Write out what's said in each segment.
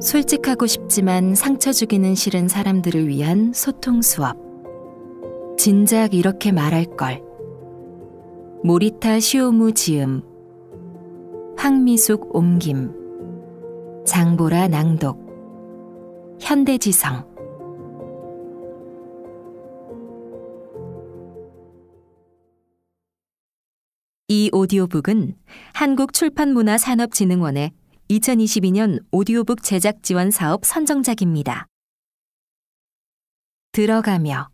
솔직하고 싶지만 상처 주기는 싫은 사람들을 위한 소통 수업. 진작 이렇게 말할 걸. 모리타 시오무 지음. 황미숙 옮김. 장보라 낭독. 현대지성. 이 오디오북은 한국출판문화산업진흥원의 2022년 오디오북 제작 지원 사업 선정작입니다. 들어가며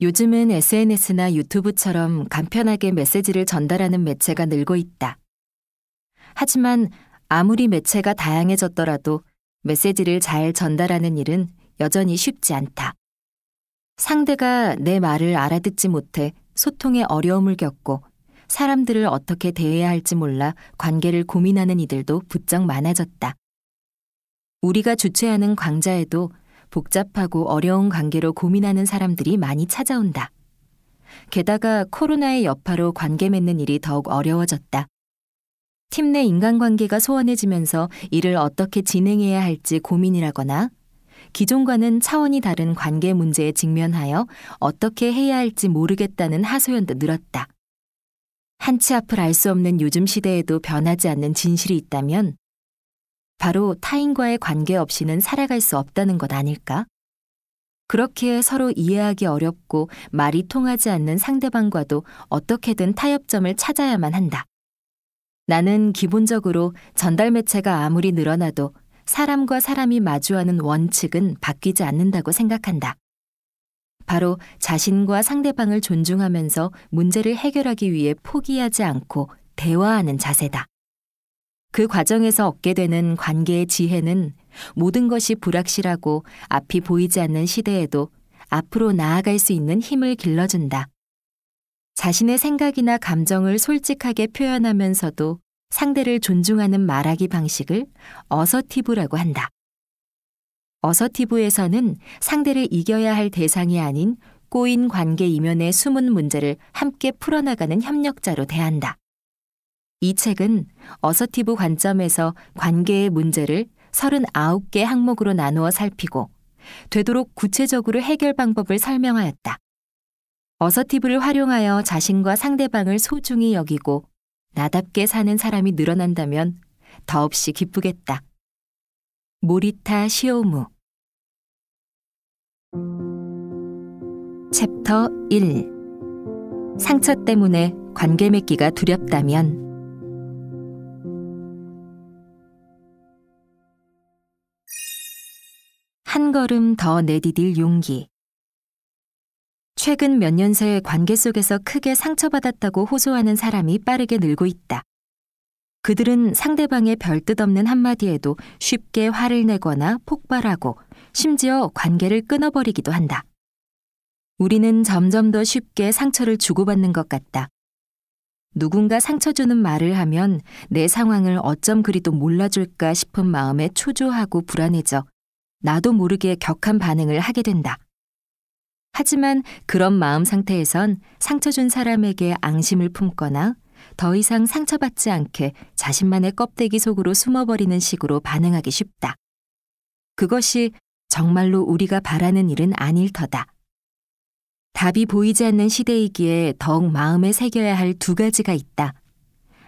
요즘은 SNS나 유튜브처럼 간편하게 메시지를 전달하는 매체가 늘고 있다. 하지만 아무리 매체가 다양해졌더라도 메시지를 잘 전달하는 일은 여전히 쉽지 않다. 상대가 내 말을 알아듣지 못해 소통에 어려움을 겪고 사람들을 어떻게 대해야 할지 몰라 관계를 고민하는 이들도 부쩍 많아졌다. 우리가 주최하는 강자에도 복잡하고 어려운 관계로 고민하는 사람들이 많이 찾아온다. 게다가 코로나의 여파로 관계 맺는 일이 더욱 어려워졌다. 팀 내 인간관계가 소원해지면서 이를 어떻게 진행해야 할지 고민이라거나 기존과는 차원이 다른 관계 문제에 직면하여 어떻게 해야 할지 모르겠다는 하소연도 늘었다. 한치 앞을 알 수 없는 요즘 시대에도 변하지 않는 진실이 있다면 바로 타인과의 관계 없이는 살아갈 수 없다는 것 아닐까? 그렇게 서로 이해하기 어렵고 말이 통하지 않는 상대방과도 어떻게든 타협점을 찾아야만 한다. 나는 기본적으로 전달 매체가 아무리 늘어나도 사람과 사람이 마주하는 원칙은 바뀌지 않는다고 생각한다. 바로 자신과 상대방을 존중하면서 문제를 해결하기 위해 포기하지 않고 대화하는 자세다. 그 과정에서 얻게 되는 관계의 지혜는 모든 것이 불확실하고 앞이 보이지 않는 시대에도 앞으로 나아갈 수 있는 힘을 길러준다. 자신의 생각이나 감정을 솔직하게 표현하면서도 상대를 존중하는 말하기 방식을 어서티브라고 한다. 어서티브에서는 상대를 이겨야 할 대상이 아닌 꼬인 관계 이면의 숨은 문제를 함께 풀어나가는 협력자로 대한다. 이 책은 어서티브 관점에서 관계의 문제를 39개 항목으로 나누어 살피고 되도록 구체적으로 해결 방법을 설명하였다. 어서티브를 활용하여 자신과 상대방을 소중히 여기고 나답게 사는 사람이 늘어난다면 더없이 기쁘겠다. 모리타 시오무 챕터 1 상처 때문에 관계 맺기가 두렵다면 한 걸음 더 내디딜 용기 최근 몇 년새 관계 속에서 크게 상처받았다고 호소하는 사람이 빠르게 늘고 있다. 그들은 상대방의 별뜻 없는 한마디에도 쉽게 화를 내거나 폭발하고 심지어 관계를 끊어버리기도 한다. 우리는 점점 더 쉽게 상처를 주고받는 것 같다. 누군가 상처 주는 말을 하면 내 상황을 어쩜 그리도 몰라줄까 싶은 마음에 초조하고 불안해져 나도 모르게 격한 반응을 하게 된다. 하지만 그런 마음 상태에선 상처 준 사람에게 앙심을 품거나 더 이상 상처받지 않게 자신만의 껍데기 속으로 숨어버리는 식으로 반응하기 쉽다. 그것이 정말로 우리가 바라는 일은 아닐 터다. 답이 보이지 않는 시대이기에 더욱 마음에 새겨야 할 두 가지가 있다.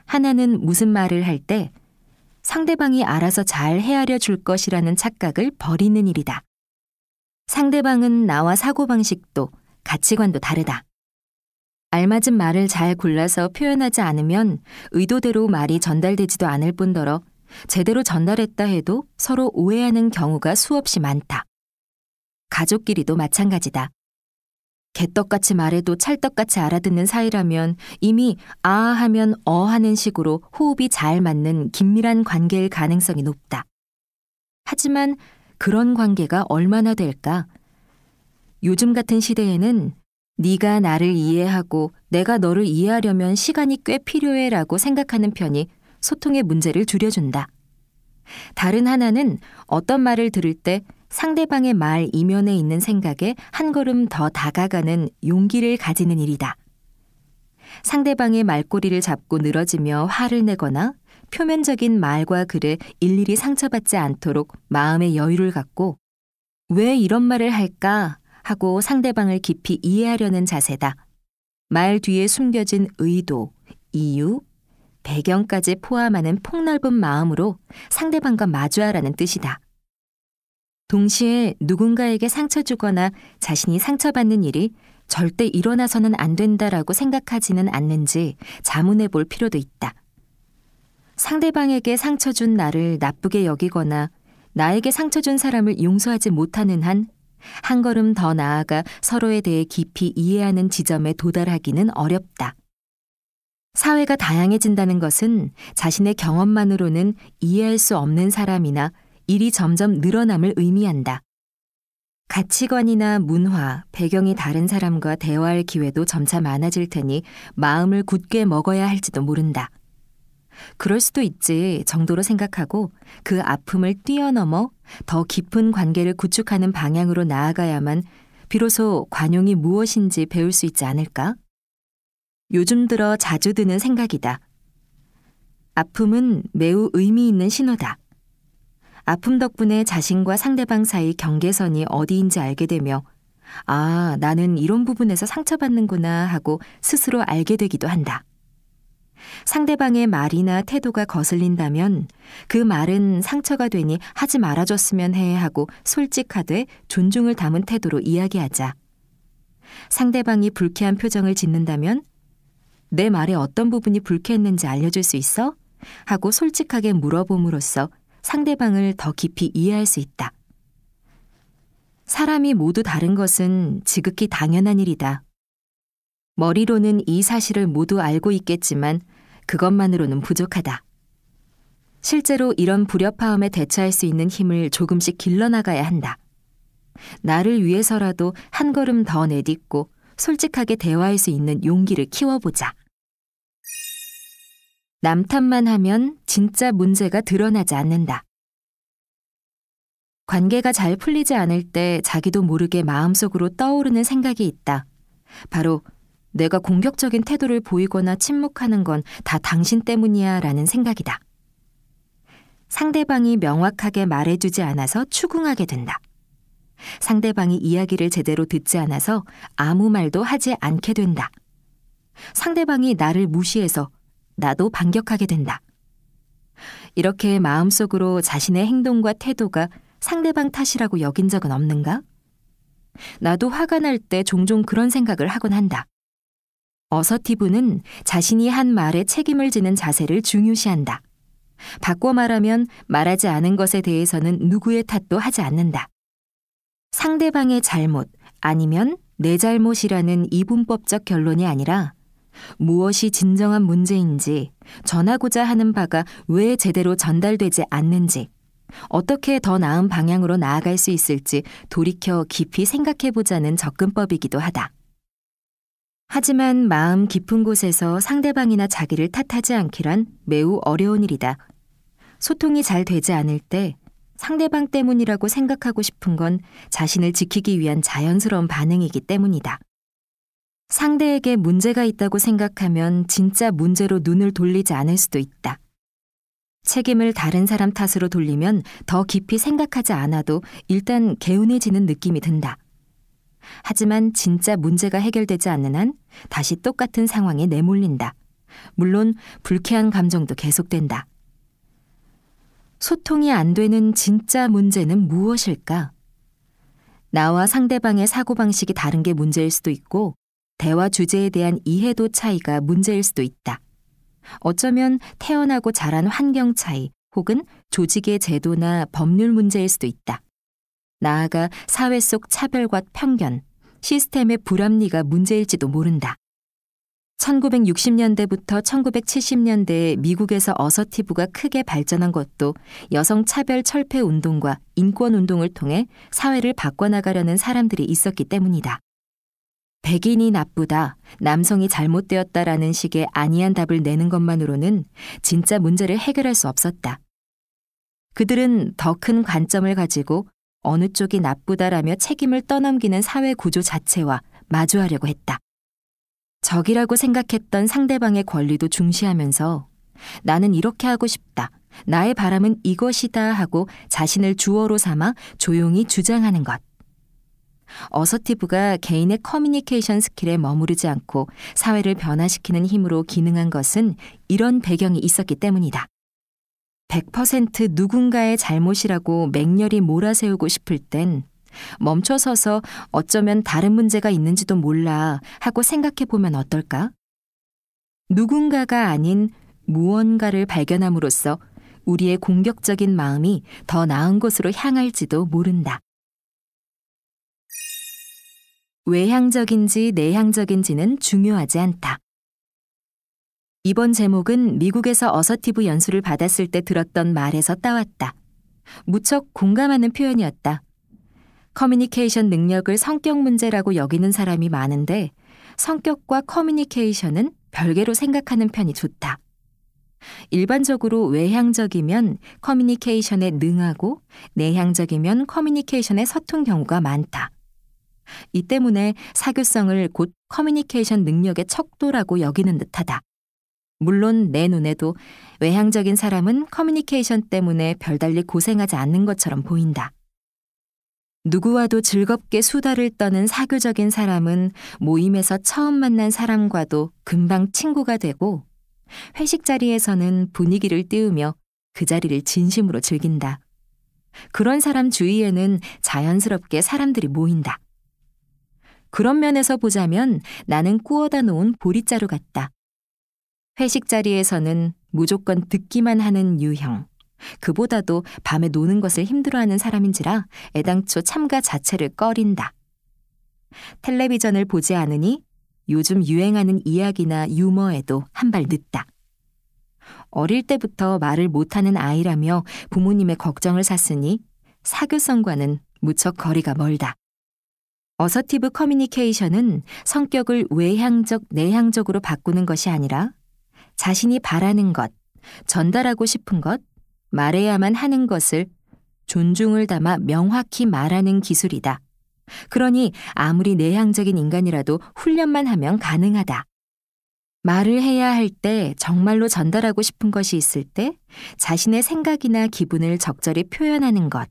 하나는 무슨 말을 할 때 상대방이 알아서 잘 헤아려 줄 것이라는 착각을 버리는 일이다. 상대방은 나와 사고방식도 가치관도 다르다. 알맞은 말을 잘 골라서 표현하지 않으면 의도대로 말이 전달되지도 않을 뿐더러 제대로 전달했다 해도 서로 오해하는 경우가 수없이 많다. 가족끼리도 마찬가지다. 개떡같이 말해도 찰떡같이 알아듣는 사이라면 이미 아 하면 어 하는 식으로 호흡이 잘 맞는 긴밀한 관계일 가능성이 높다. 하지만 그런 관계가 얼마나 될까? 요즘 같은 시대에는 네가 나를 이해하고 내가 너를 이해하려면 시간이 꽤 필요해라고 생각하는 편이 소통의 문제를 줄여준다. 다른 하나는 어떤 말을 들을 때 상대방의 말 이면에 있는 생각에 한 걸음 더 다가가는 용기를 가지는 일이다. 상대방의 말꼬리를 잡고 늘어지며 화를 내거나 표면적인 말과 글에 일일이 상처받지 않도록 마음의 여유를 갖고 왜 이런 말을 할까 하고 상대방을 깊이 이해하려는 자세다. 말 뒤에 숨겨진 의도, 이유, 배경까지 포함하는 폭넓은 마음으로 상대방과 마주하라는 뜻이다. 동시에 누군가에게 상처 주거나 자신이 상처받는 일이 절대 일어나서는 안 된다라고 생각하지는 않는지 자문해 볼 필요도 있다. 상대방에게 상처 준 나를 나쁘게 여기거나 나에게 상처 준 사람을 용서하지 못하는 한한 걸음 더 나아가 서로에 대해 깊이 이해하는 지점에 도달하기는 어렵다. 사회가 다양해진다는 것은 자신의 경험만으로는 이해할 수 없는 사람이나 일이 점점 늘어남을 의미한다. 가치관이나 문화, 배경이 다른 사람과 대화할 기회도 점차 많아질 테니 마음을 굳게 먹어야 할지도 모른다. 그럴 수도 있지 정도로 생각하고 그 아픔을 뛰어넘어 더 깊은 관계를 구축하는 방향으로 나아가야만 비로소 관용이 무엇인지 배울 수 있지 않을까? 요즘 들어 자주 드는 생각이다. 아픔은 매우 의미 있는 신호다. 아픔 덕분에 자신과 상대방 사이 경계선이 어디인지 알게 되며, 아, 나는 이런 부분에서 상처받는구나 하고 스스로 알게 되기도 한다. 상대방의 말이나 태도가 거슬린다면 그 말은 상처가 되니 하지 말아줬으면 해 하고 솔직하되 존중을 담은 태도로 이야기하자. 상대방이 불쾌한 표정을 짓는다면 내 말의 어떤 부분이 불쾌했는지 알려줄 수 있어? 하고 솔직하게 물어봄으로써 상대방을 더 깊이 이해할 수 있다. 사람이 모두 다른 것은 지극히 당연한 일이다. 머리로는 이 사실을 모두 알고 있겠지만 그것만으로는 부족하다. 실제로 이런 불협화음에 대처할 수 있는 힘을 조금씩 길러나가야 한다. 나를 위해서라도 한 걸음 더 내딛고 솔직하게 대화할 수 있는 용기를 키워보자. 남탓만 하면 진짜 문제가 드러나지 않는다. 관계가 잘 풀리지 않을 때 자기도 모르게 마음속으로 떠오르는 생각이 있다. 바로 내가 공격적인 태도를 보이거나 침묵하는 건 다 당신 때문이야 라는 생각이다. 상대방이 명확하게 말해주지 않아서 추궁하게 된다. 상대방이 이야기를 제대로 듣지 않아서 아무 말도 하지 않게 된다. 상대방이 나를 무시해서 나도 반격하게 된다. 이렇게 마음속으로 자신의 행동과 태도가 상대방 탓이라고 여긴 적은 없는가? 나도 화가 날 때 종종 그런 생각을 하곤 한다. 어서티브는 자신이 한 말에 책임을 지는 자세를 중요시한다. 바꿔 말하면 말하지 않은 것에 대해서는 누구의 탓도 하지 않는다. 상대방의 잘못 아니면 내 잘못이라는 이분법적 결론이 아니라 무엇이 진정한 문제인지 전하고자 하는 바가 왜 제대로 전달되지 않는지 어떻게 더 나은 방향으로 나아갈 수 있을지 돌이켜 깊이 생각해 보자는 접근법이기도 하다. 하지만 마음 깊은 곳에서 상대방이나 자기를 탓하지 않기란 매우 어려운 일이다. 소통이 잘 되지 않을 때 상대방 때문이라고 생각하고 싶은 건 자신을 지키기 위한 자연스러운 반응이기 때문이다. 상대에게 문제가 있다고 생각하면 진짜 문제로 눈을 돌리지 않을 수도 있다. 책임을 다른 사람 탓으로 돌리면 더 깊이 생각하지 않아도 일단 개운해지는 느낌이 든다. 하지만 진짜 문제가 해결되지 않는 한 다시 똑같은 상황에 내몰린다. 물론 불쾌한 감정도 계속된다. 소통이 안 되는 진짜 문제는 무엇일까? 나와 상대방의 사고방식이 다른 게 문제일 수도 있고, 대화 주제에 대한 이해도 차이가 문제일 수도 있다. 어쩌면 태어나고 자란 환경 차이 혹은 조직의 제도나 법률 문제일 수도 있다. 나아가 사회 속 차별과 편견, 시스템의 불합리가 문제일지도 모른다. 1960년대부터 1970년대에 미국에서 어서티브가 크게 발전한 것도 여성 차별 철폐 운동과 인권 운동을 통해 사회를 바꿔나가려는 사람들이 있었기 때문이다. 백인이 나쁘다, 남성이 잘못되었다라는 식의 아니한 답을 내는 것만으로는 진짜 문제를 해결할 수 없었다. 그들은 더 큰 관점을 가지고 어느 쪽이 나쁘다라며 책임을 떠넘기는 사회 구조 자체와 마주하려고 했다. 적이라고 생각했던 상대방의 권리도 중시하면서 나는 이렇게 하고 싶다. 나의 바람은 이것이다 하고 자신을 주어로 삼아 조용히 주장하는 것. 어서티브가 개인의 커뮤니케이션 스킬에 머무르지 않고 사회를 변화시키는 힘으로 기능한 것은 이런 배경이 있었기 때문이다. 100% 누군가의 잘못이라고 맹렬히 몰아세우고 싶을 땐 멈춰서서 어쩌면 다른 문제가 있는지도 몰라 하고 생각해 보면 어떨까? 누군가가 아닌 무언가를 발견함으로써 우리의 공격적인 마음이 더 나은 곳으로 향할지도 모른다. 외향적인지 내향적인지는 중요하지 않다. 이번 제목은 미국에서 어서티브 연수를 받았을 때 들었던 말에서 따왔다. 무척 공감하는 표현이었다. 커뮤니케이션 능력을 성격 문제라고 여기는 사람이 많은데 성격과 커뮤니케이션은 별개로 생각하는 편이 좋다. 일반적으로 외향적이면 커뮤니케이션에 능하고 내향적이면 커뮤니케이션에 서툰 경우가 많다. 이 때문에 사교성을 곧 커뮤니케이션 능력의 척도라고 여기는 듯하다. 물론 내 눈에도 외향적인 사람은 커뮤니케이션 때문에 별달리 고생하지 않는 것처럼 보인다. 누구와도 즐겁게 수다를 떠는 사교적인 사람은 모임에서 처음 만난 사람과도 금방 친구가 되고 회식 자리에서는 분위기를 띄우며 그 자리를 진심으로 즐긴다. 그런 사람 주위에는 자연스럽게 사람들이 모인다. 그런 면에서 보자면 나는 꾸어다 놓은 보리자루 같다. 회식 자리에서는 무조건 듣기만 하는 유형. 그보다도 밤에 노는 것을 힘들어하는 사람인지라 애당초 참가 자체를 꺼린다. 텔레비전을 보지 않으니 요즘 유행하는 이야기나 유머에도 한 발 늦다. 어릴 때부터 말을 못하는 아이라며 부모님의 걱정을 샀으니 사교성과는 무척 거리가 멀다. 어서티브 커뮤니케이션은 성격을 외향적, 내향적으로 바꾸는 것이 아니라 자신이 바라는 것, 전달하고 싶은 것, 말해야만 하는 것을 존중을 담아 명확히 말하는 기술이다. 그러니 아무리 내향적인 인간이라도 훈련만 하면 가능하다. 말을 해야 할 때 정말로 전달하고 싶은 것이 있을 때 자신의 생각이나 기분을 적절히 표현하는 것.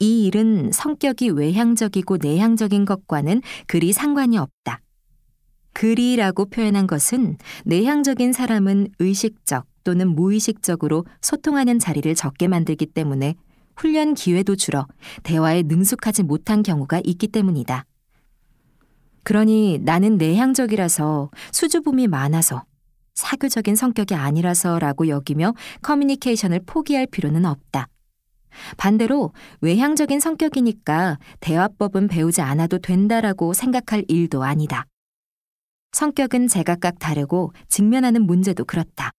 이 일은 성격이 외향적이고 내향적인 것과는 그리 상관이 없다. 글이라고 표현한 것은 내향적인 사람은 의식적 또는 무의식적으로 소통하는 자리를 적게 만들기 때문에 훈련 기회도 줄어 대화에 능숙하지 못한 경우가 있기 때문이다. 그러니 나는 내향적이라서 수줍음이 많아서 사교적인 성격이 아니라서라고 여기며 커뮤니케이션을 포기할 필요는 없다. 반대로 외향적인 성격이니까 대화법은 배우지 않아도 된다라고 생각할 일도 아니다. 성격은 제각각 다르고 직면하는 문제도 그렇다.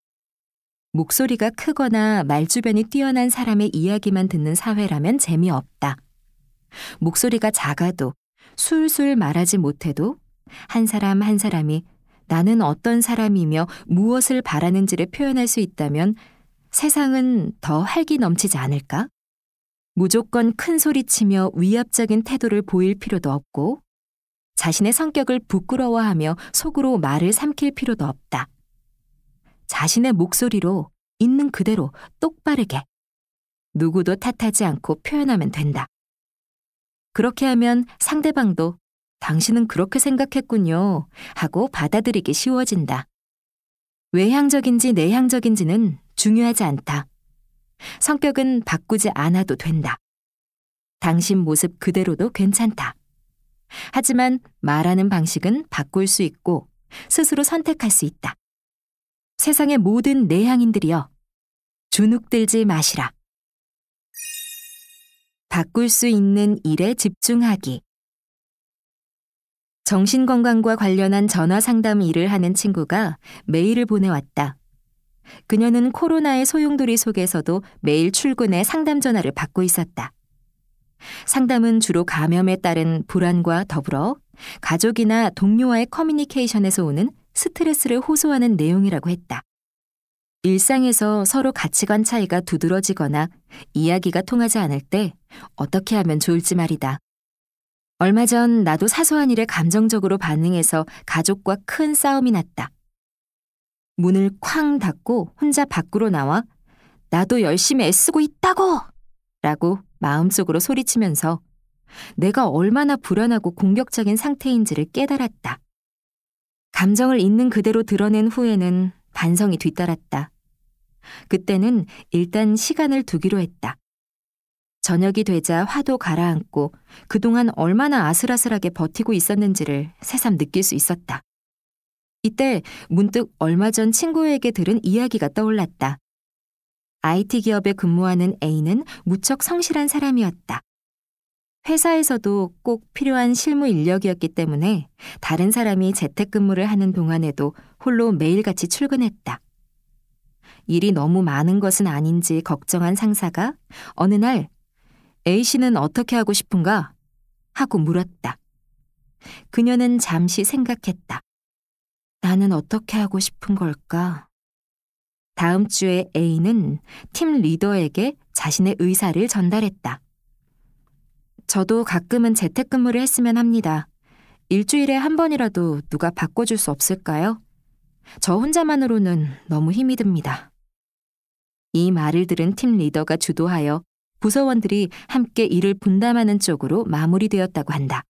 목소리가 크거나 말주변이 뛰어난 사람의 이야기만 듣는 사회라면 재미없다. 목소리가 작아도 술술 말하지 못해도 한 사람 한 사람이 나는 어떤 사람이며 무엇을 바라는지를 표현할 수 있다면 세상은 더 활기 넘치지 않을까? 무조건 큰 소리치며 위압적인 태도를 보일 필요도 없고 자신의 성격을 부끄러워하며 속으로 말을 삼킬 필요도 없다. 자신의 목소리로 있는 그대로 똑바르게 누구도 탓하지 않고 표현하면 된다. 그렇게 하면 상대방도 당신은 그렇게 생각했군요 하고 받아들이기 쉬워진다. 외향적인지 내향적인지는 중요하지 않다. 성격은 바꾸지 않아도 된다. 당신 모습 그대로도 괜찮다. 하지만 말하는 방식은 바꿀 수 있고 스스로 선택할 수 있다. 세상의 모든 내향인들이여 주눅들지 마시라. 바꿀 수 있는 일에 집중하기. 정신건강과 관련한 전화 상담 일을 하는 친구가 메일을 보내왔다. 그녀는 코로나의 소용돌이 속에서도 매일 출근해 상담 전화를 받고 있었다. 상담은 주로 감염에 따른 불안과 더불어 가족이나 동료와의 커뮤니케이션에서 오는 스트레스를 호소하는 내용이라고 했다. 일상에서 서로 가치관 차이가 두드러지거나 이야기가 통하지 않을 때 어떻게 하면 좋을지 말이다. 얼마 전 나도 사소한 일에 감정적으로 반응해서 가족과 큰 싸움이 났다. 문을 쾅 닫고 혼자 밖으로 나와 나도 열심히 애쓰고 있다고! 라고 마음속으로 소리치면서 내가 얼마나 불안하고 공격적인 상태인지를 깨달았다. 감정을 있는 그대로 드러낸 후에는 반성이 뒤따랐다. 그때는 일단 시간을 두기로 했다. 저녁이 되자 화도 가라앉고 그동안 얼마나 아슬아슬하게 버티고 있었는지를 새삼 느낄 수 있었다. 이때 문득 얼마 전 친구에게 들은 이야기가 떠올랐다. IT 기업에 근무하는 A는 무척 성실한 사람이었다. 회사에서도 꼭 필요한 실무 인력이었기 때문에 다른 사람이 재택근무를 하는 동안에도 홀로 매일같이 출근했다. 일이 너무 많은 것은 아닌지 걱정한 상사가 어느 날 A씨는 어떻게 하고 싶은가? 하고 물었다. 그녀는 잠시 생각했다. 나는 어떻게 하고 싶은 걸까? 다음 주에 A는 팀 리더에게 자신의 의사를 전달했다. 저도 가끔은 재택근무를 했으면 합니다. 일주일에 한 번이라도 누가 바꿔줄 수 없을까요? 저 혼자만으로는 너무 힘이 듭니다. 이 말을 들은 팀 리더가 주도하여 부서원들이 함께 일을 분담하는 쪽으로 마무리되었다고 한다.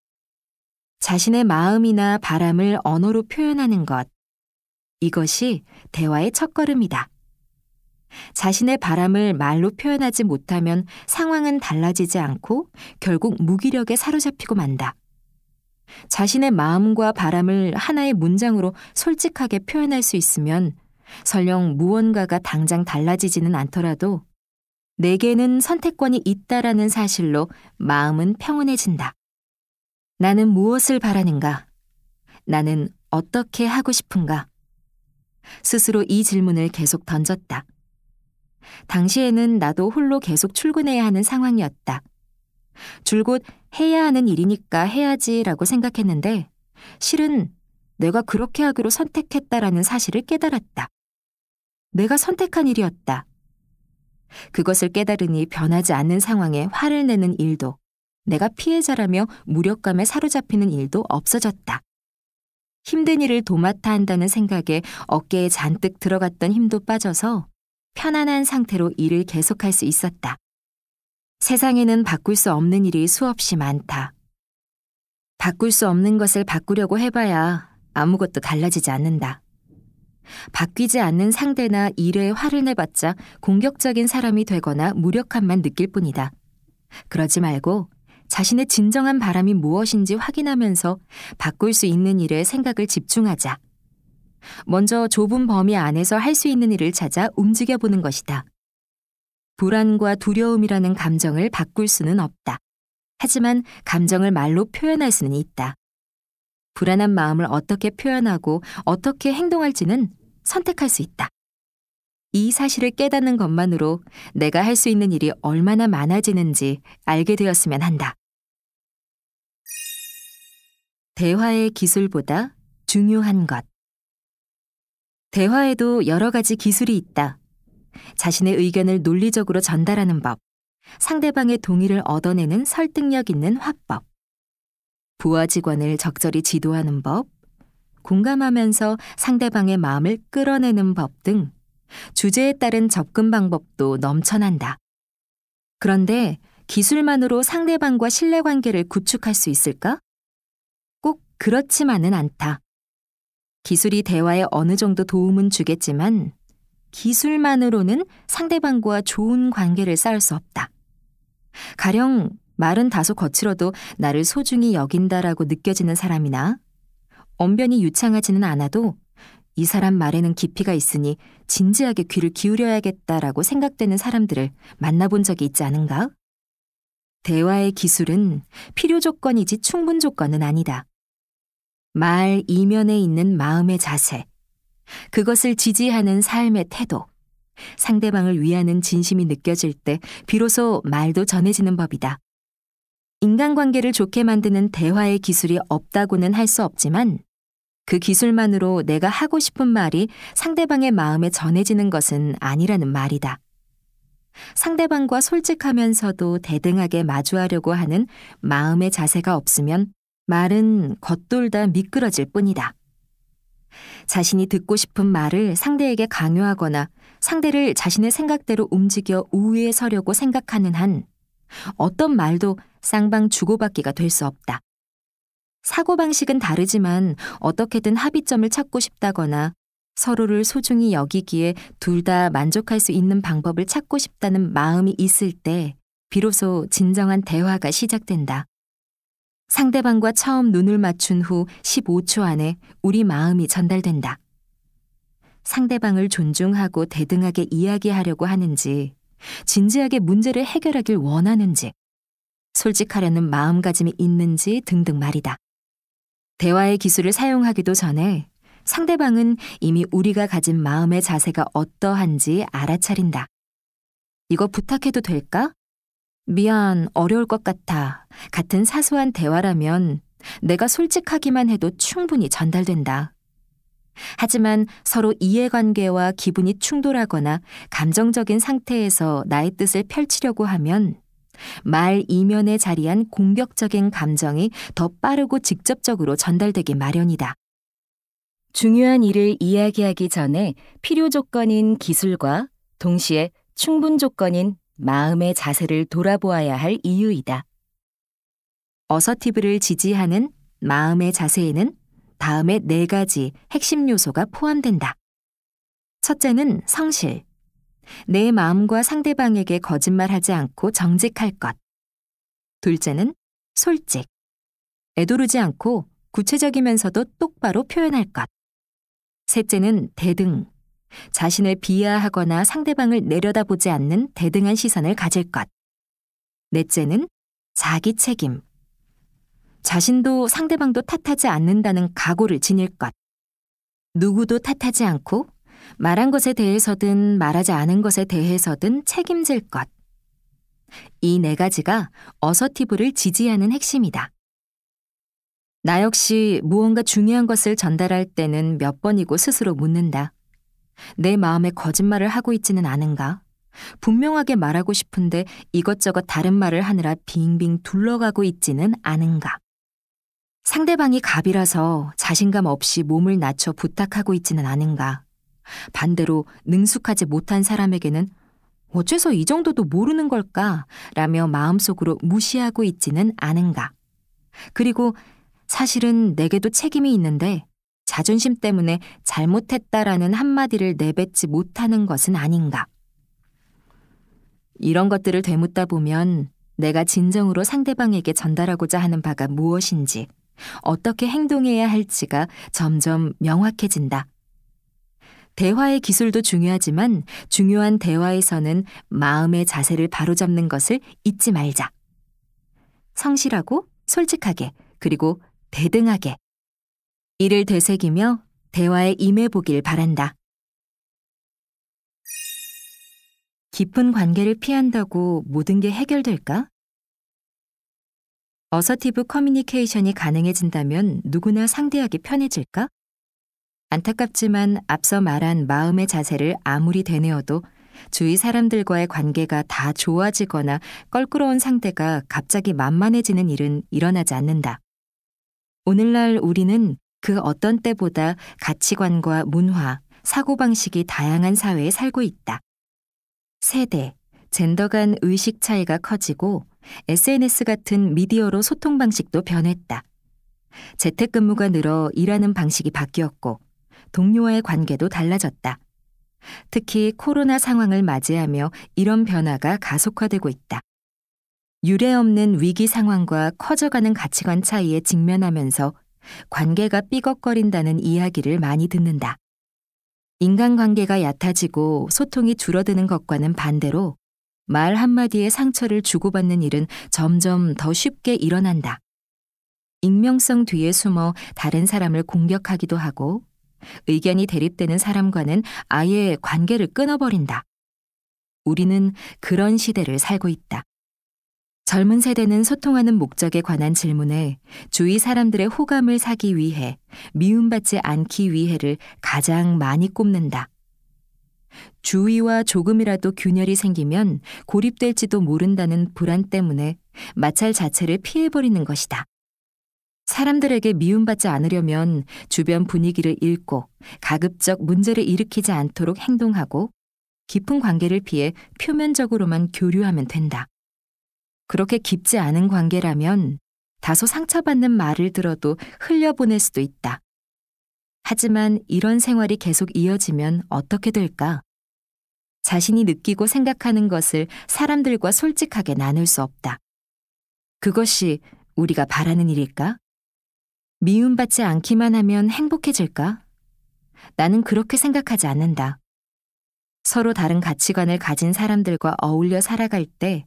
자신의 마음이나 바람을 언어로 표현하는 것. 이것이 대화의 첫걸음이다. 자신의 바람을 말로 표현하지 못하면 상황은 달라지지 않고 결국 무기력에 사로잡히고 만다. 자신의 마음과 바람을 하나의 문장으로 솔직하게 표현할 수 있으면 설령 무언가가 당장 달라지지는 않더라도 내게는 선택권이 있다라는 사실로 마음은 평온해진다. 나는 무엇을 바라는가? 나는 어떻게 하고 싶은가? 스스로 이 질문을 계속 던졌다. 당시에는 나도 홀로 계속 출근해야 하는 상황이었다. 줄곧 해야 하는 일이니까 해야지라고 생각했는데 실은 내가 그렇게 하기로 선택했다라는 사실을 깨달았다. 내가 선택한 일이었다. 그것을 깨달으니 변하지 않는 상황에 화를 내는 일도 내가 피해자라며 무력감에 사로잡히는 일도 없어졌다. 힘든 일을 도맡아 한다는 생각에 어깨에 잔뜩 들어갔던 힘도 빠져서 편안한 상태로 일을 계속할 수 있었다. 세상에는 바꿀 수 없는 일이 수없이 많다. 바꿀 수 없는 것을 바꾸려고 해봐야 아무것도 달라지지 않는다. 바뀌지 않는 상대나 일에 화를 내봤자 공격적인 사람이 되거나 무력함만 느낄 뿐이다. 그러지 말고 자신의 진정한 바람이 무엇인지 확인하면서 바꿀 수 있는 일에 생각을 집중하자. 먼저 좁은 범위 안에서 할 수 있는 일을 찾아 움직여보는 것이다. 불안과 두려움이라는 감정을 바꿀 수는 없다. 하지만 감정을 말로 표현할 수는 있다. 불안한 마음을 어떻게 표현하고 어떻게 행동할지는 선택할 수 있다. 이 사실을 깨닫는 것만으로 내가 할 수 있는 일이 얼마나 많아지는지 알게 되었으면 한다. 대화의 기술보다 중요한 것. 대화에도 여러 가지 기술이 있다. 자신의 의견을 논리적으로 전달하는 법, 상대방의 동의를 얻어내는 설득력 있는 화법, 부하 직원을 적절히 지도하는 법, 공감하면서 상대방의 마음을 끌어내는 법 등 주제에 따른 접근 방법도 넘쳐난다. 그런데 기술만으로 상대방과 신뢰관계를 구축할 수 있을까? 꼭 그렇지만은 않다. 기술이 대화에 어느 정도 도움은 주겠지만 기술만으로는 상대방과 좋은 관계를 쌓을 수 없다. 가령 말은 다소 거칠어도 나를 소중히 여긴다라고 느껴지는 사람이나 언변이 유창하지는 않아도 이 사람 말에는 깊이가 있으니 진지하게 귀를 기울여야겠다라고 생각되는 사람들을 만나본 적이 있지 않은가? 대화의 기술은 필요 조건이지 충분 조건은 아니다. 말 이면에 있는 마음의 자세, 그것을 지지하는 삶의 태도, 상대방을 위하는 진심이 느껴질 때 비로소 말도 전해지는 법이다. 인간관계를 좋게 만드는 대화의 기술이 없다고는 할 수 없지만 그 기술만으로 내가 하고 싶은 말이 상대방의 마음에 전해지는 것은 아니라는 말이다. 상대방과 솔직하면서도 대등하게 마주하려고 하는 마음의 자세가 없으면 말은 겉돌다 미끄러질 뿐이다. 자신이 듣고 싶은 말을 상대에게 강요하거나 상대를 자신의 생각대로 움직여 우위에 서려고 생각하는 한 어떤 말도 쌍방 주고받기가 될 수 없다. 사고방식은 다르지만 어떻게든 합의점을 찾고 싶다거나 서로를 소중히 여기기에 둘 다 만족할 수 있는 방법을 찾고 싶다는 마음이 있을 때 비로소 진정한 대화가 시작된다. 상대방과 처음 눈을 맞춘 후 15초 안에 우리 마음이 전달된다. 상대방을 존중하고 대등하게 이야기하려고 하는지, 진지하게 문제를 해결하길 원하는지, 솔직하려는 마음가짐이 있는지 등등 말이다. 대화의 기술을 사용하기도 전에 상대방은 이미 우리가 가진 마음의 자세가 어떠한지 알아차린다. 이거 부탁해도 될까? 미안, 어려울 것 같아. 같은 사소한 대화라면 내가 솔직하기만 해도 충분히 전달된다. 하지만 서로 이해관계와 기분이 충돌하거나 감정적인 상태에서 나의 뜻을 펼치려고 하면 말 이면에 자리한 공격적인 감정이 더 빠르고 직접적으로 전달되기 마련이다. 중요한 일을 이야기하기 전에 필요 조건인 기술과 동시에 충분 조건인 마음의 자세를 돌아보아야 할 이유이다. 어서티브를 지지하는 마음의 자세에는 다음의 네 가지 핵심 요소가 포함된다. 첫째는 성실. 내 마음과 상대방에게 거짓말하지 않고 정직할 것. 둘째는 솔직. 애도르지 않고 구체적이면서도 똑바로 표현할 것. 셋째는 대등. 자신을 비하하거나 상대방을 내려다보지 않는 대등한 시선을 가질 것. 넷째는 자기 책임. 자신도 상대방도 탓하지 않는다는 각오를 지닐 것. 누구도 탓하지 않고 말한 것에 대해서든 말하지 않은 것에 대해서든 책임질 것. 이 네 가지가 어서티브를 지지하는 핵심이다. 나 역시 무언가 중요한 것을 전달할 때는 몇 번이고 스스로 묻는다. 내 마음에 거짓말을 하고 있지는 않은가? 분명하게 말하고 싶은데 이것저것 다른 말을 하느라 빙빙 둘러가고 있지는 않은가? 상대방이 갑이라서 자신감 없이 몸을 낮춰 부탁하고 있지는 않은가? 반대로 능숙하지 못한 사람에게는 어째서 이 정도도 모르는 걸까? 라며 마음속으로 무시하고 있지는 않은가? 그리고 사실은 내게도 책임이 있는데 자존심 때문에 잘못했다라는 한마디를 내뱉지 못하는 것은 아닌가. 이런 것들을 되묻다 보면 내가 진정으로 상대방에게 전달하고자 하는 바가 무엇인지, 어떻게 행동해야 할지가 점점 명확해진다. 대화의 기술도 중요하지만 중요한 대화에서는 마음의 자세를 바로잡는 것을 잊지 말자. 성실하고 솔직하게 그리고 대등하게 이를 되새기며 대화에 임해보길 바란다. 깊은 관계를 피한다고 모든 게 해결될까? 어서티브 커뮤니케이션이 가능해진다면 누구나 상대하기 편해질까? 안타깝지만 앞서 말한 마음의 자세를 아무리 되뇌어도 주위 사람들과의 관계가 다 좋아지거나 껄끄러운 상대가 갑자기 만만해지는 일은 일어나지 않는다. 오늘날 우리는 그 어떤 때보다 가치관과 문화, 사고방식이 다양한 사회에 살고 있다. 세대, 젠더 간 의식 차이가 커지고 SNS 같은 미디어로 소통 방식도 변했다. 재택근무가 늘어 일하는 방식이 바뀌었고 동료와의 관계도 달라졌다. 특히 코로나 상황을 맞이하며 이런 변화가 가속화되고 있다. 유례 없는 위기 상황과 커져가는 가치관 차이에 직면하면서 관계가 삐걱거린다는 이야기를 많이 듣는다. 인간관계가 얕아지고 소통이 줄어드는 것과는 반대로 말 한마디에 상처를 주고받는 일은 점점 더 쉽게 일어난다. 익명성 뒤에 숨어 다른 사람을 공격하기도 하고 의견이 대립되는 사람과는 아예 관계를 끊어버린다. 우리는 그런 시대를 살고 있다. 젊은 세대는 소통하는 목적에 관한 질문에 주위 사람들의 호감을 사기 위해 미움받지 않기 위해를 가장 많이 꼽는다. 주위와 조금이라도 균열이 생기면 고립될지도 모른다는 불안 때문에 마찰 자체를 피해버리는 것이다. 사람들에게 미움받지 않으려면 주변 분위기를 읽고 가급적 문제를 일으키지 않도록 행동하고 깊은 관계를 피해 표면적으로만 교류하면 된다. 그렇게 깊지 않은 관계라면 다소 상처받는 말을 들어도 흘려보낼 수도 있다. 하지만 이런 생활이 계속 이어지면 어떻게 될까? 자신이 느끼고 생각하는 것을 사람들과 솔직하게 나눌 수 없다. 그것이 우리가 바라는 일일까? 미움받지 않기만 하면 행복해질까? 나는 그렇게 생각하지 않는다. 서로 다른 가치관을 가진 사람들과 어울려 살아갈 때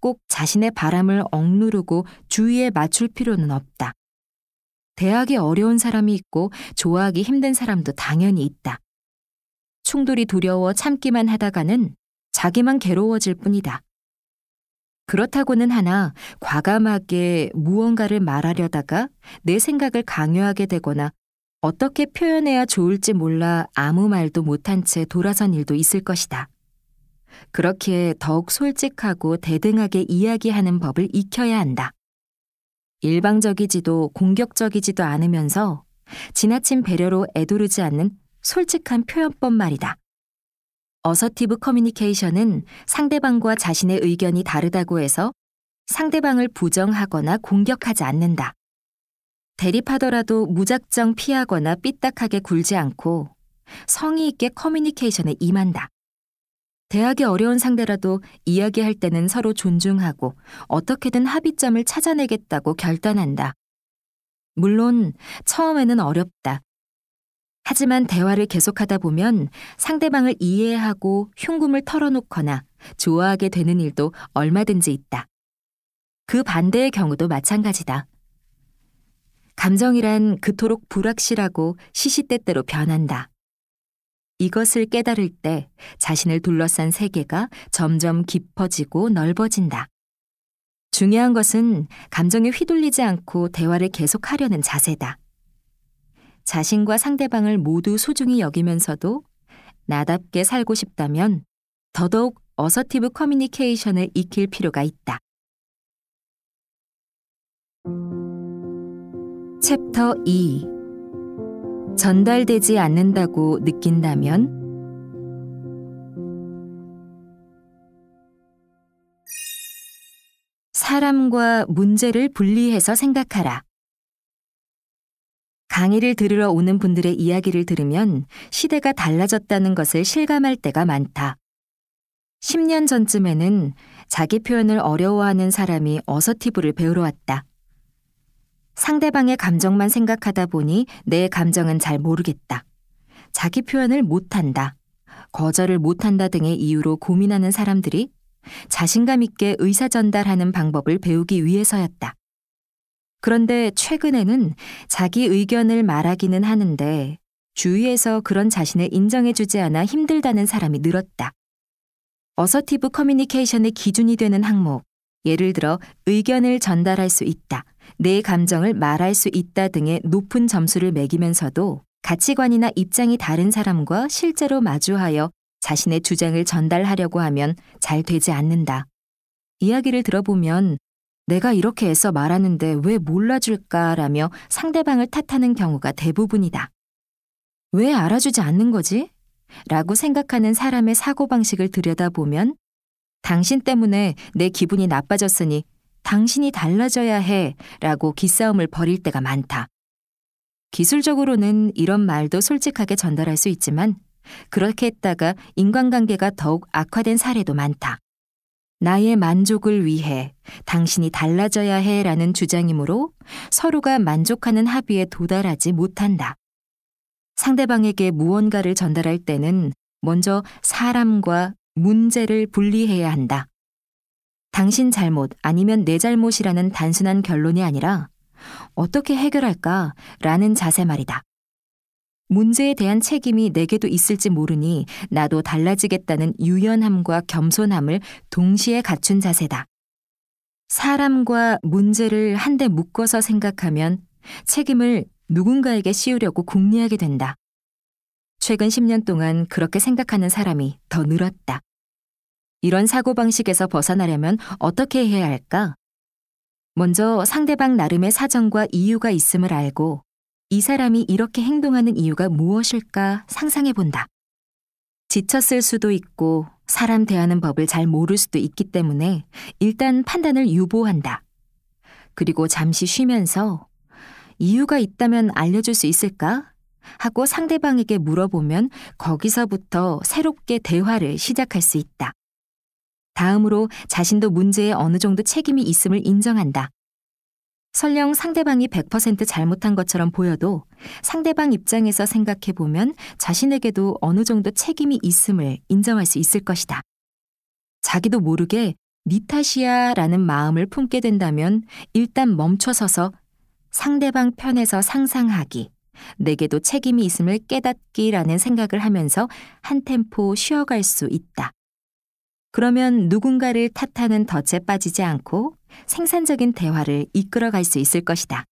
꼭 자신의 바람을 억누르고 주위에 맞출 필요는 없다. 대학이 어려운 사람이 있고 좋아하기 힘든 사람도 당연히 있다. 충돌이 두려워 참기만 하다가는 자기만 괴로워질 뿐이다. 그렇다고는 하나 과감하게 무언가를 말하려다가 내 생각을 강요하게 되거나 어떻게 표현해야 좋을지 몰라 아무 말도 못한 채 돌아선 일도 있을 것이다. 그렇기에 더욱 솔직하고 대등하게 이야기하는 법을 익혀야 한다. 일방적이지도 공격적이지도 않으면서 지나친 배려로 애도르지 않는 솔직한 표현법 말이다. 어서티브 커뮤니케이션은 상대방과 자신의 의견이 다르다고 해서 상대방을 부정하거나 공격하지 않는다. 대립하더라도 무작정 피하거나 삐딱하게 굴지 않고 성의 있게 커뮤니케이션에 임한다. 대학의 어려운 상대라도 이야기할 때는 서로 존중하고 어떻게든 합의점을 찾아내겠다고 결단한다. 물론 처음에는 어렵다. 하지만 대화를 계속하다 보면 상대방을 이해하고 흉금을 털어놓거나 좋아하게 되는 일도 얼마든지 있다. 그 반대의 경우도 마찬가지다. 감정이란 그토록 불확실하고 시시때때로 변한다. 이것을 깨달을 때 자신을 둘러싼 세계가 점점 깊어지고 넓어진다. 중요한 것은 감정에 휘둘리지 않고 대화를 계속하려는 자세다. 자신과 상대방을 모두 소중히 여기면서도 나답게 살고 싶다면 더더욱 어서티브 커뮤니케이션을 익힐 필요가 있다. 챕터 2 전달되지 않는다고 느낀다면 사람과 문제를 분리해서 생각하라. 강의를 들으러 오는 분들의 이야기를 들으면 시대가 달라졌다는 것을 실감할 때가 많다. 10년 전쯤에는 자기 표현을 어려워하는 사람이 어서티브를 배우러 왔다. 상대방의 감정만 생각하다 보니 내 감정은 잘 모르겠다. 자기 표현을 못한다. 거절을 못한다 등의 이유로 고민하는 사람들이 자신감 있게 의사 전달하는 방법을 배우기 위해서였다. 그런데 최근에는 자기 의견을 말하기는 하는데 주위에서 그런 자신을 인정해주지 않아 힘들다는 사람이 늘었다. 어서티브 커뮤니케이션의 기준이 되는 항목, 예를 들어 의견을 전달할 수 있다. 내 감정을 말할 수 있다 등의 높은 점수를 매기면서도 가치관이나 입장이 다른 사람과 실제로 마주하여 자신의 주장을 전달하려고 하면 잘 되지 않는다. 이야기를 들어보면 내가 이렇게 해서 말하는데 왜 몰라줄까라며 상대방을 탓하는 경우가 대부분이다. 왜 알아주지 않는 거지? 라고 생각하는 사람의 사고방식을 들여다보면 당신 때문에 내 기분이 나빠졌으니 당신이 달라져야 해 라고 기싸움을 벌일 때가 많다. 기술적으로는 이런 말도 솔직하게 전달할 수 있지만 그렇게 했다가 인간관계가 더욱 악화된 사례도 많다. 나의 만족을 위해 당신이 달라져야 해 라는 주장이므로 서로가 만족하는 합의에 도달하지 못한다. 상대방에게 무언가를 전달할 때는 먼저 사람과 문제를 분리해야 한다. 당신 잘못 아니면 내 잘못이라는 단순한 결론이 아니라 어떻게 해결할까? 라는 자세 말이다. 문제에 대한 책임이 내게도 있을지 모르니 나도 달라지겠다는 유연함과 겸손함을 동시에 갖춘 자세다. 사람과 문제를 한데 묶어서 생각하면 책임을 누군가에게 씌우려고 궁리하게 된다. 최근 10년 동안 그렇게 생각하는 사람이 더 늘었다. 이런 사고방식에서 벗어나려면 어떻게 해야 할까? 먼저 상대방 나름의 사정과 이유가 있음을 알고 이 사람이 이렇게 행동하는 이유가 무엇일까 상상해 본다. 지쳤을 수도 있고 사람 대하는 법을 잘 모를 수도 있기 때문에 일단 판단을 유보한다. 그리고 잠시 쉬면서 이유가 있다면 알려줄 수 있을까? 하고 상대방에게 물어보면 거기서부터 새롭게 대화를 시작할 수 있다. 다음으로 자신도 문제에 어느 정도 책임이 있음을 인정한다. 설령 상대방이 100% 잘못한 것처럼 보여도 상대방 입장에서 생각해 보면 자신에게도 어느 정도 책임이 있음을 인정할 수 있을 것이다. 자기도 모르게 니 네 탓이야 라는 마음을 품게 된다면 일단 멈춰서서 상대방 편에서 상상하기, 내게도 책임이 있음을 깨닫기라는 생각을 하면서 한 템포 쉬어갈 수 있다. 그러면 누군가를 탓하는 덫에 빠지지 않고 생산적인 대화를 이끌어갈 수 있을 것이다.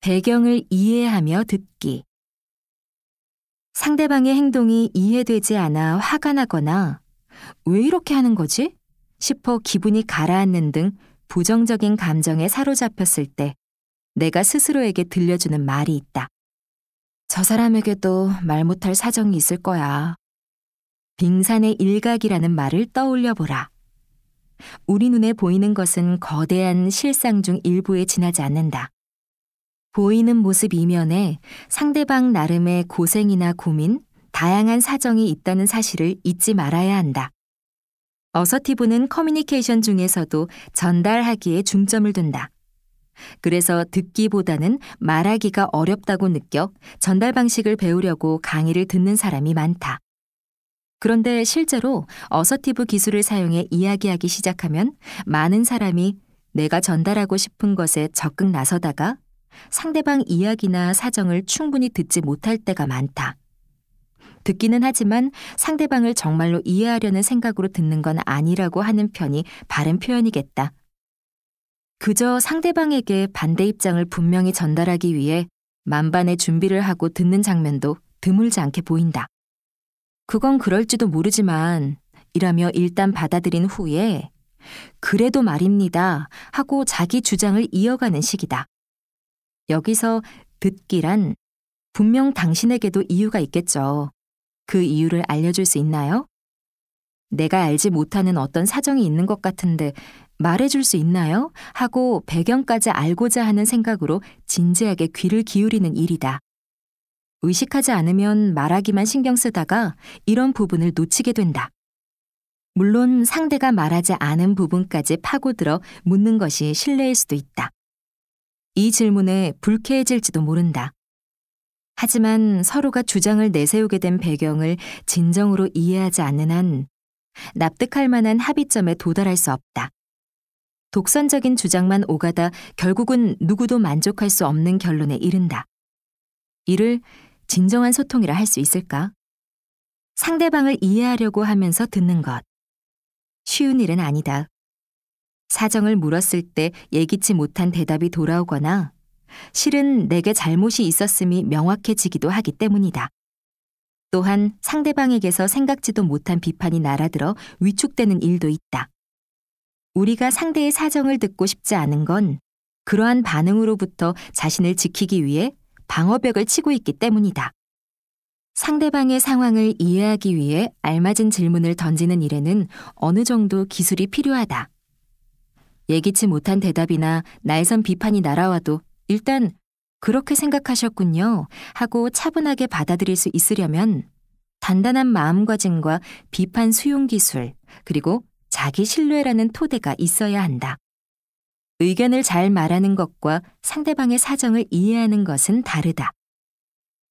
배경을 이해하며 듣기. 상대방의 행동이 이해되지 않아 화가 나거나 왜 이렇게 하는 거지? 싶어 기분이 가라앉는 등 부정적인 감정에 사로잡혔을 때 내가 스스로에게 들려주는 말이 있다. 저 사람에게도 말 못할 사정이 있을 거야. 빙산의 일각이라는 말을 떠올려 보라. 우리 눈에 보이는 것은 거대한 실상 중 일부에 지나지 않는다. 보이는 모습 이면에 상대방 나름의 고생이나 고민, 다양한 사정이 있다는 사실을 잊지 말아야 한다. 어서티브는 커뮤니케이션 중에서도 전달하기에 중점을 둔다. 그래서 듣기보다는 말하기가 어렵다고 느껴 전달 방식을 배우려고 강의를 듣는 사람이 많다. 그런데 실제로 어서티브 기술을 사용해 이야기하기 시작하면 많은 사람이 내가 전달하고 싶은 것에 적극 나서다가 상대방 이야기나 사정을 충분히 듣지 못할 때가 많다. 듣기는 하지만 상대방을 정말로 이해하려는 생각으로 듣는 건 아니라고 하는 편이 바른 표현이겠다. 그저 상대방에게 반대 입장을 분명히 전달하기 위해 만반의 준비를 하고 듣는 장면도 드물지 않게 보인다. 그건 그럴지도 모르지만 이라며 일단 받아들인 후에 그래도 말입니다 하고 자기 주장을 이어가는 식이다. 여기서 듣기란 분명 당신에게도 이유가 있겠죠. 그 이유를 알려줄 수 있나요? 내가 알지 못하는 어떤 사정이 있는 것 같은데 말해줄 수 있나요? 하고 배경까지 알고자 하는 생각으로 진지하게 귀를 기울이는 일이다. 의식하지 않으면 말하기만 신경 쓰다가 이런 부분을 놓치게 된다. 물론 상대가 말하지 않은 부분까지 파고들어 묻는 것이 신뢰일 수도 있다. 이 질문에 불쾌해질지도 모른다. 하지만 서로가 주장을 내세우게 된 배경을 진정으로 이해하지 않는 한 납득할 만한 합의점에 도달할 수 없다. 독선적인 주장만 오가다 결국은 누구도 만족할 수 없는 결론에 이른다. 이를 진정한 소통이라 할 수 있을까? 상대방을 이해하려고 하면서 듣는 것. 쉬운 일은 아니다. 사정을 물었을 때 예기치 못한 대답이 돌아오거나 실은 내게 잘못이 있었음이 명확해지기도 하기 때문이다. 또한 상대방에게서 생각지도 못한 비판이 날아들어 위축되는 일도 있다. 우리가 상대의 사정을 듣고 싶지 않은 건 그러한 반응으로부터 자신을 지키기 위해 방어벽을 치고 있기 때문이다. 상대방의 상황을 이해하기 위해 알맞은 질문을 던지는 일에는 어느 정도 기술이 필요하다. 예기치 못한 대답이나 날선 비판이 날아와도 일단 그렇게 생각하셨군요 하고 차분하게 받아들일 수 있으려면 단단한 마음가짐과 비판 수용 기술, 그리고 자기 신뢰라는 토대가 있어야 한다. 의견을 잘 말하는 것과 상대방의 사정을 이해하는 것은 다르다.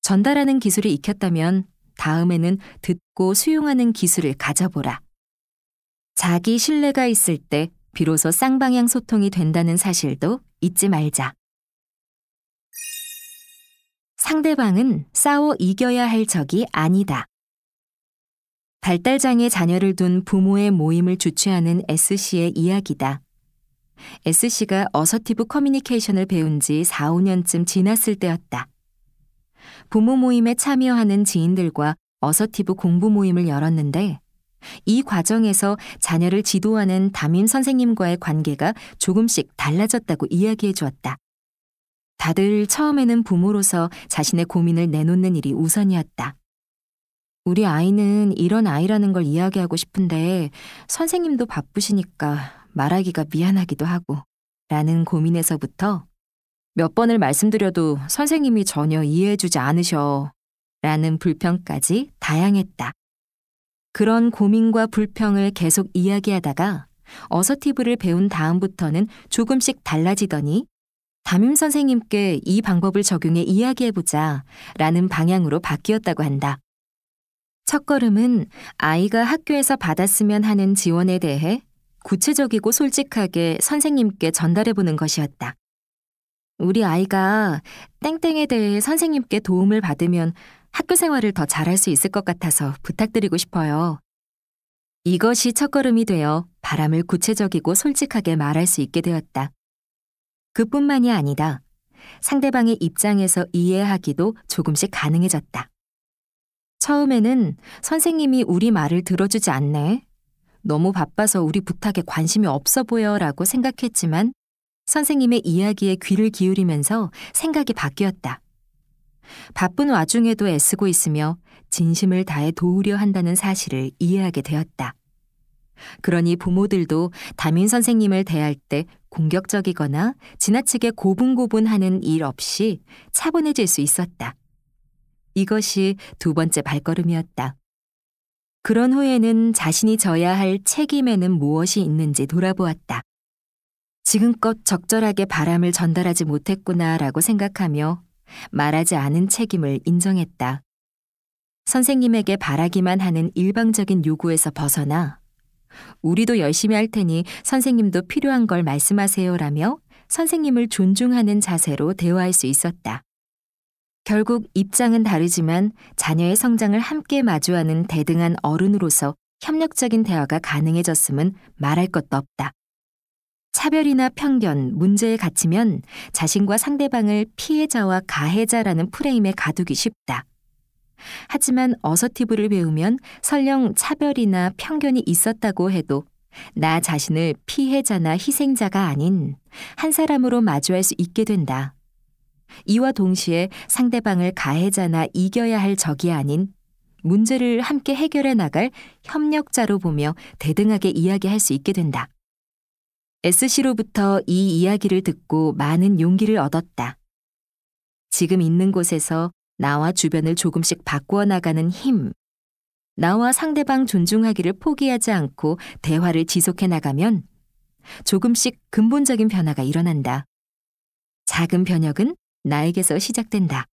전달하는 기술이 익혔다면 다음에는 듣고 수용하는 기술을 가져보라. 자기 신뢰가 있을 때 비로소 쌍방향 소통이 된다는 사실도 잊지 말자. 상대방은 싸워 이겨야 할 적이 아니다. 발달장애 자녀를 둔 부모의 모임을 주최하는 s c 의 이야기다. S씨가 어서티브 커뮤니케이션을 배운 지 4, 5년쯤 지났을 때였다. 부모 모임에 참여하는 지인들과 어서티브 공부 모임을 열었는데 이 과정에서 자녀를 지도하는 담임 선생님과의 관계가 조금씩 달라졌다고 이야기해 주었다. 다들 처음에는 부모로서 자신의 고민을 내놓는 일이 우선이었다. 우리 아이는 이런 아이라는 걸 이야기하고 싶은데 선생님도 바쁘시니까 말하기가 미안하기도 하고 라는 고민에서부터 몇 번을 말씀드려도 선생님이 전혀 이해해주지 않으셔 라는 불평까지 다양했다. 그런 고민과 불평을 계속 이야기하다가 어서티브를 배운 다음부터는 조금씩 달라지더니 담임 선생님께 이 방법을 적용해 이야기해보자 라는 방향으로 바뀌었다고 한다. 첫걸음은 아이가 학교에서 받았으면 하는 지원에 대해 구체적이고 솔직하게 선생님께 전달해 보는 것이었다. 우리 아이가 땡땡에 대해 선생님께 도움을 받으면 학교 생활을 더 잘할 수 있을 것 같아서 부탁드리고 싶어요. 이것이 첫걸음이 되어 바람을 구체적이고 솔직하게 말할 수 있게 되었다. 그뿐만이 아니다. 상대방의 입장에서 이해하기도 조금씩 가능해졌다. 처음에는 선생님이 우리 말을 들어주지 않네 너무 바빠서 우리 부탁에 관심이 없어 보여라고 생각했지만 선생님의 이야기에 귀를 기울이면서 생각이 바뀌었다. 바쁜 와중에도 애쓰고 있으며 진심을 다해 도우려 한다는 사실을 이해하게 되었다. 그러니 부모들도 담임 선생님을 대할 때 공격적이거나 지나치게 고분고분하는 일 없이 차분해질 수 있었다. 이것이 두 번째 발걸음이었다. 그런 후에는 자신이 져야 할 책임에는 무엇이 있는지 돌아보았다. 지금껏 적절하게 바람을 전달하지 못했구나라고 생각하며 말하지 않은 책임을 인정했다. 선생님에게 바라기만 하는 일방적인 요구에서 벗어나 우리도 열심히 할 테니 선생님도 필요한 걸 말씀하세요라며 선생님을 존중하는 자세로 대화할 수 있었다. 결국 입장은 다르지만 자녀의 성장을 함께 마주하는 대등한 어른으로서 협력적인 대화가 가능해졌음은 말할 것도 없다. 차별이나 편견, 문제에 갇히면 자신과 상대방을 피해자와 가해자라는 프레임에 가두기 쉽다. 하지만 어서티브를 배우면 설령 차별이나 편견이 있었다고 해도 나 자신을 피해자나 희생자가 아닌 한 사람으로 마주할 수 있게 된다. 이와 동시에 상대방을 가해자나 이겨야 할 적이 아닌 문제를 함께 해결해 나갈 협력자로 보며 대등하게 이야기할 수 있게 된다. S씨로부터 이 이야기를 듣고 많은 용기를 얻었다. 지금 있는 곳에서 나와 주변을 조금씩 바꾸어 나가는 힘. 나와 상대방 존중하기를 포기하지 않고 대화를 지속해 나가면 조금씩 근본적인 변화가 일어난다. 작은 변혁은 나에게서 시작된다.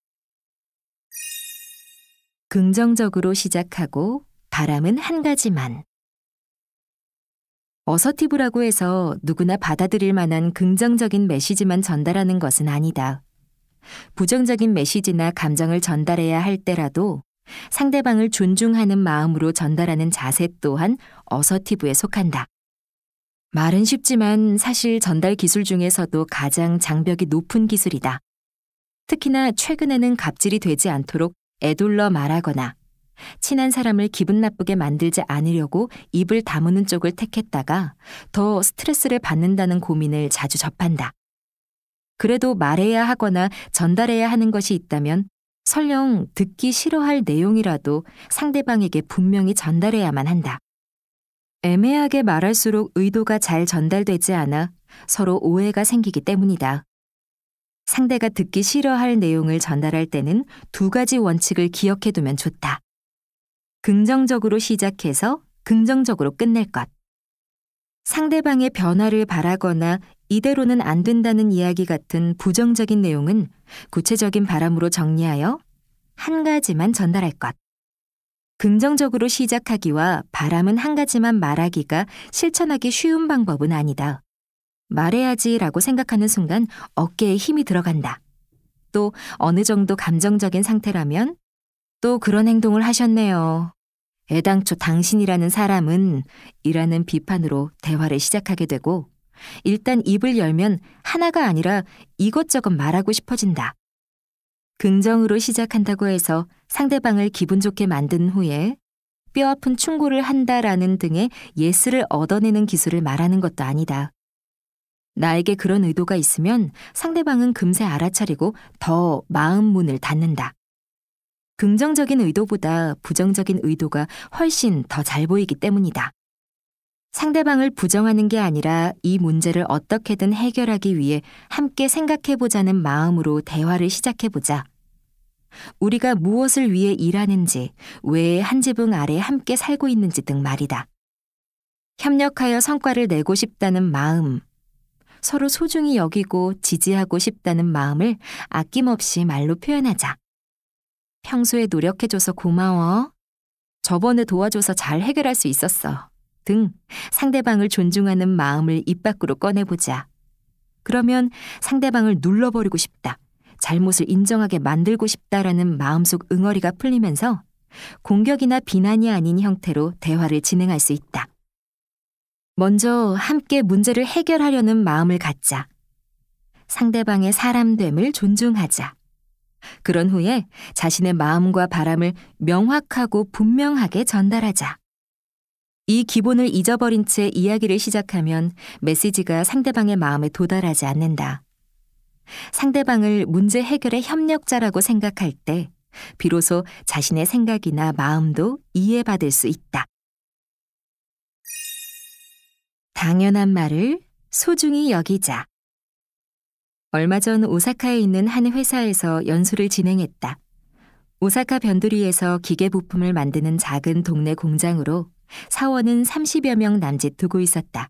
긍정적으로 시작하고 바람은 한 가지만. 어서티브라고 해서 누구나 받아들일 만한 긍정적인 메시지만 전달하는 것은 아니다. 부정적인 메시지나 감정을 전달해야 할 때라도 상대방을 존중하는 마음으로 전달하는 자세 또한 어서티브에 속한다. 말은 쉽지만 사실 전달 기술 중에서도 가장 장벽이 높은 기술이다. 특히나 최근에는 갑질이 되지 않도록 애둘러 말하거나 친한 사람을 기분 나쁘게 만들지 않으려고 입을 다무는 쪽을 택했다가 더 스트레스를 받는다는 고민을 자주 접한다. 그래도 말해야 하거나 전달해야 하는 것이 있다면 설령 듣기 싫어할 내용이라도 상대방에게 분명히 전달해야만 한다. 애매하게 말할수록 의도가 잘 전달되지 않아 서로 오해가 생기기 때문이다. 상대가 듣기 싫어할 내용을 전달할 때는 두 가지 원칙을 기억해 두면 좋다. 긍정적으로 시작해서 긍정적으로 끝낼 것. 상대방의 변화를 바라거나 이대로는 안 된다는 이야기 같은 부정적인 내용은 구체적인 바람으로 정리하여 한 가지만 전달할 것. 긍정적으로 시작하기와 바람은 한 가지만 말하기가 실천하기 쉬운 방법은 아니다. 말해야지라고 생각하는 순간 어깨에 힘이 들어간다. 또 어느 정도 감정적인 상태라면 또 그런 행동을 하셨네요. 애당초 당신이라는 사람은 이라는 비판으로 대화를 시작하게 되고 일단 입을 열면 하나가 아니라 이것저것 말하고 싶어진다. 긍정으로 시작한다고 해서 상대방을 기분 좋게 만든 후에 뼈아픈 충고를 한다라는 등의 예스를 얻어내는 기술을 말하는 것도 아니다. 나에게 그런 의도가 있으면 상대방은 금세 알아차리고 더 마음 문을 닫는다. 긍정적인 의도보다 부정적인 의도가 훨씬 더 잘 보이기 때문이다. 상대방을 부정하는 게 아니라 이 문제를 어떻게든 해결하기 위해 함께 생각해보자는 마음으로 대화를 시작해보자. 우리가 무엇을 위해 일하는지, 왜 한 지붕 아래 함께 살고 있는지 등 말이다. 협력하여 성과를 내고 싶다는 마음, 서로 소중히 여기고 지지하고 싶다는 마음을 아낌없이 말로 표현하자. 평소에 노력해줘서 고마워. 저번에 도와줘서 잘 해결할 수 있었어. 등 상대방을 존중하는 마음을 입 밖으로 꺼내보자. 그러면 상대방을 눌러버리고 싶다. 잘못을 인정하게 만들고 싶다라는 마음속 응어리가 풀리면서 공격이나 비난이 아닌 형태로 대화를 진행할 수 있다. 먼저 함께 문제를 해결하려는 마음을 갖자. 상대방의 사람됨을 존중하자. 그런 후에 자신의 마음과 바람을 명확하고 분명하게 전달하자. 이 기본을 잊어버린 채 이야기를 시작하면 메시지가 상대방의 마음에 도달하지 않는다. 상대방을 문제 해결의 협력자라고 생각할 때 비로소 자신의 생각이나 마음도 이해받을 수 있다. 당연한 말을 소중히 여기자. 얼마 전 오사카에 있는 한 회사에서 연수를 진행했다. 오사카 변두리에서 기계 부품을 만드는 작은 동네 공장으로 사원은 30여 명 남짓 두고 있었다.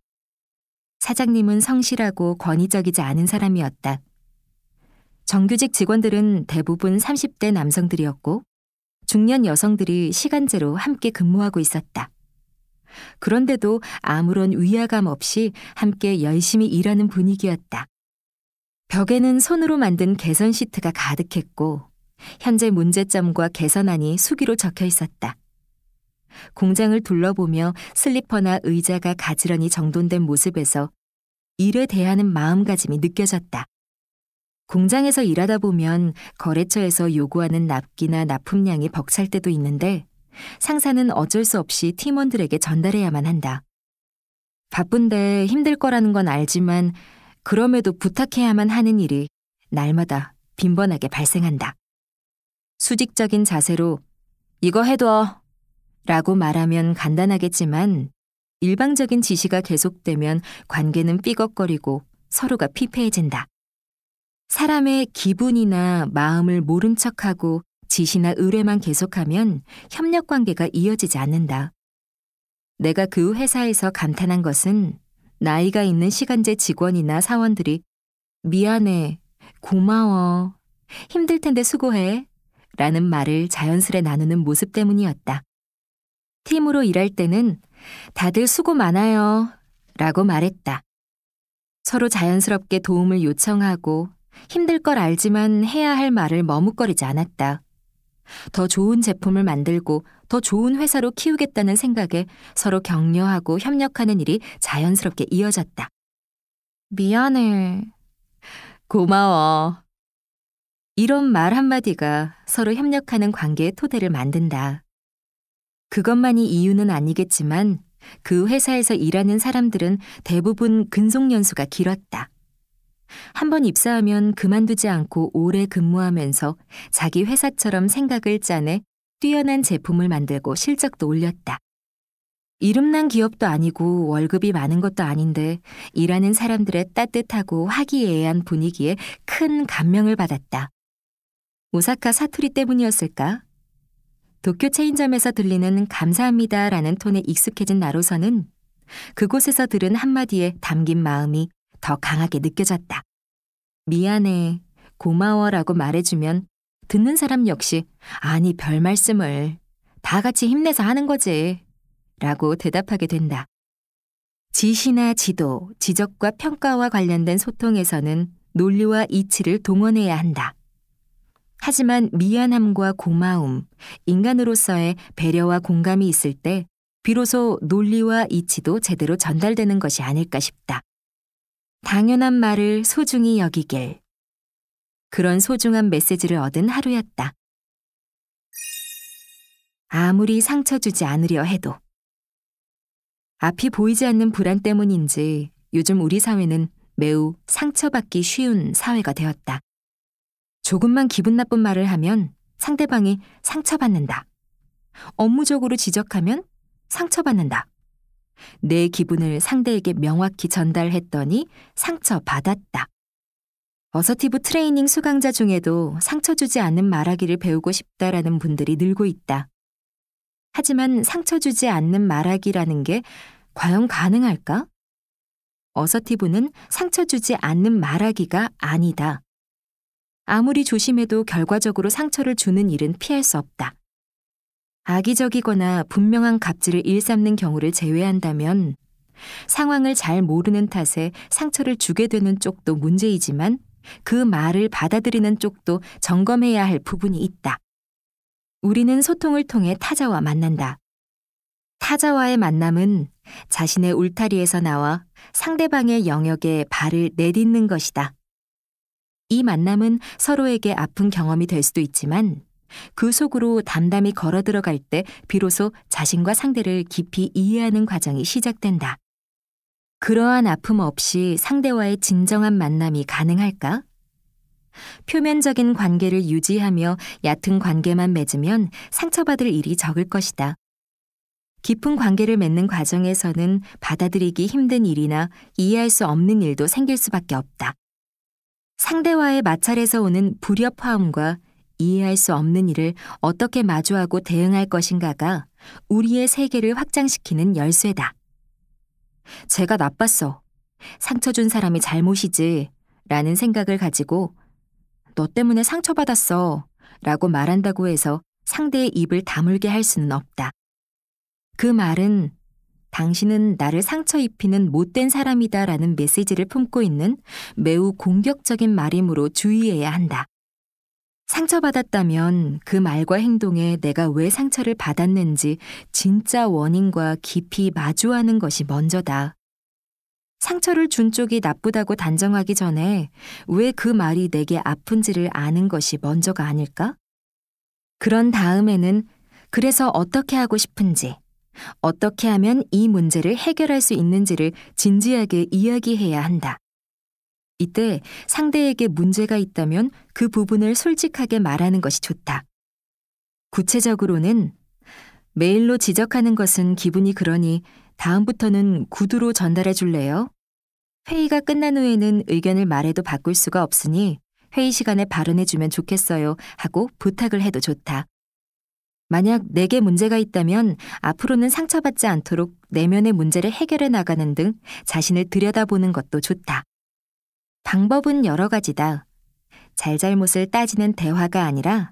사장님은 성실하고 권위적이지 않은 사람이었다. 정규직 직원들은 대부분 30대 남성들이었고 중년 여성들이 시간제로 함께 근무하고 있었다. 그런데도 아무런 위화감 없이 함께 열심히 일하는 분위기였다. 벽에는 손으로 만든 개선 시트가 가득했고 현재 문제점과 개선안이 수기로 적혀 있었다. 공장을 둘러보며 슬리퍼나 의자가 가지런히 정돈된 모습에서 일에 대하는 마음가짐이 느껴졌다. 공장에서 일하다 보면 거래처에서 요구하는 납기나 납품량이 벅찰 때도 있는데 상사는 어쩔 수 없이 팀원들에게 전달해야만 한다. 바쁜데 힘들 거라는 건 알지만 그럼에도 부탁해야만 하는 일이 날마다 빈번하게 발생한다. 수직적인 자세로 이거 해둬 라고 말하면 간단하겠지만 일방적인 지시가 계속되면 관계는 삐걱거리고 서로가 피폐해진다. 사람의 기분이나 마음을 모른 척하고 지시나 의뢰만 계속하면 협력 관계가 이어지지 않는다. 내가 그 회사에서 감탄한 것은 나이가 있는 시간제 직원이나 사원들이 미안해, 고마워, 힘들 텐데 수고해 라는 말을 자연스레 나누는 모습 때문이었다. 팀으로 일할 때는 다들 수고 많아요 라고 말했다. 서로 자연스럽게 도움을 요청하고 힘들 걸 알지만 해야 할 말을 머뭇거리지 않았다. 더 좋은 제품을 만들고 더 좋은 회사로 키우겠다는 생각에 서로 격려하고 협력하는 일이 자연스럽게 이어졌다. 미안해. 고마워. 이런 말 한마디가 서로 협력하는 관계의 토대를 만든다. 그것만이 이유는 아니겠지만 그 회사에서 일하는 사람들은 대부분 근속 연수가 길었다. 한번 입사하면 그만두지 않고 오래 근무하면서 자기 회사처럼 생각을 짜내 뛰어난 제품을 만들고 실적도 올렸다. 이름난 기업도 아니고 월급이 많은 것도 아닌데 일하는 사람들의 따뜻하고 화기애애한 분위기에 큰 감명을 받았다. 오사카 사투리 때문이었을까? 도쿄 체인점에서 들리는 감사합니다라는 톤에 익숙해진 나로서는 그곳에서 들은 한마디에 담긴 마음이 더 강하게 느껴졌다. 미안해, 고마워라고 말해주면 듣는 사람 역시 아니 별 말씀을 다 같이 힘내서 하는 거지 라고 대답하게 된다. 지시나 지도, 지적과 평가와 관련된 소통에서는 논리와 이치를 동원해야 한다. 하지만 미안함과 고마움, 인간으로서의 배려와 공감이 있을 때 비로소 논리와 이치도 제대로 전달되는 것이 아닐까 싶다. 당연한 말을 소중히 여기길. 그런 소중한 메시지를 얻은 하루였다. 아무리 상처 주지 않으려 해도. 앞이 보이지 않는 불안 때문인지 요즘 우리 사회는 매우 상처받기 쉬운 사회가 되었다. 조금만 기분 나쁜 말을 하면 상대방이 상처받는다. 업무적으로 지적하면 상처받는다. 내 기분을 상대에게 명확히 전달했더니 상처받았다. 어서티브 트레이닝 수강자 중에도 상처 주지 않는 말하기를 배우고 싶다라는 분들이 늘고 있다. 하지만 상처 주지 않는 말하기라는 게 과연 가능할까? 어서티브는 상처 주지 않는 말하기가 아니다. 아무리 조심해도 결과적으로 상처를 주는 일은 피할 수 없다. 악의적이거나 분명한 갑질을 일삼는 경우를 제외한다면 상황을 잘 모르는 탓에 상처를 주게 되는 쪽도 문제이지만 그 말을 받아들이는 쪽도 점검해야 할 부분이 있다. 우리는 소통을 통해 타자와 만난다. 타자와의 만남은 자신의 울타리에서 나와 상대방의 영역에 발을 내딛는 것이다. 이 만남은 서로에게 아픈 경험이 될 수도 있지만 그 속으로 담담히 걸어 들어갈 때 비로소 자신과 상대를 깊이 이해하는 과정이 시작된다. 그러한 아픔 없이 상대와의 진정한 만남이 가능할까? 표면적인 관계를 유지하며 얕은 관계만 맺으면 상처받을 일이 적을 것이다. 깊은 관계를 맺는 과정에서는 받아들이기 힘든 일이나 이해할 수 없는 일도 생길 수밖에 없다. 상대와의 마찰에서 오는 불협화음과 이해할 수 없는 일을 어떻게 마주하고 대응할 것인가가 우리의 세계를 확장시키는 열쇠다. 제가 나빴어. 상처 준 사람이 잘못이지. 라는 생각을 가지고 너 때문에 상처받았어. 라고 말한다고 해서 상대의 입을 다물게 할 수는 없다. 그 말은 당신은 나를 상처 입히는 못된 사람이다 라는 메시지를 품고 있는 매우 공격적인 말임으로 주의해야 한다. 상처받았다면 그 말과 행동에 내가 왜 상처를 받았는지 진짜 원인과 깊이 마주하는 것이 먼저다. 상처를 준 쪽이 나쁘다고 단정하기 전에 왜 그 말이 내게 아픈지를 아는 것이 먼저가 아닐까? 그런 다음에는 그래서 어떻게 하고 싶은지, 어떻게 하면 이 문제를 해결할 수 있는지를 진지하게 이야기해야 한다. 이때 상대에게 문제가 있다면 그 부분을 솔직하게 말하는 것이 좋다. 구체적으로는 메일로 지적하는 것은 기분이 그러니 다음부터는 구두로 전달해 줄래요? 회의가 끝난 후에는 의견을 말해도 바꿀 수가 없으니 회의 시간에 발언해 주면 좋겠어요 하고 부탁을 해도 좋다. 만약 내게 문제가 있다면 앞으로는 상처받지 않도록 내면의 문제를 해결해 나가는 등 자신을 들여다보는 것도 좋다. 방법은 여러 가지다. 잘잘못을 따지는 대화가 아니라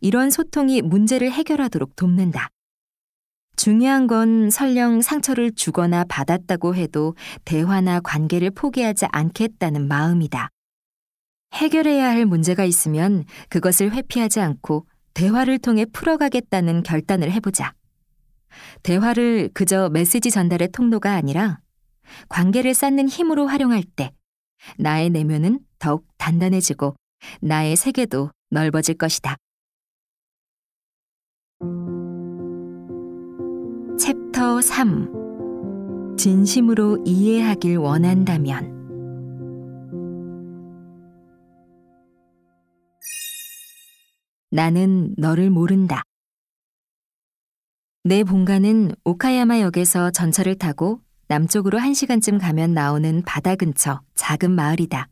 이런 소통이 문제를 해결하도록 돕는다. 중요한 건 설령 상처를 주거나 받았다고 해도 대화나 관계를 포기하지 않겠다는 마음이다. 해결해야 할 문제가 있으면 그것을 회피하지 않고 대화를 통해 풀어가겠다는 결단을 해보자. 대화를 그저 메시지 전달의 통로가 아니라 관계를 쌓는 힘으로 활용할 때 나의 내면은 더욱 단단해지고 나의 세계도 넓어질 것이다. 챕터 3 진심으로 이해하길 원한다면 나는 너를 모른다. 내 본가는 오카야마 역에서 전철을 타고 남쪽으로 한시간쯤 가면 나오는 바다 근처 작은 마을이다.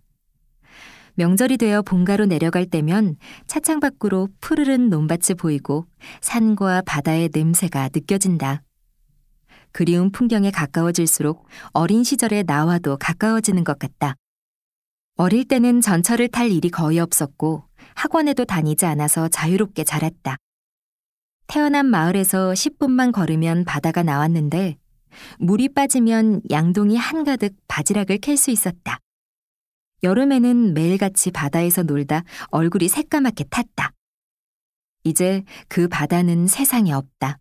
명절이 되어 본가로 내려갈 때면 차창 밖으로 푸르른 논밭이 보이고 산과 바다의 냄새가 느껴진다. 그리운 풍경에 가까워질수록 어린 시절의 나와도 가까워지는 것 같다. 어릴 때는 전철을 탈 일이 거의 없었고 학원에도 다니지 않아서 자유롭게 자랐다. 태어난 마을에서 10분만 걸으면 바다가 나왔는데 물이 빠지면 양동이 한가득 바지락을 캘 수 있었다. 여름에는 매일같이 바다에서 놀다 얼굴이 새까맣게 탔다. 이제 그 바다는 세상에 없다.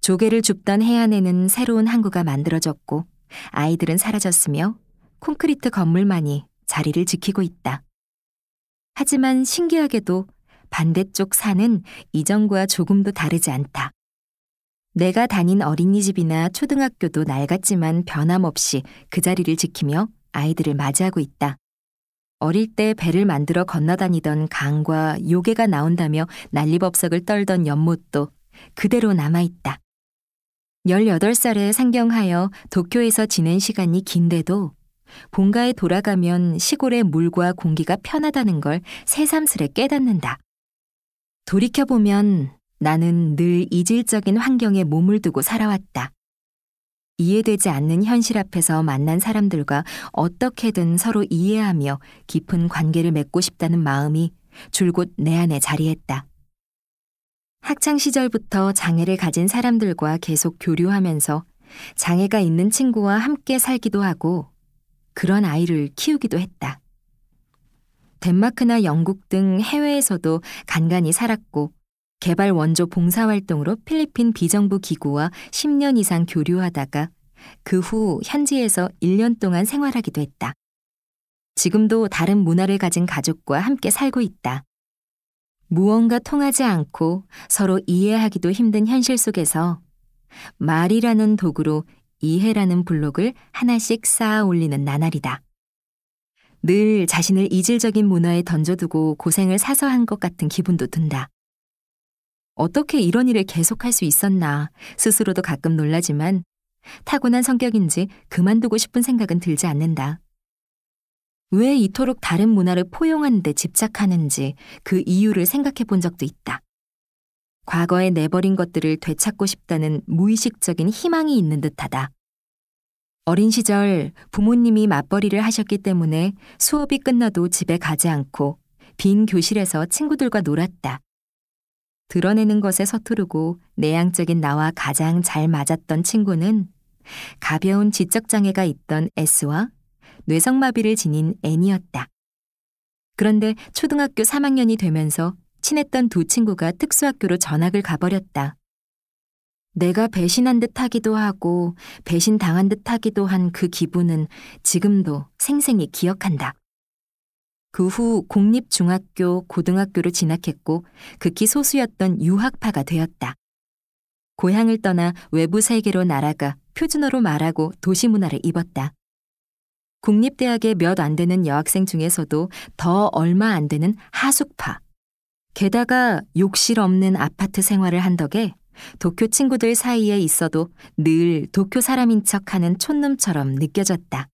조개를 줍던 해안에는 새로운 항구가 만들어졌고 아이들은 사라졌으며 콘크리트 건물만이 자리를 지키고 있다. 하지만 신기하게도 반대쪽 산은 이전과 조금도 다르지 않다. 내가 다닌 어린이집이나 초등학교도 낡았지만 변함없이 그 자리를 지키며 아이들을 맞이하고 있다. 어릴 때 배를 만들어 건너다니던 강과 요괴가 나온다며 난리법석을 떨던 연못도 그대로 남아있다. 18살에 상경하여 도쿄에서 지낸 시간이 긴데도 본가에 돌아가면 시골의 물과 공기가 편하다는 걸 새삼스레 깨닫는다. 돌이켜보면 나는 늘 이질적인 환경에 몸을 두고 살아왔다. 이해되지 않는 현실 앞에서 만난 사람들과 어떻게든 서로 이해하며 깊은 관계를 맺고 싶다는 마음이 줄곧 내 안에 자리했다. 학창 시절부터 장애를 가진 사람들과 계속 교류하면서 장애가 있는 친구와 함께 살기도 하고 그런 아이를 키우기도 했다. 덴마크나 영국 등 해외에서도 간간히 살았고 개발 원조 봉사활동으로 필리핀 비정부 기구와 10년 이상 교류하다가 그 후 현지에서 1년 동안 생활하기도 했다. 지금도 다른 문화를 가진 가족과 함께 살고 있다. 무언가 통하지 않고 서로 이해하기도 힘든 현실 속에서 말이라는 도구로 이해라는 블록을 하나씩 쌓아 올리는 나날이다. 늘 자신을 이질적인 문화에 던져두고 고생을 사서 한 것 같은 기분도 든다. 어떻게 이런 일을 계속할 수 있었나 스스로도 가끔 놀라지만 타고난 성격인지 그만두고 싶은 생각은 들지 않는다. 왜 이토록 다른 문화를 포용하는 데 집착하는지 그 이유를 생각해 본 적도 있다. 과거에 내버린 것들을 되찾고 싶다는 무의식적인 희망이 있는 듯하다. 어린 시절 부모님이 맞벌이를 하셨기 때문에 수업이 끝나도 집에 가지 않고 빈 교실에서 친구들과 놀았다. 드러내는 것에 서투르고 내향적인 나와 가장 잘 맞았던 친구는 가벼운 지적장애가 있던 S와 뇌성마비를 지닌 N이었다. 그런데 초등학교 3학년이 되면서 친했던 두 친구가 특수학교로 전학을 가버렸다. 내가 배신한 듯 하기도 하고 배신당한 듯 하기도 한 그 기분은 지금도 생생히 기억한다. 그후 공립중학교, 고등학교를 진학했고 극히 소수였던 유학파가 되었다. 고향을 떠나 외부 세계로 날아가 표준어로 말하고 도시 문화를 입었다. 국립대학에 몇 안 되는 여학생 중에서도 더 얼마 안 되는 하숙파. 게다가 욕실 없는 아파트 생활을 한 덕에 도쿄 친구들 사이에 있어도 늘 도쿄 사람인 척 하는 촌놈처럼 느껴졌다.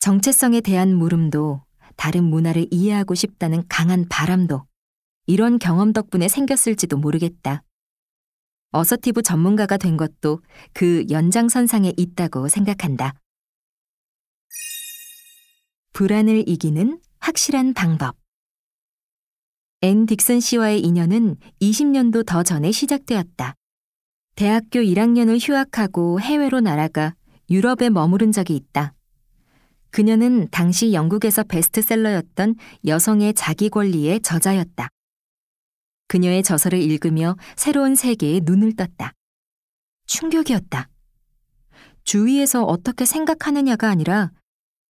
정체성에 대한 물음도 다른 문화를 이해하고 싶다는 강한 바람도 이런 경험 덕분에 생겼을지도 모르겠다. 어서티브 전문가가 된 것도 그 연장선상에 있다고 생각한다. 불안을 이기는 확실한 방법. 앤 딕슨 씨와의 인연은 20년도 더 전에 시작되었다. 대학교 1학년을 휴학하고 해외로 날아가 유럽에 머무른 적이 있다. 그녀는 당시 영국에서 베스트셀러였던 여성의 자기 권리의 저자였다. 그녀의 저서를 읽으며 새로운 세계에 눈을 떴다. 충격이었다. 주위에서 어떻게 생각하느냐가 아니라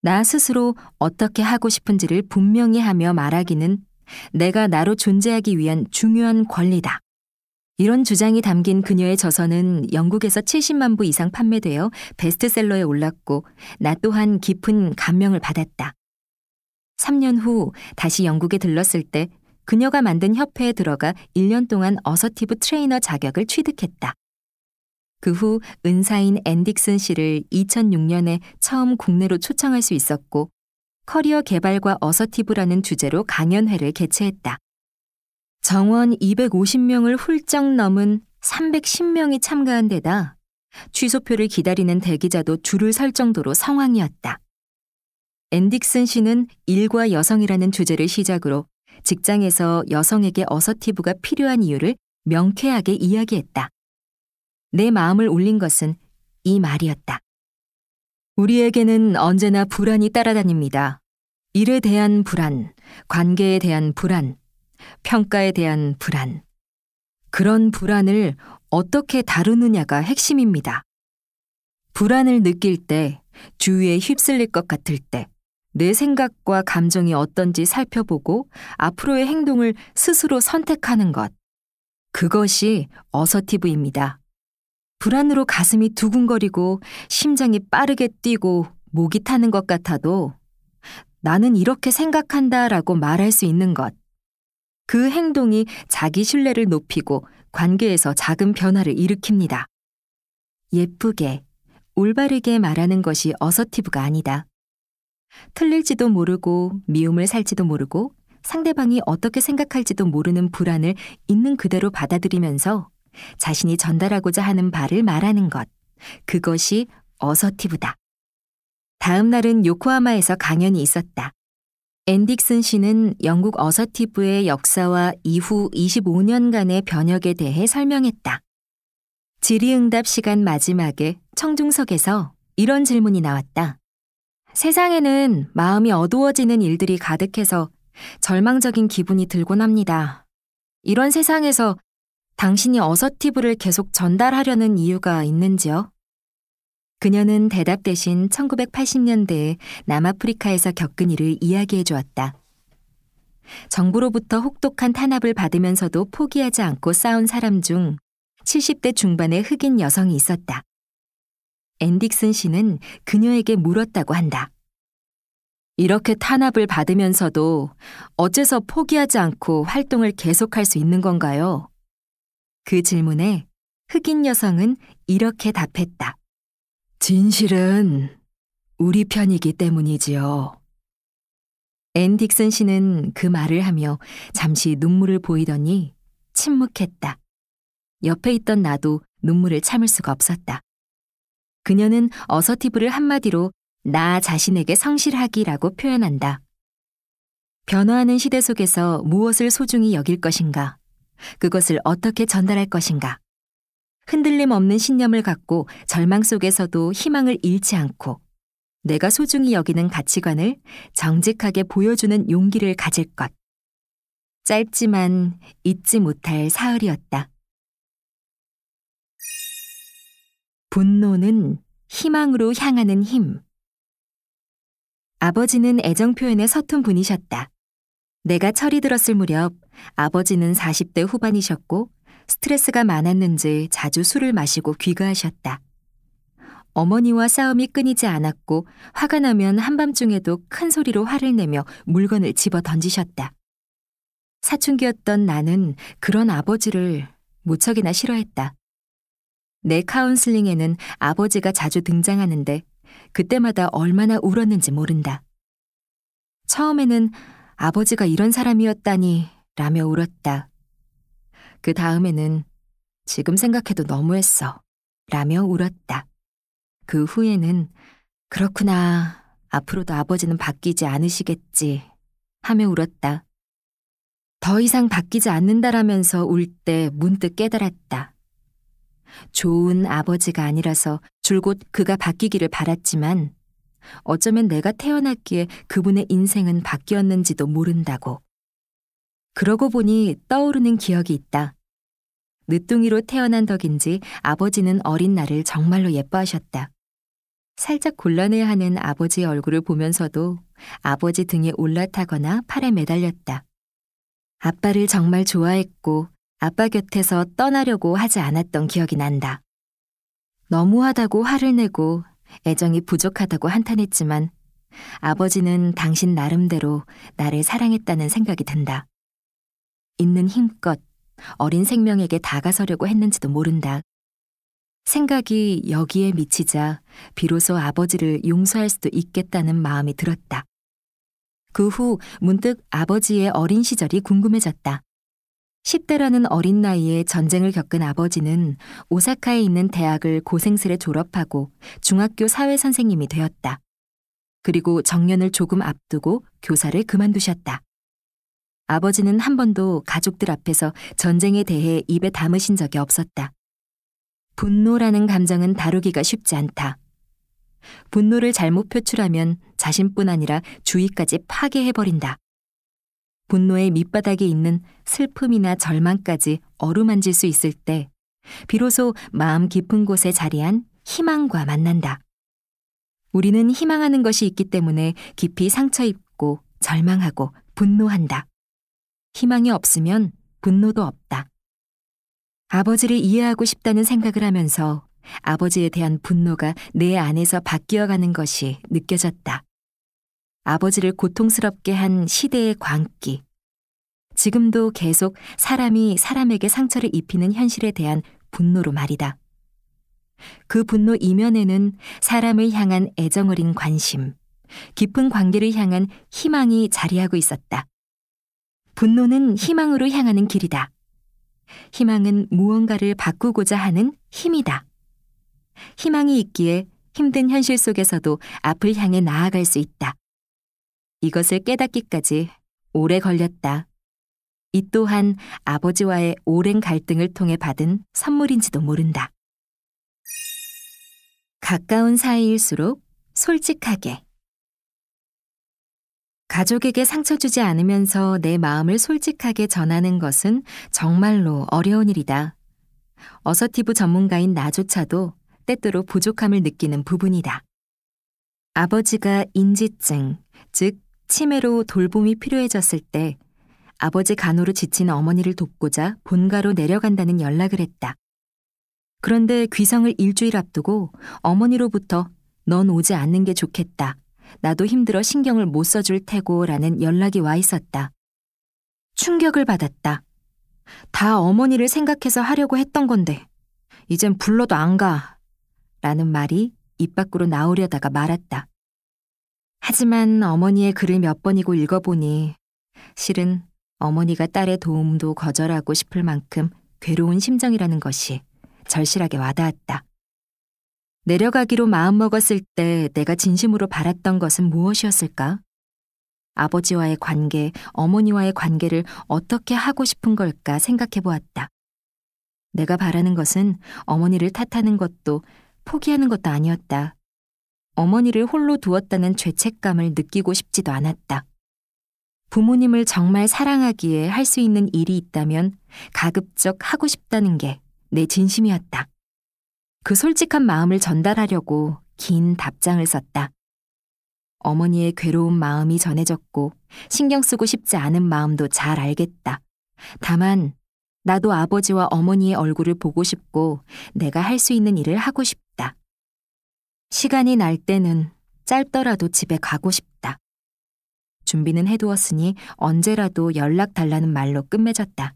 나 스스로 어떻게 하고 싶은지를 분명히 하며 말하기는 내가 나로 존재하기 위한 중요한 권리다. 이런 주장이 담긴 그녀의 저서는 영국에서 70만 부 이상 판매되어 베스트셀러에 올랐고 나 또한 깊은 감명을 받았다. 3년 후 다시 영국에 들렀을 때 그녀가 만든 협회에 들어가 1년 동안 어서티브 트레이너 자격을 취득했다. 그 후 은사인 앤딕슨 씨를 2006년에 처음 국내로 초청할 수 있었고 커리어 개발과 어서티브라는 주제로 강연회를 개최했다. 정원 250명을 훌쩍 넘은 310명이 참가한 데다 취소표를 기다리는 대기자도 줄을 설 정도로 상황이었다. 앤딕슨 씨는 일과 여성이라는 주제를 시작으로 직장에서 여성에게 어서티브가 필요한 이유를 명쾌하게 이야기했다. 내 마음을 울린 것은 이 말이었다. 우리에게는 언제나 불안이 따라다닙니다. 일에 대한 불안, 관계에 대한 불안, 평가에 대한 불안. 그런 불안을 어떻게 다루느냐가 핵심입니다. 불안을 느낄 때, 주위에 휩쓸릴 것 같을 때, 내 생각과 감정이 어떤지 살펴보고 앞으로의 행동을 스스로 선택하는 것. 그것이 어서티브입니다. 불안으로 가슴이 두근거리고 심장이 빠르게 뛰고 목이 타는 것 같아도 나는 이렇게 생각한다 라고 말할 수 있는 것. 그 행동이 자기 신뢰를 높이고 관계에서 작은 변화를 일으킵니다. 예쁘게, 올바르게 말하는 것이 어서티브가 아니다. 틀릴지도 모르고 미움을 살지도 모르고 상대방이 어떻게 생각할지도 모르는 불안을 있는 그대로 받아들이면서 자신이 전달하고자 하는 바를 말하는 것. 그것이 어서티브다. 다음 날은 요코하마에서 강연이 있었다. 앤딕슨 씨는 영국 어서티브의 역사와 이후 25년간의 변혁에 대해 설명했다. 질의응답 시간 마지막에 청중석에서 이런 질문이 나왔다. 세상에는 마음이 어두워지는 일들이 가득해서 절망적인 기분이 들곤 합니다. 이런 세상에서 당신이 어서티브를 계속 전달하려는 이유가 있는지요? 그녀는 대답 대신 1980년대 에 남아프리카에서 겪은 일을 이야기해 주었다. 정부로부터 혹독한 탄압을 받으면서도 포기하지 않고 싸운 사람 중 70대 중반의 흑인 여성이 있었다. 앤딕슨 씨는 그녀에게 물었다고 한다. 이렇게 탄압을 받으면서도 어째서 포기하지 않고 활동을 계속할 수 있는 건가요? 그 질문에 흑인 여성은 이렇게 답했다. 진실은 우리 편이기 때문이지요. 앤 딕슨 씨는 그 말을 하며 잠시 눈물을 보이더니 침묵했다. 옆에 있던 나도 눈물을 참을 수가 없었다. 그녀는 어서티브를 한마디로 나 자신에게 성실하기라고 표현한다. 변화하는 시대 속에서 무엇을 소중히 여길 것인가? 그것을 어떻게 전달할 것인가? 흔들림 없는 신념을 갖고 절망 속에서도 희망을 잃지 않고 내가 소중히 여기는 가치관을 정직하게 보여주는 용기를 가질 것. 짧지만 잊지 못할 사흘이었다. 분노는 희망으로 향하는 힘. 아버지는 애정 표현에 서툰 분이셨다. 내가 철이 들었을 무렵 아버지는 40대 후반이셨고 스트레스가 많았는지 자주 술을 마시고 귀가하셨다. 어머니와 싸움이 끊이지 않았고 화가 나면 한밤중에도 큰 소리로 화를 내며 물건을 집어 던지셨다. 사춘기였던 나는 그런 아버지를 무척이나 싫어했다. 내 카운슬링에는 아버지가 자주 등장하는데 그때마다 얼마나 울었는지 모른다. 처음에는 아버지가 이런 사람이었다니 라며 울었다. 그 다음에는 지금 생각해도 너무했어. 라며 울었다. 그 후에는 그렇구나. 앞으로도 아버지는 바뀌지 않으시겠지. 하며 울었다. 더 이상 바뀌지 않는다라면서 울 때 문득 깨달았다. 좋은 아버지가 아니라서 줄곧 그가 바뀌기를 바랐지만 어쩌면 내가 태어났기에 그분의 인생은 바뀌었는지도 모른다고. 그러고 보니 떠오르는 기억이 있다. 늦둥이로 태어난 덕인지 아버지는 어린 나를 정말로 예뻐하셨다. 살짝 곤란해하는 아버지의 얼굴을 보면서도 아버지 등에 올라타거나 팔에 매달렸다. 아빠를 정말 좋아했고 아빠 곁에서 떠나려고 하지 않았던 기억이 난다. 너무하다고 화를 내고 애정이 부족하다고 한탄했지만 아버지는 당신 나름대로 나를 사랑했다는 생각이 든다. 있는 힘껏 어린 생명에게 다가서려고 했는지도 모른다. 생각이 여기에 미치자 비로소 아버지를 용서할 수도 있겠다는 마음이 들었다. 그 후 문득 아버지의 어린 시절이 궁금해졌다. 10대라는 어린 나이에 전쟁을 겪은 아버지는 오사카에 있는 대학을 고생스레 졸업하고 중학교 사회 선생님이 되었다. 그리고 정년을 조금 앞두고 교사를 그만두셨다. 아버지는 한 번도 가족들 앞에서 전쟁에 대해 입에 담으신 적이 없었다. 분노라는 감정은 다루기가 쉽지 않다. 분노를 잘못 표출하면 자신뿐 아니라 주위까지 파괴해버린다. 분노의 밑바닥에 있는 슬픔이나 절망까지 어루만질 수 있을 때, 비로소 마음 깊은 곳에 자리한 희망과 만난다. 우리는 희망하는 것이 있기 때문에 깊이 상처 입고 절망하고 분노한다. 희망이 없으면 분노도 없다. 아버지를 이해하고 싶다는 생각을 하면서 아버지에 대한 분노가 내 안에서 바뀌어가는 것이 느껴졌다. 아버지를 고통스럽게 한 시대의 광기. 지금도 계속 사람이 사람에게 상처를 입히는 현실에 대한 분노로 말이다. 그 분노 이면에는 사람을 향한 애정어린 관심, 깊은 관계를 향한 희망이 자리하고 있었다. 분노는 희망으로 향하는 길이다. 희망은 무언가를 바꾸고자 하는 힘이다. 희망이 있기에 힘든 현실 속에서도 앞을 향해 나아갈 수 있다. 이것을 깨닫기까지 오래 걸렸다. 이 또한 아버지와의 오랜 갈등을 통해 받은 선물인지도 모른다. 가까운 사이일수록 솔직하게 가족에게 상처 주지 않으면서 내 마음을 솔직하게 전하는 것은 정말로 어려운 일이다. 어서티브 전문가인 나조차도 때때로 부족함을 느끼는 부분이다. 아버지가 인지증, 즉 치매로 돌봄이 필요해졌을 때 아버지 간호로 지친 어머니를 돕고자 본가로 내려간다는 연락을 했다. 그런데 귀성을 일주일 앞두고 어머니로부터 넌 오지 않는 게 좋겠다. 나도 힘들어 신경을 못 써줄 테고 라는 연락이 와 있었다. 충격을 받았다. 다 어머니를 생각해서 하려고 했던 건데, 이젠 불러도 안 가. 라는 말이 입 밖으로 나오려다가 말았다. 하지만 어머니의 글을 몇 번이고 읽어보니, 실은 어머니가 딸의 도움도 거절하고 싶을 만큼 괴로운 심정이라는 것이 절실하게 와닿았다. 내려가기로 마음먹었을 때 내가 진심으로 바랐던 것은 무엇이었을까? 아버지와의 관계, 어머니와의 관계를 어떻게 하고 싶은 걸까 생각해 보았다. 내가 바라는 것은 어머니를 탓하는 것도 포기하는 것도 아니었다. 어머니를 홀로 두었다는 죄책감을 느끼고 싶지도 않았다. 부모님을 정말 사랑하기에 할 수 있는 일이 있다면 가급적 하고 싶다는 게 내 진심이었다. 그 솔직한 마음을 전달하려고 긴 답장을 썼다. 어머니의 괴로운 마음이 전해졌고 신경 쓰고 싶지 않은 마음도 잘 알겠다. 다만 나도 아버지와 어머니의 얼굴을 보고 싶고 내가 할 수 있는 일을 하고 싶다. 시간이 날 때는 짧더라도 집에 가고 싶다. 준비는 해두었으니 언제라도 연락 달라는 말로 끝맺었다.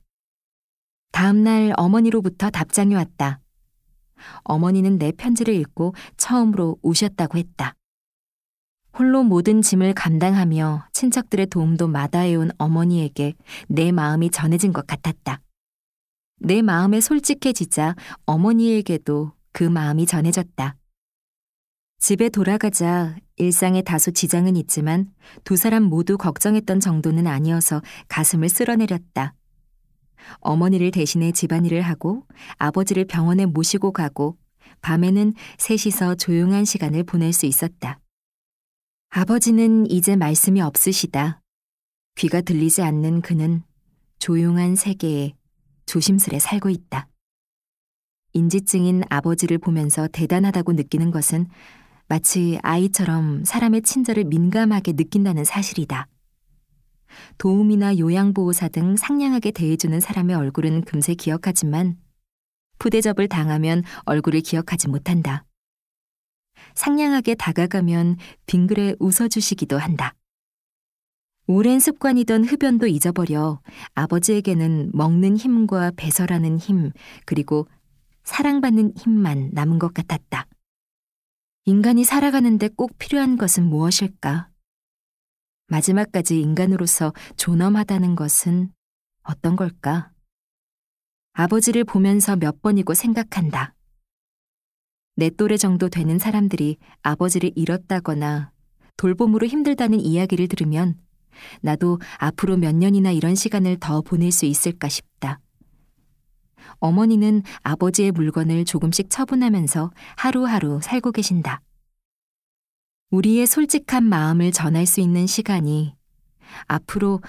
다음날 어머니로부터 답장이 왔다. 어머니는 내 편지를 읽고 처음으로 우셨다고 했다. 홀로 모든 짐을 감당하며 친척들의 도움도 마다해온 어머니에게 내 마음이 전해진 것 같았다. 내 마음에 솔직해지자 어머니에게도 그 마음이 전해졌다. 집에 돌아가자 일상에 다소 지장은 있지만 두 사람 모두 걱정했던 정도는 아니어서 가슴을 쓸어내렸다. 어머니를 대신해 집안일을 하고 아버지를 병원에 모시고 가고 밤에는 셋이서 조용한 시간을 보낼 수 있었다. 아버지는 이제 말씀이 없으시다. 귀가 들리지 않는 그는 조용한 세계에 조심스레 살고 있다. 인지증인 아버지를 보면서 대단하다고 느끼는 것은 마치 아이처럼 사람의 친절을 민감하게 느낀다는 사실이다. 도움이나 요양보호사 등 상냥하게 대해주는 사람의 얼굴은 금세 기억하지만 부대접을 당하면 얼굴을 기억하지 못한다. 상냥하게 다가가면 빙그레 웃어주시기도 한다. 오랜 습관이던 흡연도 잊어버려 아버지에게는 먹는 힘과 배설하는 힘, 그리고 사랑받는 힘만 남은 것 같았다. 인간이 살아가는데 꼭 필요한 것은 무엇일까? 마지막까지 인간으로서 존엄하다는 것은 어떤 걸까? 아버지를 보면서 몇 번이고 생각한다. 내 또래 정도 되는 사람들이 아버지를 잃었다거나 돌봄으로 힘들다는 이야기를 들으면 나도 앞으로 몇 년이나 이런 시간을 더 보낼 수 있을까 싶다. 어머니는 아버지의 물건을 조금씩 처분하면서 하루하루 살고 계신다. 우리의 솔직한 마음을 전할 수 있는 시간이 앞으로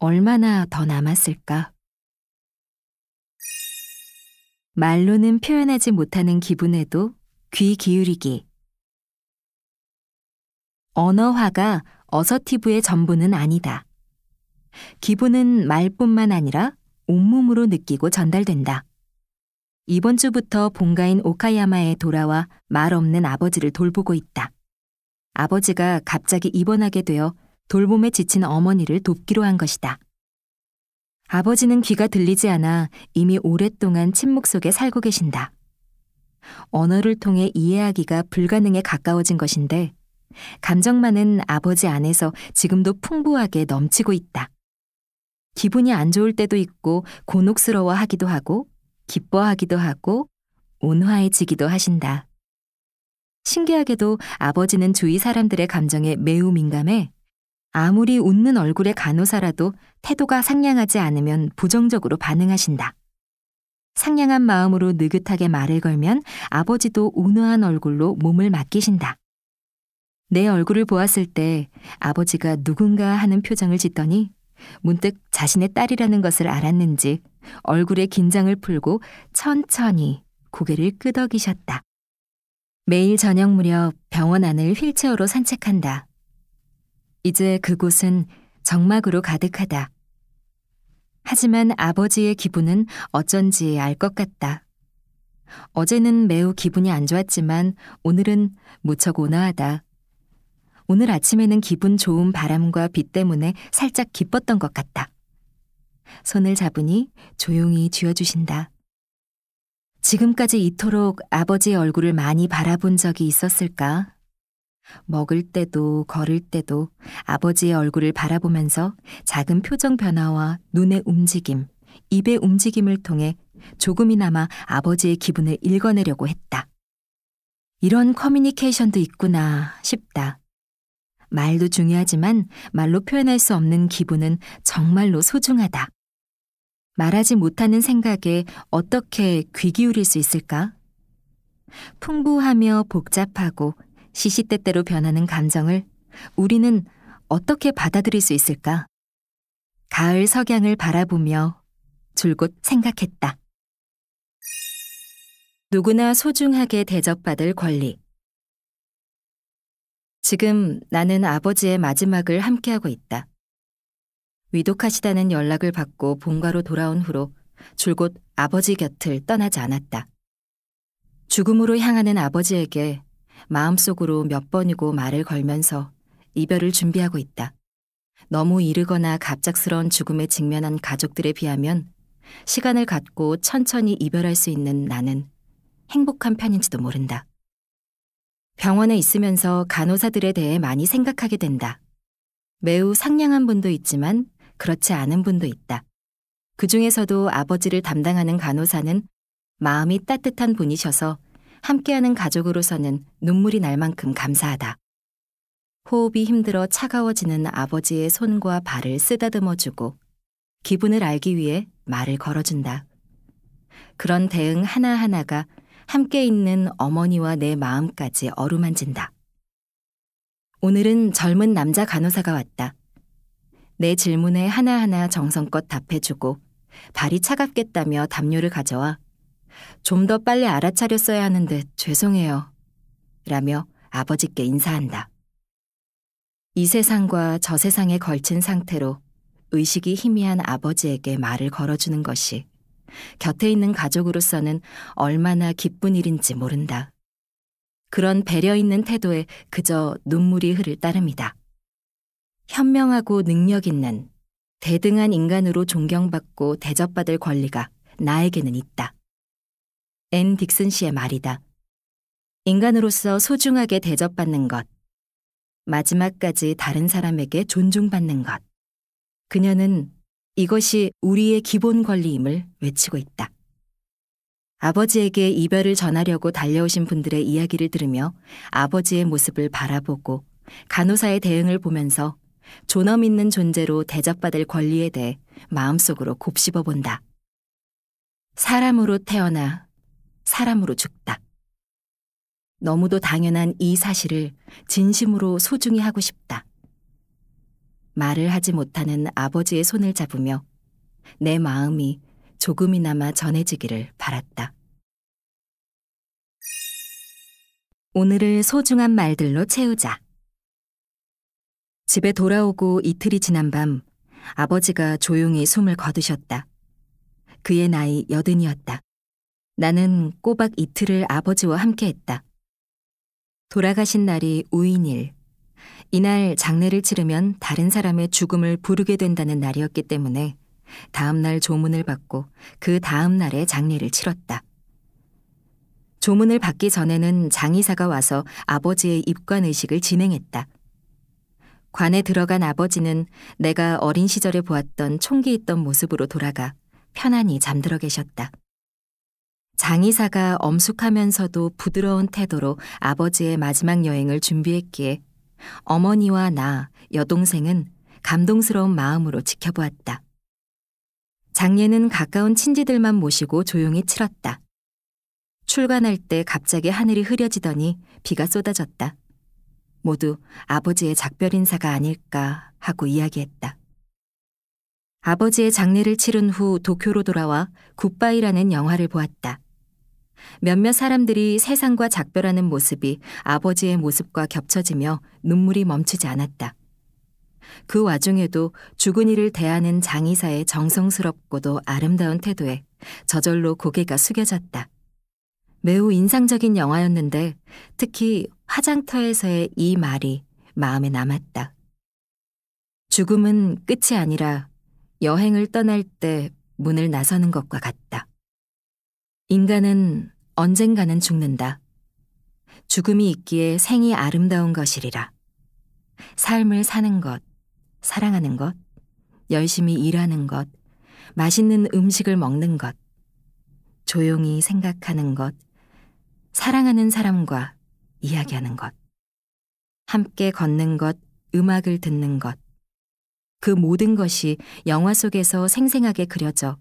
얼마나 더 남았을까? 말로는 표현하지 못하는 기분에도 귀 기울이기. 언어화가 어서티브의 전부는 아니다. 기분은 말뿐만 아니라 온몸으로 느끼고 전달된다. 이번 주부터 본가인 오카야마에 돌아와 말 없는 아버지를 돌보고 있다. 아버지가 갑자기 입원하게 되어 돌봄에 지친 어머니를 돕기로 한 것이다. 아버지는 귀가 들리지 않아 이미 오랫동안 침묵 속에 살고 계신다. 언어를 통해 이해하기가 불가능에 가까워진 것인데 감정만은 아버지 안에서 지금도 풍부하게 넘치고 있다. 기분이 안 좋을 때도 있고 곤혹스러워 하기도 하고 기뻐하기도 하고 온화해지기도 하신다. 신기하게도 아버지는 주위 사람들의 감정에 매우 민감해 아무리 웃는 얼굴의 간호사라도 태도가 상냥하지 않으면 부정적으로 반응하신다. 상냥한 마음으로 느긋하게 말을 걸면 아버지도 온화한 얼굴로 몸을 맡기신다. 내 얼굴을 보았을 때 아버지가 누군가 하는 표정을 짓더니 문득 자신의 딸이라는 것을 알았는지 얼굴의 긴장을 풀고 천천히 고개를 끄덕이셨다. 매일 저녁 무렵 병원 안을 휠체어로 산책한다. 이제 그곳은 정막으로 가득하다. 하지만 아버지의 기분은 어쩐지 알 것 같다. 어제는 매우 기분이 안 좋았지만 오늘은 무척 온화하다. 오늘 아침에는 기분 좋은 바람과 비 때문에 살짝 기뻤던 것 같다. 손을 잡으니 조용히 쥐어주신다. 지금까지 이토록 아버지의 얼굴을 많이 바라본 적이 있었을까? 먹을 때도 걸을 때도 아버지의 얼굴을 바라보면서 작은 표정 변화와 눈의 움직임, 입의 움직임을 통해 조금이나마 아버지의 기분을 읽어내려고 했다. 이런 커뮤니케이션도 있구나 싶다. 말도 중요하지만 말로 표현할 수 없는 기분은 정말로 소중하다. 말하지 못하는 생각에 어떻게 귀 기울일 수 있을까? 풍부하며 복잡하고 시시때때로 변하는 감정을 우리는 어떻게 받아들일 수 있을까? 가을 석양을 바라보며 줄곧 생각했다. 누구나 소중하게 대접받을 권리. 지금 나는 아버지의 마지막을 함께하고 있다. 위독하시다는 연락을 받고 본가로 돌아온 후로 줄곧 아버지 곁을 떠나지 않았다. 죽음으로 향하는 아버지에게 마음속으로 몇 번이고 말을 걸면서 이별을 준비하고 있다. 너무 이르거나 갑작스러운 죽음에 직면한 가족들에 비하면 시간을 갖고 천천히 이별할 수 있는 나는 행복한 편인지도 모른다. 병원에 있으면서 간호사들에 대해 많이 생각하게 된다. 매우 상냥한 분도 있지만 그렇지 않은 분도 있다. 그 중에서도 아버지를 담당하는 간호사는 마음이 따뜻한 분이셔서 함께하는 가족으로서는 눈물이 날 만큼 감사하다. 호흡이 힘들어 차가워지는 아버지의 손과 발을 쓰다듬어주고 기분을 알기 위해 말을 걸어준다. 그런 대응 하나하나가 함께 있는 어머니와 내 마음까지 어루만진다. 오늘은 젊은 남자 간호사가 왔다. 내 질문에 하나하나 정성껏 답해주고 발이 차갑겠다며 담요를 가져와 좀 더 빨리 알아차렸어야 하는듯 죄송해요. 라며 아버지께 인사한다. 이 세상과 저 세상에 걸친 상태로 의식이 희미한 아버지에게 말을 걸어주는 것이 곁에 있는 가족으로서는 얼마나 기쁜 일인지 모른다. 그런 배려 있는 태도에 그저 눈물이 흐를 따릅니다 현명하고 능력 있는 대등한 인간으로 존경받고 대접받을 권리가 나에게는 있다. 앤 딕슨 씨의 말이다. 인간으로서 소중하게 대접받는 것. 마지막까지 다른 사람에게 존중받는 것. 그녀는 이것이 우리의 기본 권리임을 외치고 있다. 아버지에게 이별을 전하려고 달려오신 분들의 이야기를 들으며 아버지의 모습을 바라보고 간호사의 대응을 보면서 존엄 있는 존재로 대접받을 권리에 대해 마음속으로 곱씹어 본다. 사람으로 태어나 사람으로 죽다. 너무도 당연한 이 사실을 진심으로 소중히 하고 싶다. 말을 하지 못하는 아버지의 손을 잡으며 내 마음이 조금이나마 전해지기를 바랐다. 오늘을 소중한 말들로 채우자. 집에 돌아오고 이틀이 지난 밤 아버지가 조용히 숨을 거두셨다. 그의 나이 여든이었다. 나는 꼬박 이틀을 아버지와 함께했다. 돌아가신 날이 우인일. 이날 장례를 치르면 다른 사람의 죽음을 부르게 된다는 날이었기 때문에 다음 날 조문을 받고 그 다음 날에 장례를 치렀다. 조문을 받기 전에는 장의사가 와서 아버지의 입관 의식을 진행했다. 관에 들어간 아버지는 내가 어린 시절에 보았던 총기 있던 모습으로 돌아가 편안히 잠들어 계셨다. 장의사가 엄숙하면서도 부드러운 태도로 아버지의 마지막 여행을 준비했기에 어머니와 나, 여동생은 감동스러운 마음으로 지켜보았다. 장례는 가까운 친지들만 모시고 조용히 치렀다. 출간할 때 갑자기 하늘이 흐려지더니 비가 쏟아졌다. 모두 아버지의 작별 인사가 아닐까 하고 이야기했다. 아버지의 장례를 치른 후 도쿄로 돌아와 굿바이라는 영화를 보았다. 몇몇 사람들이 세상과 작별하는 모습이 아버지의 모습과 겹쳐지며 눈물이 멈추지 않았다. 그 와중에도 죽은 이를 대하는 장의사의 정성스럽고도 아름다운 태도에 저절로 고개가 숙여졌다. 매우 인상적인 영화였는데 특히 화장터에서의 이 말이 마음에 남았다. 죽음은 끝이 아니라 여행을 떠날 때 문을 나서는 것과 같다. 인간은 언젠가는 죽는다. 죽음이 있기에 생이 아름다운 것이리라. 삶을 사는 것, 사랑하는 것, 열심히 일하는 것, 맛있는 음식을 먹는 것, 조용히 생각하는 것, 사랑하는 사람과 이야기하는 것, 함께 걷는 것, 음악을 듣는 것, 그 모든 것이 영화 속에서 생생하게 그려져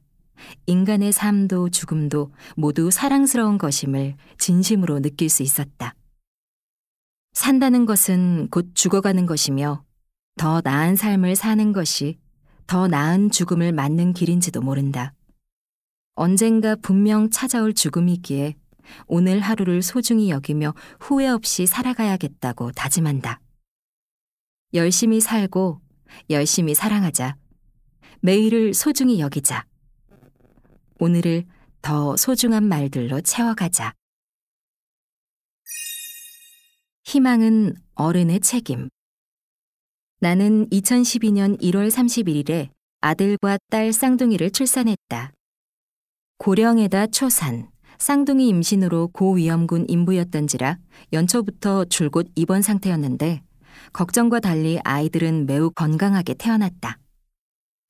인간의 삶도 죽음도 모두 사랑스러운 것임을 진심으로 느낄 수 있었다. 산다는 것은 곧 죽어가는 것이며 더 나은 삶을 사는 것이 더 나은 죽음을 맞는 길인지도 모른다. 언젠가 분명 찾아올 죽음이기에 오늘 하루를 소중히 여기며 후회 없이 살아가야겠다고 다짐한다. 열심히 살고 열심히 사랑하자. 매일을 소중히 여기자. 오늘을 더 소중한 말들로 채워가자. 희망은 어른의 책임. 나는 2012년 1월 31일에 아들과 딸 쌍둥이를 출산했다. 고령에다 초산. 쌍둥이 임신으로 고위험군 인부였던지라 연초부터 줄곧 입원 상태였는데 걱정과 달리 아이들은 매우 건강하게 태어났다.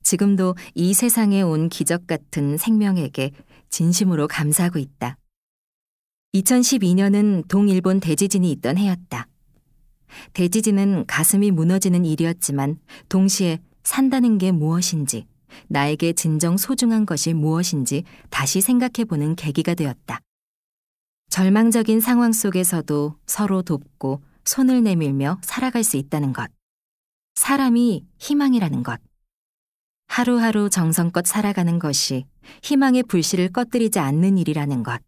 지금도 이 세상에 온 기적 같은 생명에게 진심으로 감사하고 있다. 2012년은 동일본 대지진이 있던 해였다. 대지진은 가슴이 무너지는 일이었지만 동시에 산다는 게 무엇인지 나에게 진정 소중한 것이 무엇인지 다시 생각해보는 계기가 되었다. 절망적인 상황 속에서도 서로 돕고 손을 내밀며 살아갈 수 있다는 것. 사람이 희망이라는 것. 하루하루 정성껏 살아가는 것이 희망의 불씨를 꺼뜨리지 않는 일이라는 것.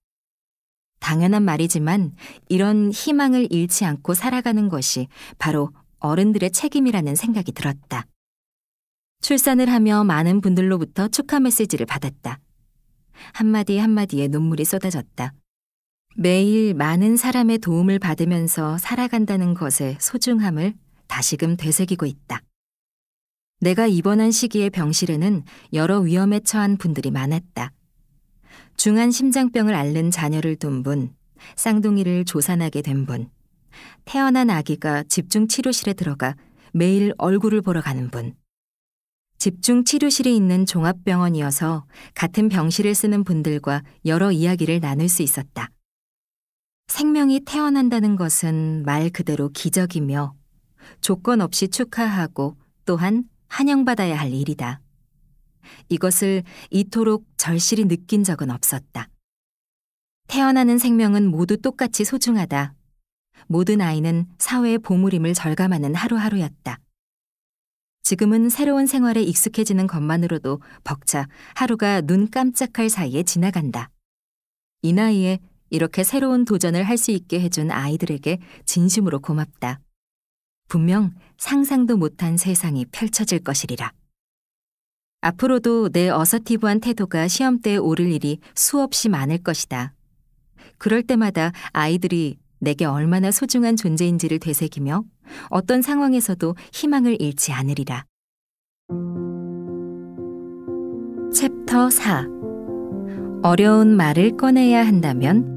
당연한 말이지만 이런 희망을 잃지 않고 살아가는 것이 바로 어른들의 책임이라는 생각이 들었다. 출산을 하며 많은 분들로부터 축하 메시지를 받았다. 한마디 한마디에 눈물이 쏟아졌다. 매일 많은 사람의 도움을 받으면서 살아간다는 것의 소중함을 다시금 되새기고 있다. 내가 입원한 시기에 병실에는 여러 위험에 처한 분들이 많았다. 중한 심장병을 앓는 자녀를 둔 분, 쌍둥이를 조산하게 된 분, 태어난 아기가 집중 치료실에 들어가 매일 얼굴을 보러 가는 분, 집중 치료실이 있는 종합병원이어서 같은 병실을 쓰는 분들과 여러 이야기를 나눌 수 있었다. 생명이 태어난다는 것은 말 그대로 기적이며 조건 없이 축하하고 또한 환영받아야 할 일이다. 이것을 이토록 절실히 느낀 적은 없었다. 태어나는 생명은 모두 똑같이 소중하다. 모든 아이는 사회의 보물임을 절감하는 하루하루였다. 지금은 새로운 생활에 익숙해지는 것만으로도 벅차 하루가 눈 깜짝할 사이에 지나간다. 이 나이에 이렇게 새로운 도전을 할 수 있게 해준 아이들에게 진심으로 고맙다. 분명 상상도 못한 세상이 펼쳐질 것이리라. 앞으로도 내 어서티브한 태도가 시험때에 오를 일이 수없이 많을 것이다. 그럴 때마다 아이들이 내게 얼마나 소중한 존재인지를 되새기며 어떤 상황에서도 희망을 잃지 않으리라. 챕터 4 어려운 말을 꺼내야 한다면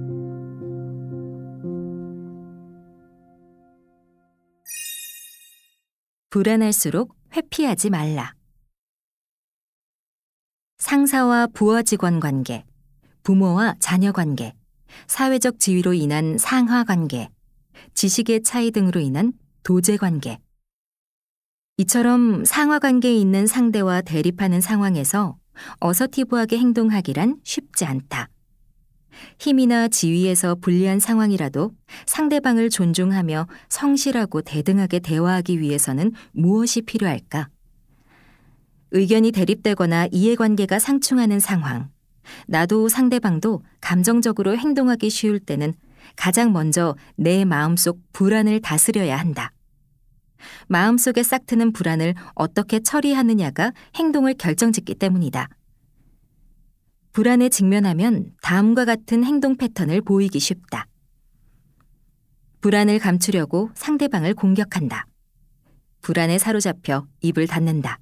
불안할수록 회피하지 말라. 상사와 부하 직원 관계, 부모와 자녀 관계, 사회적 지위로 인한 상하 관계, 지식의 차이 등으로 인한 도제 관계. 이처럼 상하 관계에 있는 상대와 대립하는 상황에서 어서티브하게 행동하기란 쉽지 않다. 힘이나 지위에서 불리한 상황이라도 상대방을 존중하며 성실하고 대등하게 대화하기 위해서는 무엇이 필요할까? 의견이 대립되거나 이해관계가 상충하는 상황, 나도 상대방도 감정적으로 행동하기 쉬울 때는 가장 먼저 내 마음속 불안을 다스려야 한다. 마음속에 싹 트는 불안을 어떻게 처리하느냐가 행동을 결정짓기 때문이다. 불안에 직면하면 다음과 같은 행동 패턴을 보이기 쉽다. 불안을 감추려고 상대방을 공격한다. 불안에 사로잡혀 입을 닫는다.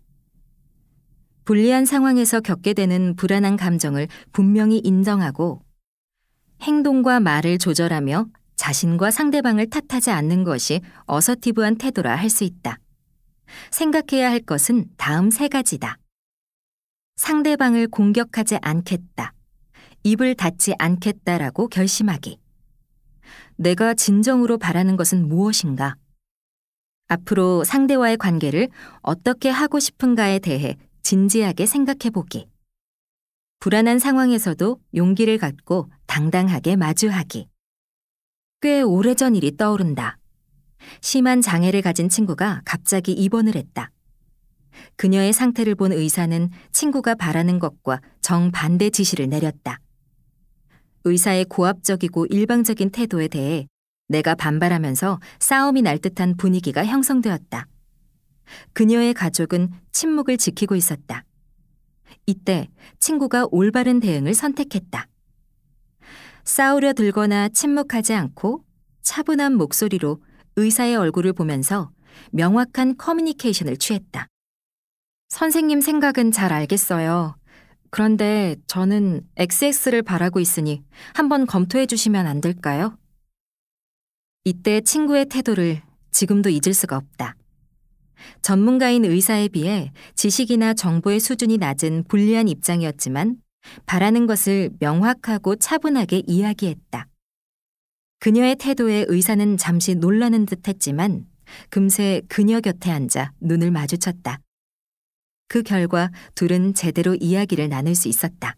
불리한 상황에서 겪게 되는 불안한 감정을 분명히 인정하고 행동과 말을 조절하며 자신과 상대방을 탓하지 않는 것이 어서티브한 태도라 할 수 있다. 생각해야 할 것은 다음 세 가지다. 상대방을 공격하지 않겠다. 입을 닫지 않겠다라고 결심하기. 내가 진정으로 바라는 것은 무엇인가? 앞으로 상대와의 관계를 어떻게 하고 싶은가에 대해 진지하게 생각해보기. 불안한 상황에서도 용기를 갖고 당당하게 마주하기. 꽤 오래전 일이 떠오른다. 심한 장애를 가진 친구가 갑자기 입원을 했다. 그녀의 상태를 본 의사는 친구가 바라는 것과 정반대 지시를 내렸다. 의사의 고압적이고 일방적인 태도에 대해 내가 반발하면서 싸움이 날 듯한 분위기가 형성되었다. 그녀의 가족은 침묵을 지키고 있었다. 이때 친구가 올바른 대응을 선택했다. 싸우려 들거나 침묵하지 않고 차분한 목소리로 의사의 얼굴을 보면서 명확한 커뮤니케이션을 취했다. 선생님 생각은 잘 알겠어요. 그런데 저는 XX를 바라고 있으니 한번 검토해 주시면 안 될까요? 이때 친구의 태도를 지금도 잊을 수가 없다. 전문가인 의사에 비해 지식이나 정보의 수준이 낮은 불리한 입장이었지만 바라는 것을 명확하고 차분하게 이야기했다. 그녀의 태도에 의사는 잠시 놀라는 듯 했지만 금세 그녀 곁에 앉아 눈을 마주쳤다. 그 결과 둘은 제대로 이야기를 나눌 수 있었다.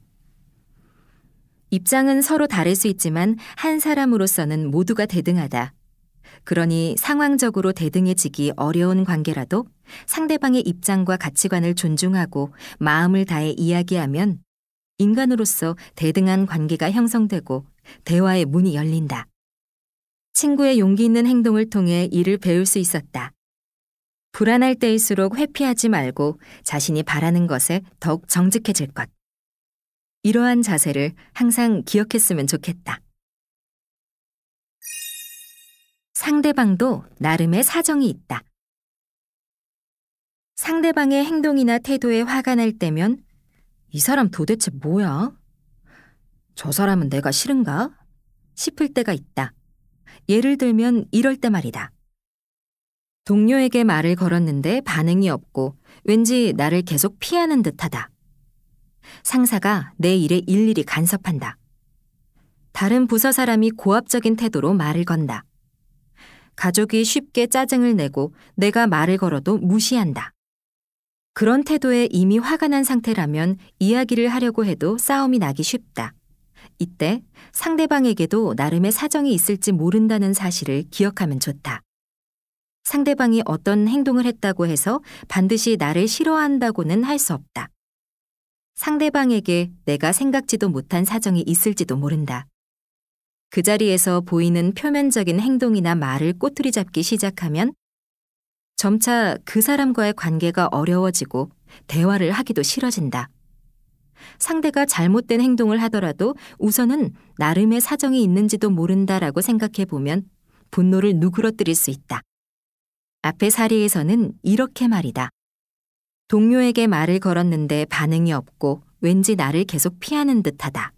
입장은 서로 다를 수 있지만 한 사람으로서는 모두가 대등하다. 그러니 상황적으로 대등해지기 어려운 관계라도 상대방의 입장과 가치관을 존중하고 마음을 다해 이야기하면 인간으로서 대등한 관계가 형성되고 대화의 문이 열린다. 친구의 용기 있는 행동을 통해 이를 배울 수 있었다. 불안할 때일수록 회피하지 말고 자신이 바라는 것에 더욱 정직해질 것. 이러한 자세를 항상 기억했으면 좋겠다. 상대방도 나름의 사정이 있다. 상대방의 행동이나 태도에 화가 날 때면 이 사람 도대체 뭐야? 저 사람은 내가 싫은가? 싶을 때가 있다. 예를 들면 이럴 때 말이다. 동료에게 말을 걸었는데 반응이 없고 왠지 나를 계속 피하는 듯하다. 상사가 내 일에 일일이 간섭한다. 다른 부서 사람이 고압적인 태도로 말을 건다. 가족이 쉽게 짜증을 내고 내가 말을 걸어도 무시한다. 그런 태도에 이미 화가 난 상태라면 이야기를 하려고 해도 싸움이 나기 쉽다. 이때 상대방에게도 나름의 사정이 있을지 모른다는 사실을 기억하면 좋다. 상대방이 어떤 행동을 했다고 해서 반드시 나를 싫어한다고는 할 수 없다. 상대방에게 내가 생각지도 못한 사정이 있을지도 모른다. 그 자리에서 보이는 표면적인 행동이나 말을 꼬투리 잡기 시작하면 점차 그 사람과의 관계가 어려워지고 대화를 하기도 싫어진다. 상대가 잘못된 행동을 하더라도 우선은 나름의 사정이 있는지도 모른다라고 생각해 보면 분노를 누그러뜨릴 수 있다. 앞의 사례에서는 이렇게 말이다. 동료에게 말을 걸었는데 반응이 없고 왠지 나를 계속 피하는 듯하다.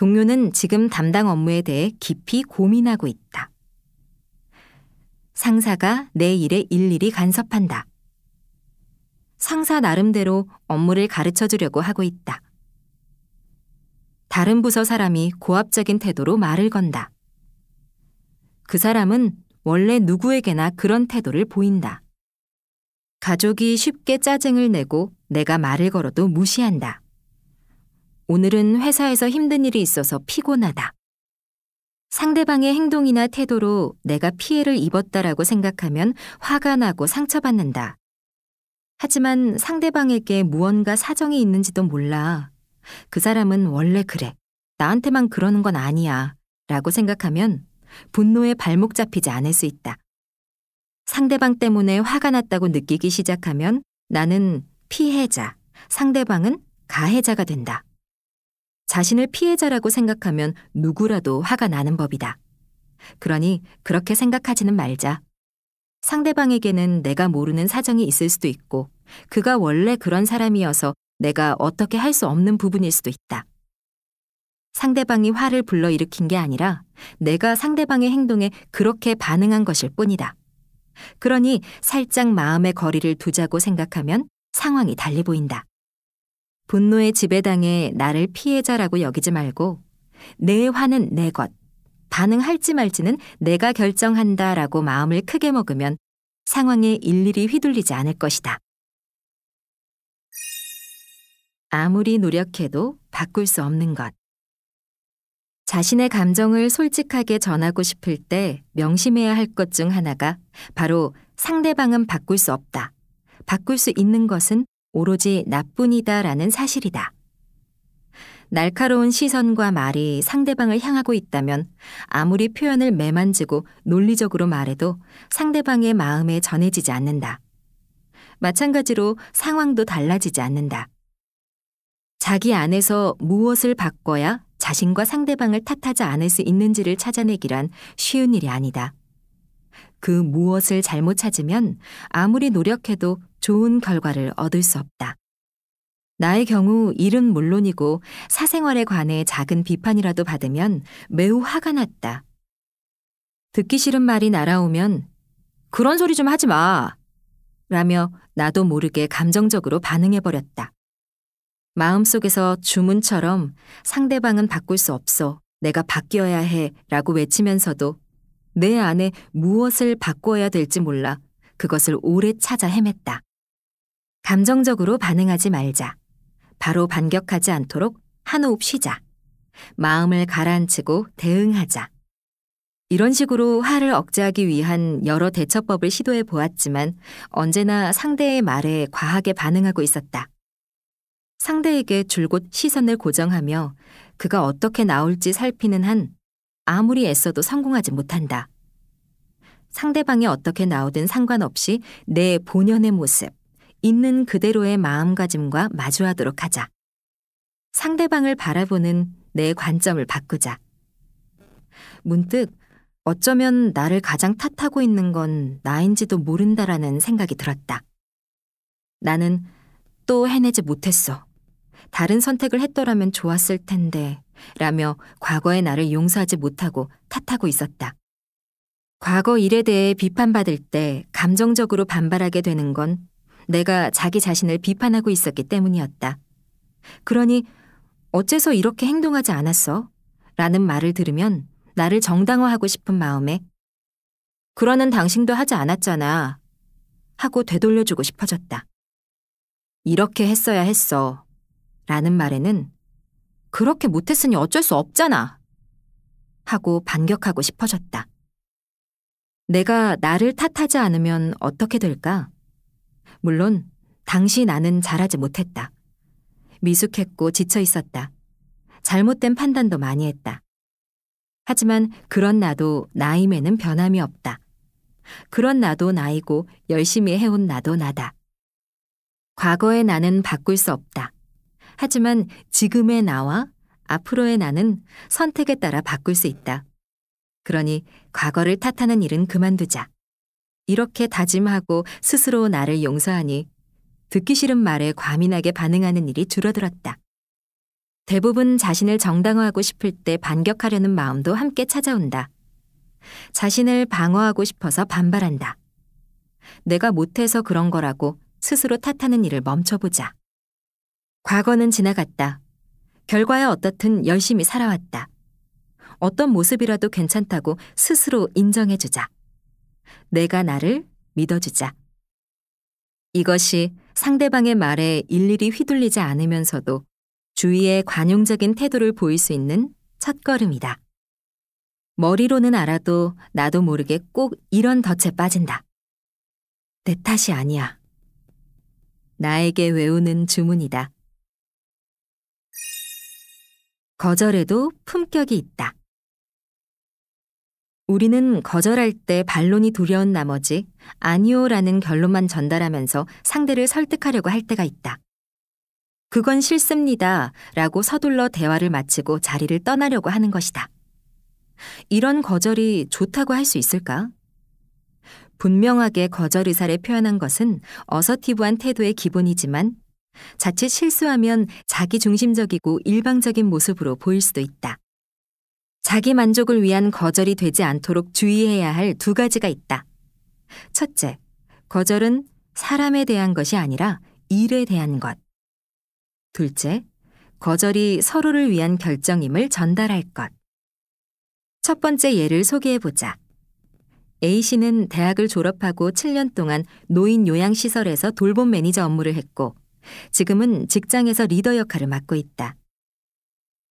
동료는 지금 담당 업무에 대해 깊이 고민하고 있다. 상사가 내 일에 일일이 간섭한다. 상사 나름대로 업무를 가르쳐 주려고 하고 있다. 다른 부서 사람이 고압적인 태도로 말을 건다. 그 사람은 원래 누구에게나 그런 태도를 보인다. 가족이 쉽게 짜증을 내고 내가 말을 걸어도 무시한다. 오늘은 회사에서 힘든 일이 있어서 피곤하다. 상대방의 행동이나 태도로 내가 피해를 입었다라고 생각하면 화가 나고 상처받는다. 하지만 상대방에게 무언가 사정이 있는지도 몰라. 그 사람은 원래 그래. 나한테만 그러는 건 아니야. 라고 생각하면 분노에 발목 잡히지 않을 수 있다. 상대방 때문에 화가 났다고 느끼기 시작하면 나는 피해자, 상대방은 가해자가 된다. 자신을 피해자라고 생각하면 누구라도 화가 나는 법이다. 그러니 그렇게 생각하지는 말자. 상대방에게는 내가 모르는 사정이 있을 수도 있고, 그가 원래 그런 사람이어서 내가 어떻게 할 수 없는 부분일 수도 있다. 상대방이 화를 불러일으킨 게 아니라 내가 상대방의 행동에 그렇게 반응한 것일 뿐이다. 그러니 살짝 마음의 거리를 두자고 생각하면 상황이 달리 보인다. 분노의 지배당에 나를 피해자라고 여기지 말고 내 화는 내 것, 반응할지 말지는 내가 결정한다 라고 마음을 크게 먹으면 상황에 일일이 휘둘리지 않을 것이다. 아무리 노력해도 바꿀 수 없는 것. 자신의 감정을 솔직하게 전하고 싶을 때 명심해야 할 것 중 하나가 바로 상대방은 바꿀 수 없다. 바꿀 수 있는 것은 오로지 나뿐이다라는 사실이다. 날카로운 시선과 말이 상대방을 향하고 있다면 아무리 표현을 매만지고 논리적으로 말해도 상대방의 마음에 전해지지 않는다. 마찬가지로 상황도 달라지지 않는다. 자기 안에서 무엇을 바꿔야 자신과 상대방을 탓하지 않을 수 있는지를 찾아내기란 쉬운 일이 아니다. 그 무엇을 잘못 찾으면 아무리 노력해도 좋은 결과를 얻을 수 없다. 나의 경우 일은 물론이고 사생활에 관해 작은 비판이라도 받으면 매우 화가 났다. 듣기 싫은 말이 날아오면 그런 소리 좀 하지 마! 라며 나도 모르게 감정적으로 반응해버렸다. 마음속에서 주문처럼 상대방은 바꿀 수 없어 내가 바뀌어야 해 라고 외치면서도 내 안에 무엇을 바꿔야 될지 몰라 그것을 오래 찾아 헤맸다. 감정적으로 반응하지 말자. 바로 반격하지 않도록 한호흡 쉬자. 마음을 가라앉히고 대응하자. 이런 식으로 화를 억제하기 위한 여러 대처법을 시도해 보았지만 언제나 상대의 말에 과하게 반응하고 있었다. 상대에게 줄곧 시선을 고정하며 그가 어떻게 나올지 살피는 한 아무리 애써도 성공하지 못한다. 상대방이 어떻게 나오든 상관없이 내 본연의 모습, 있는 그대로의 마음가짐과 마주하도록 하자. 상대방을 바라보는 내 관점을 바꾸자. 문득 어쩌면 나를 가장 탓하고 있는 건 나인지도 모른다라는 생각이 들었다. 나는 또 해내지 못했어. 다른 선택을 했더라면 좋았을 텐데 라며 과거의 나를 용서하지 못하고 탓하고 있었다. 과거 일에 대해 비판받을 때 감정적으로 반발하게 되는 건 내가 자기 자신을 비판하고 있었기 때문이었다. 그러니 어째서 이렇게 행동하지 않았어? 라는 말을 들으면 나를 정당화하고 싶은 마음에 그러는 당신도 하지 않았잖아. 하고 되돌려주고 싶어졌다. 이렇게 했어야 했어. 라는 말에는 그렇게 못했으니 어쩔 수 없잖아. 하고 반격하고 싶어졌다. 내가 나를 탓하지 않으면 어떻게 될까? 물론 당시 나는 잘하지 못했다. 미숙했고 지쳐 있었다. 잘못된 판단도 많이 했다. 하지만 그런 나도 나임에는 변함이 없다. 그런 나도 나이고 열심히 해온 나도 나다. 과거의 나는 바꿀 수 없다. 하지만 지금의 나와 앞으로의 나는 선택에 따라 바꿀 수 있다. 그러니 과거를 탓하는 일은 그만두자. 이렇게 다짐하고 스스로 나를 용서하니 듣기 싫은 말에 과민하게 반응하는 일이 줄어들었다. 대부분 자신을 정당화하고 싶을 때 반격하려는 마음도 함께 찾아온다. 자신을 방어하고 싶어서 반발한다. 내가 못해서 그런 거라고 스스로 탓하는 일을 멈춰보자. 과거는 지나갔다. 결과야 어떻든 열심히 살아왔다. 어떤 모습이라도 괜찮다고 스스로 인정해주자. 내가 나를 믿어주자. 이것이 상대방의 말에 일일이 휘둘리지 않으면서도 주위에 관용적인 태도를 보일 수 있는 첫걸음이다. 머리로는 알아도 나도 모르게 꼭 이런 덫에 빠진다. 내 탓이 아니야. 나에게 외우는 주문이다. 거절에도 품격이 있다. 우리는 거절할 때 반론이 두려운 나머지 아니오라는 결론만 전달하면서 상대를 설득하려고 할 때가 있다. 그건 싫습니다. 라고 서둘러 대화를 마치고 자리를 떠나려고 하는 것이다. 이런 거절이 좋다고 할 수 있을까? 분명하게 거절 의사를 표현한 것은 어서티브한 태도의 기본이지만 자칫 실수하면 자기 중심적이고 일방적인 모습으로 보일 수도 있다. 자기 만족을 위한 거절이 되지 않도록 주의해야 할 두 가지가 있다. 첫째, 거절은 사람에 대한 것이 아니라 일에 대한 것. 둘째, 거절이 서로를 위한 결정임을 전달할 것. 첫 번째 예를 소개해보자. A씨는 대학을 졸업하고 7년 동안 노인 요양시설에서 돌봄 매니저 업무를 했고, 지금은 직장에서 리더 역할을 맡고 있다.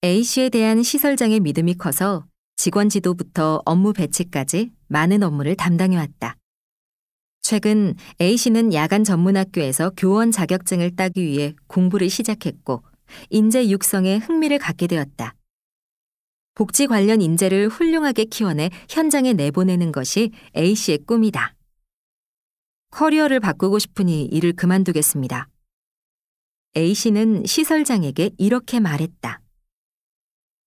A씨에 대한 시설장의 믿음이 커서 직원 지도부터 업무 배치까지 많은 업무를 담당해왔다. 최근 A씨는 야간 전문학교에서 교원 자격증을 따기 위해 공부를 시작했고 인재 육성에 흥미를 갖게 되었다. 복지 관련 인재를 훌륭하게 키워내 현장에 내보내는 것이 A씨의 꿈이다. 커리어를 바꾸고 싶으니 일을 그만두겠습니다. A씨는 시설장에게 이렇게 말했다.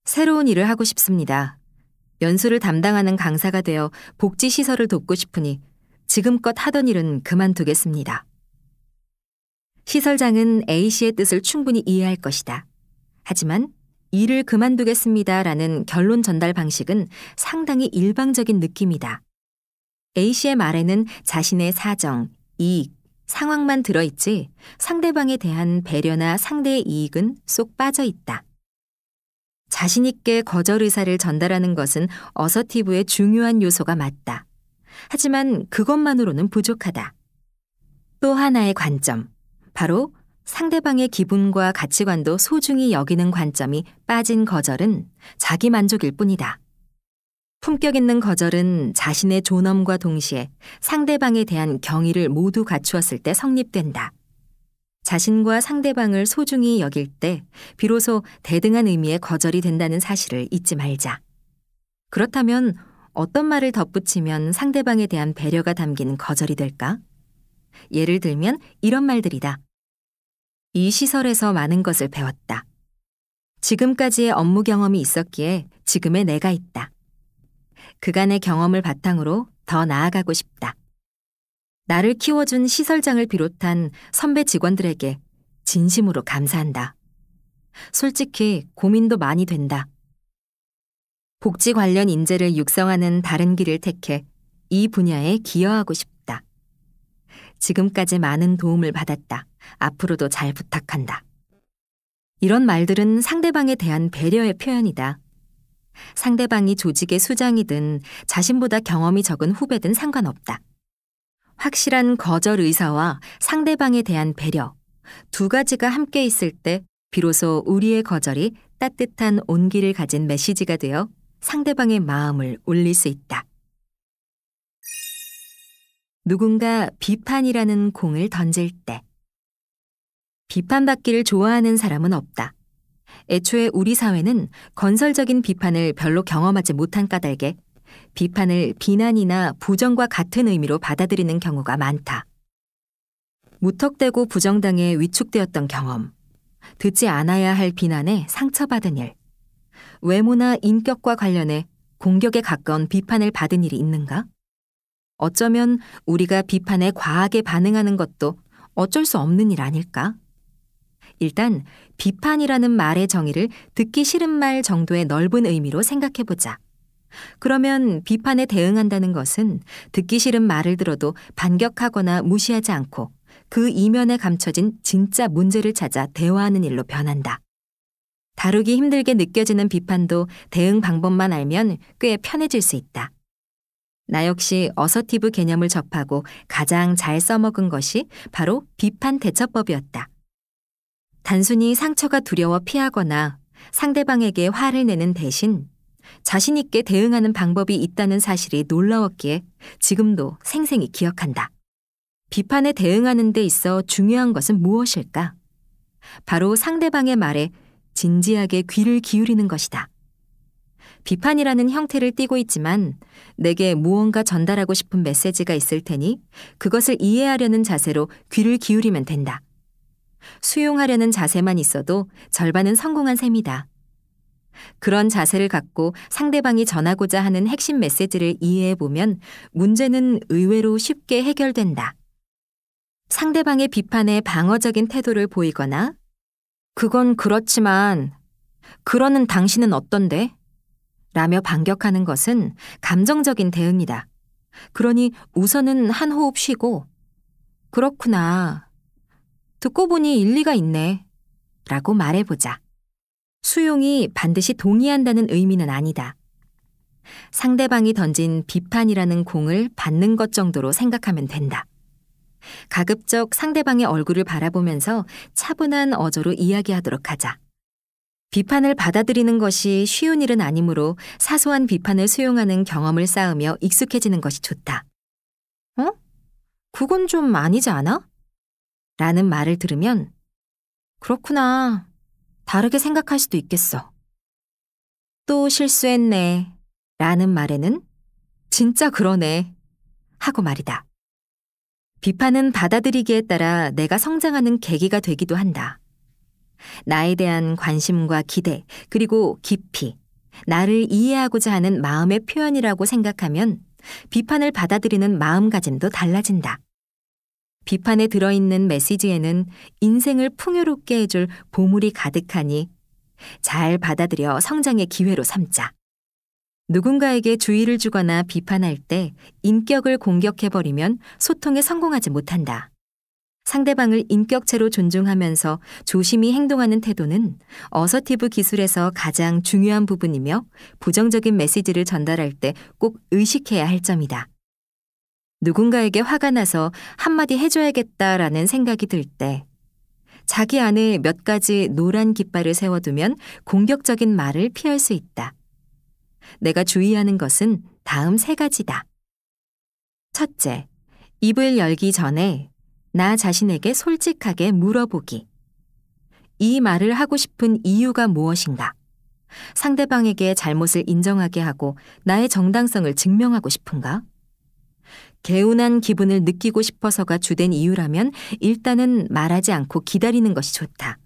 새로운 일을 하고 싶습니다. 연수를 담당하는 강사가 되어 복지시설을 돕고 싶으니 지금껏 하던 일은 그만두겠습니다. 시설장은 A씨의 뜻을 충분히 이해할 것이다. 하지만 일을 그만두겠습니다라는 결론 전달 방식은 상당히 일방적인 느낌이다. A씨의 말에는 자신의 사정, 이익, 상황만 들어있지 상대방에 대한 배려나 상대의 이익은 쏙 빠져 있다. 자신있게 거절 의사를 전달하는 것은 어서티브의 중요한 요소가 맞다. 하지만 그것만으로는 부족하다. 또 하나의 관점, 바로 상대방의 기분과 가치관도 소중히 여기는 관점이 빠진 거절은 자기 만족일 뿐이다. 품격 있는 거절은 자신의 존엄과 동시에 상대방에 대한 경의를 모두 갖추었을 때 성립된다. 자신과 상대방을 소중히 여길 때 비로소 대등한 의미의 거절이 된다는 사실을 잊지 말자. 그렇다면 어떤 말을 덧붙이면 상대방에 대한 배려가 담긴 거절이 될까? 예를 들면 이런 말들이다. 이 시설에서 많은 것을 배웠다. 지금까지의 업무 경험이 있었기에 지금의 내가 있다. 그간의 경험을 바탕으로 더 나아가고 싶다. 나를 키워준 시설장을 비롯한 선배 직원들에게 진심으로 감사한다. 솔직히 고민도 많이 된다. 복지 관련 인재를 육성하는 다른 길을 택해 이 분야에 기여하고 싶다. 지금까지 많은 도움을 받았다. 앞으로도 잘 부탁한다. 이런 말들은 상대방에 대한 배려의 표현이다. 상대방이 조직의 수장이든 자신보다 경험이 적은 후배든 상관없다. 확실한 거절 의사와 상대방에 대한 배려, 두 가지가 함께 있을 때 비로소 우리의 거절이 따뜻한 온기를 가진 메시지가 되어 상대방의 마음을 울릴 수 있다. 누군가 비판이라는 공을 던질 때 비판받기를 좋아하는 사람은 없다. 애초에 우리 사회는 건설적인 비판을 별로 경험하지 못한 까닭에 비판을 비난이나 부정과 같은 의미로 받아들이는 경우가 많다. 무턱대고 부정당해 위축되었던 경험, 듣지 않아야 할 비난에 상처받은 일, 외모나 인격과 관련해 공격에 가까운 비판을 받은 일이 있는가? 어쩌면 우리가 비판에 과하게 반응하는 것도 어쩔 수 없는 일 아닐까? 일단 비판이라는 말의 정의를 듣기 싫은 말 정도의 넓은 의미로 생각해보자. 그러면 비판에 대응한다는 것은 듣기 싫은 말을 들어도 반격하거나 무시하지 않고 그 이면에 감춰진 진짜 문제를 찾아 대화하는 일로 변한다. 다루기 힘들게 느껴지는 비판도 대응 방법만 알면 꽤 편해질 수 있다. 나 역시 어서티브 개념을 접하고 가장 잘 써먹은 것이 바로 비판 대처법이었다. 단순히 상처가 두려워 피하거나 상대방에게 화를 내는 대신 자신있게 대응하는 방법이 있다는 사실이 놀라웠기에 지금도 생생히 기억한다. 비판에 대응하는 데 있어 중요한 것은 무엇일까? 바로 상대방의 말에 진지하게 귀를 기울이는 것이다. 비판이라는 형태를 띠고 있지만 내게 무언가 전달하고 싶은 메시지가 있을 테니 그것을 이해하려는 자세로 귀를 기울이면 된다. 수용하려는 자세만 있어도 절반은 성공한 셈이다. 그런 자세를 갖고 상대방이 전하고자 하는 핵심 메시지를 이해해 보면 문제는 의외로 쉽게 해결된다. 상대방의 비판에 방어적인 태도를 보이거나 그건 그렇지만 그러는 당신은 어떤데? 라며 반격하는 것은 감정적인 대응이다. 그러니 우선은 한 호흡 쉬고 그렇구나. 듣고 보니 일리가 있네. 라고 말해보자. 수용이 반드시 동의한다는 의미는 아니다. 상대방이 던진 비판이라는 공을 받는 것 정도로 생각하면 된다. 가급적 상대방의 얼굴을 바라보면서 차분한 어조로 이야기하도록 하자. 비판을 받아들이는 것이 쉬운 일은 아니므로 사소한 비판을 수용하는 경험을 쌓으며 익숙해지는 것이 좋다. 어? 그건 좀 아니지 않아? 라는 말을 들으면 그렇구나. 다르게 생각할 수도 있겠어. 또 실수했네. 라는 말에는 진짜 그러네. 하고 말이다. 비판은 받아들이기에 따라 내가 성장하는 계기가 되기도 한다. 나에 대한 관심과 기대, 그리고 깊이, 나를 이해하고자 하는 마음의 표현이라고 생각하면 비판을 받아들이는 마음가짐도 달라진다. 비판에 들어있는 메시지에는 인생을 풍요롭게 해줄 보물이 가득하니 잘 받아들여 성장의 기회로 삼자. 누군가에게 주의를 주거나 비판할 때 인격을 공격해버리면 소통에 성공하지 못한다. 상대방을 인격체로 존중하면서 조심히 행동하는 태도는 어서티브 기술에서 가장 중요한 부분이며 부정적인 메시지를 전달할 때 꼭 의식해야 할 점이다. 누군가에게 화가 나서 한마디 해줘야겠다라는 생각이 들 때, 자기 안에 몇 가지 노란 깃발을 세워두면 공격적인 말을 피할 수 있다. 내가 주의하는 것은 다음 세 가지다. 첫째, 입을 열기 전에 나 자신에게 솔직하게 물어보기. 이 말을 하고 싶은 이유가 무엇인가? 상대방에게 잘못을 인정하게 하고 나의 정당성을 증명하고 싶은가? 개운한 기분을 느끼고 싶어서가 주된 이유라면 일단은 말하지 않고 기다리는 것이 좋다.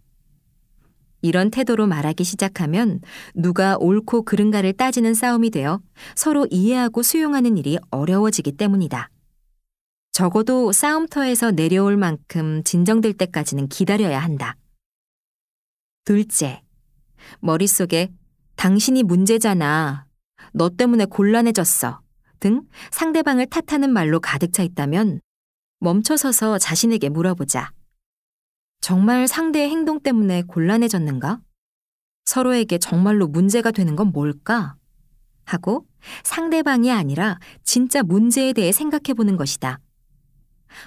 이런 태도로 말하기 시작하면 누가 옳고 그른가를 따지는 싸움이 되어 서로 이해하고 수용하는 일이 어려워지기 때문이다. 적어도 싸움터에서 내려올 만큼 진정될 때까지는 기다려야 한다. 둘째, 머릿속에 당신이 문제잖아. 너 때문에 곤란해졌어. 등 상대방을 탓하는 말로 가득 차 있다면 멈춰서서 자신에게 물어보자. 정말 상대의 행동 때문에 곤란해졌는가? 서로에게 정말로 문제가 되는 건 뭘까? 하고 상대방이 아니라 진짜 문제에 대해 생각해 보는 것이다.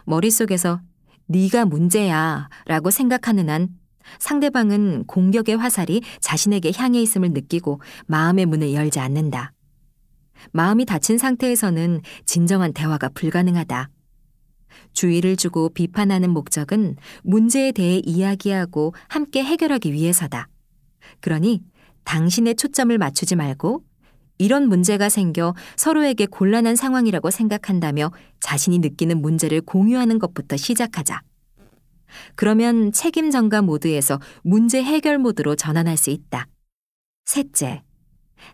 머릿속에서 네가 문제야 라고 생각하는 한 상대방은 공격의 화살이 자신에게 향해 있음을 느끼고 마음의 문을 열지 않는다. 마음이 다친 상태에서는 진정한 대화가 불가능하다. 주의를 주고 비판하는 목적은 문제에 대해 이야기하고 함께 해결하기 위해서다. 그러니 당신의 초점을 맞추지 말고 이런 문제가 생겨 서로에게 곤란한 상황이라고 생각한다며 자신이 느끼는 문제를 공유하는 것부터 시작하자. 그러면 책임 전가 모드에서 문제 해결 모드로 전환할 수 있다. 셋째,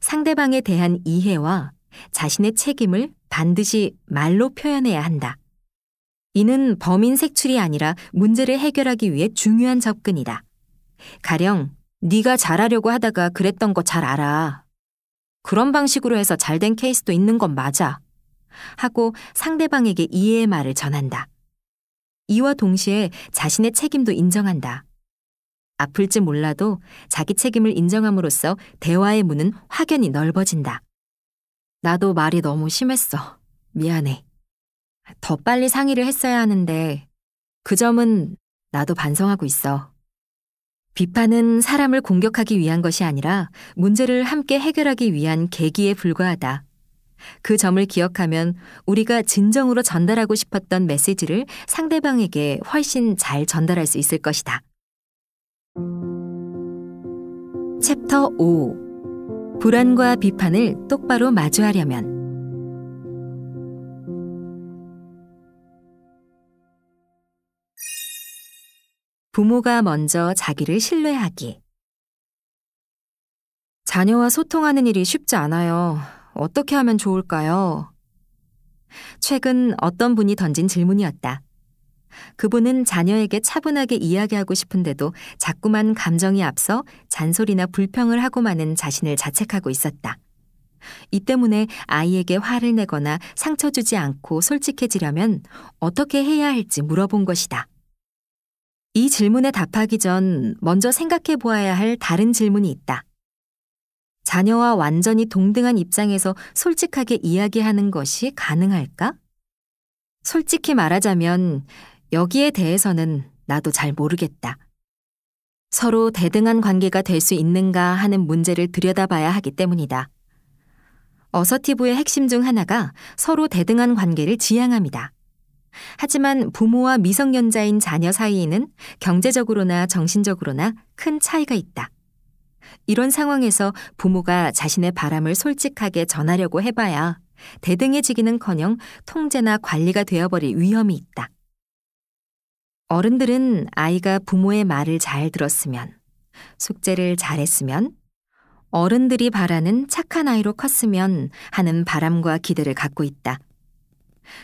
상대방에 대한 이해와 자신의 책임을 반드시 말로 표현해야 한다. 이는 범인 색출이 아니라 문제를 해결하기 위해 중요한 접근이다. 가령 네가 잘하려고 하다가 그랬던 거 잘 알아. 그런 방식으로 해서 잘 된 케이스도 있는 건 맞아. 하고 상대방에게 이해의 말을 전한다. 이와 동시에 자신의 책임도 인정한다. 아플지 몰라도 자기 책임을 인정함으로써 대화의 문은 확연히 넓어진다. 나도 말이 너무 심했어. 미안해. 더 빨리 상의를 했어야 하는데 그 점은 나도 반성하고 있어. 비판은 사람을 공격하기 위한 것이 아니라 문제를 함께 해결하기 위한 계기에 불과하다. 그 점을 기억하면 우리가 진정으로 전달하고 싶었던 메시지를 상대방에게 훨씬 잘 전달할 수 있을 것이다. 챕터 5 불안과 비판을 똑바로 마주하려면 부모가 먼저 자기를 신뢰하기. 자녀와 소통하는 일이 쉽지 않아요. 어떻게 하면 좋을까요? 최근 어떤 분이 던진 질문이었다. 그분은 자녀에게 차분하게 이야기하고 싶은데도 자꾸만 감정이 앞서 잔소리나 불평을 하고 마는 자신을 자책하고 있었다. 이 때문에 아이에게 화를 내거나 상처 주지 않고 솔직해지려면 어떻게 해야 할지 물어본 것이다. 이 질문에 답하기 전 먼저 생각해 보아야 할 다른 질문이 있다. 자녀와 완전히 동등한 입장에서 솔직하게 이야기하는 것이 가능할까? 솔직히 말하자면 여기에 대해서는 나도 잘 모르겠다. 서로 대등한 관계가 될 수 있는가 하는 문제를 들여다봐야 하기 때문이다. 어서티브의 핵심 중 하나가 서로 대등한 관계를 지향합니다. 하지만 부모와 미성년자인 자녀 사이에는 경제적으로나 정신적으로나 큰 차이가 있다. 이런 상황에서 부모가 자신의 바람을 솔직하게 전하려고 해봐야 대등해지기는커녕 통제나 관리가 되어버릴 위험이 있다. 어른들은 아이가 부모의 말을 잘 들었으면, 숙제를 잘했으면, 어른들이 바라는 착한 아이로 컸으면 하는 바람과 기대를 갖고 있다.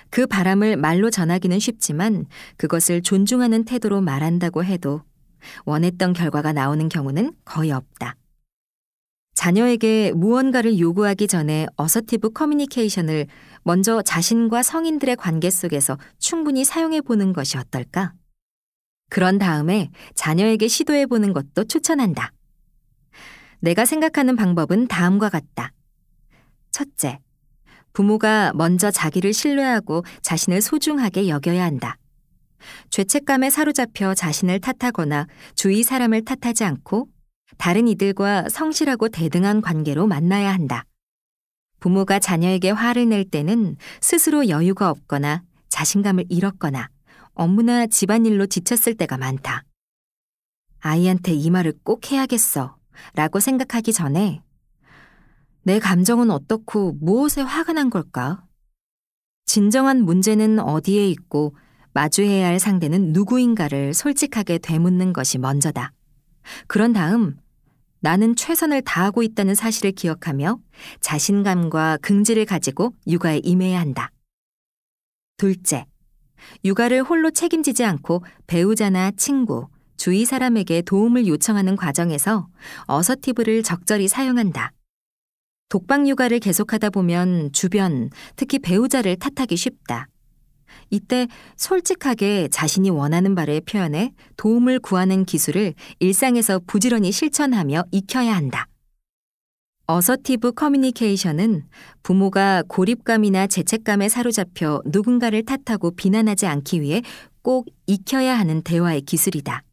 그 바람을 말로 전하기는 쉽지만 그것을 존중하는 태도로 말한다고 해도 원했던 결과가 나오는 경우는 거의 없다. 자녀에게 무언가를 요구하기 전에 어서티브 커뮤니케이션을 먼저 자신과 성인들의 관계 속에서 충분히 사용해 보는 것이 어떨까? 그런 다음에 자녀에게 시도해 보는 것도 추천한다. 내가 생각하는 방법은 다음과 같다. 첫째, 부모가 먼저 자기를 신뢰하고 자신을 소중하게 여겨야 한다. 죄책감에 사로잡혀 자신을 탓하거나 주위 사람을 탓하지 않고 다른 이들과 성실하고 대등한 관계로 만나야 한다. 부모가 자녀에게 화를 낼 때는 스스로 여유가 없거나 자신감을 잃었거나 업무나 집안일로 지쳤을 때가 많다. 아이한테 이 말을 꼭 해야겠어 라고 생각하기 전에 내 감정은 어떻고 무엇에 화가 난 걸까? 진정한 문제는 어디에 있고 마주해야 할 상대는 누구인가를 솔직하게 되묻는 것이 먼저다. 그런 다음 나는 최선을 다하고 있다는 사실을 기억하며 자신감과 긍지를 가지고 육아에 임해야 한다. 둘째, 육아를 홀로 책임지지 않고 배우자나 친구, 주위 사람에게 도움을 요청하는 과정에서 어서티브를 적절히 사용한다. 독방 육아를 계속하다 보면 주변, 특히 배우자를 탓하기 쉽다. 이때 솔직하게 자신이 원하는 바를 표현해 도움을 구하는 기술을 일상에서 부지런히 실천하며 익혀야 한다. 어서티브 커뮤니케이션은 부모가 고립감이나 죄책감에 사로잡혀 누군가를 탓하고 비난하지 않기 위해 꼭 익혀야 하는 대화의 기술이다.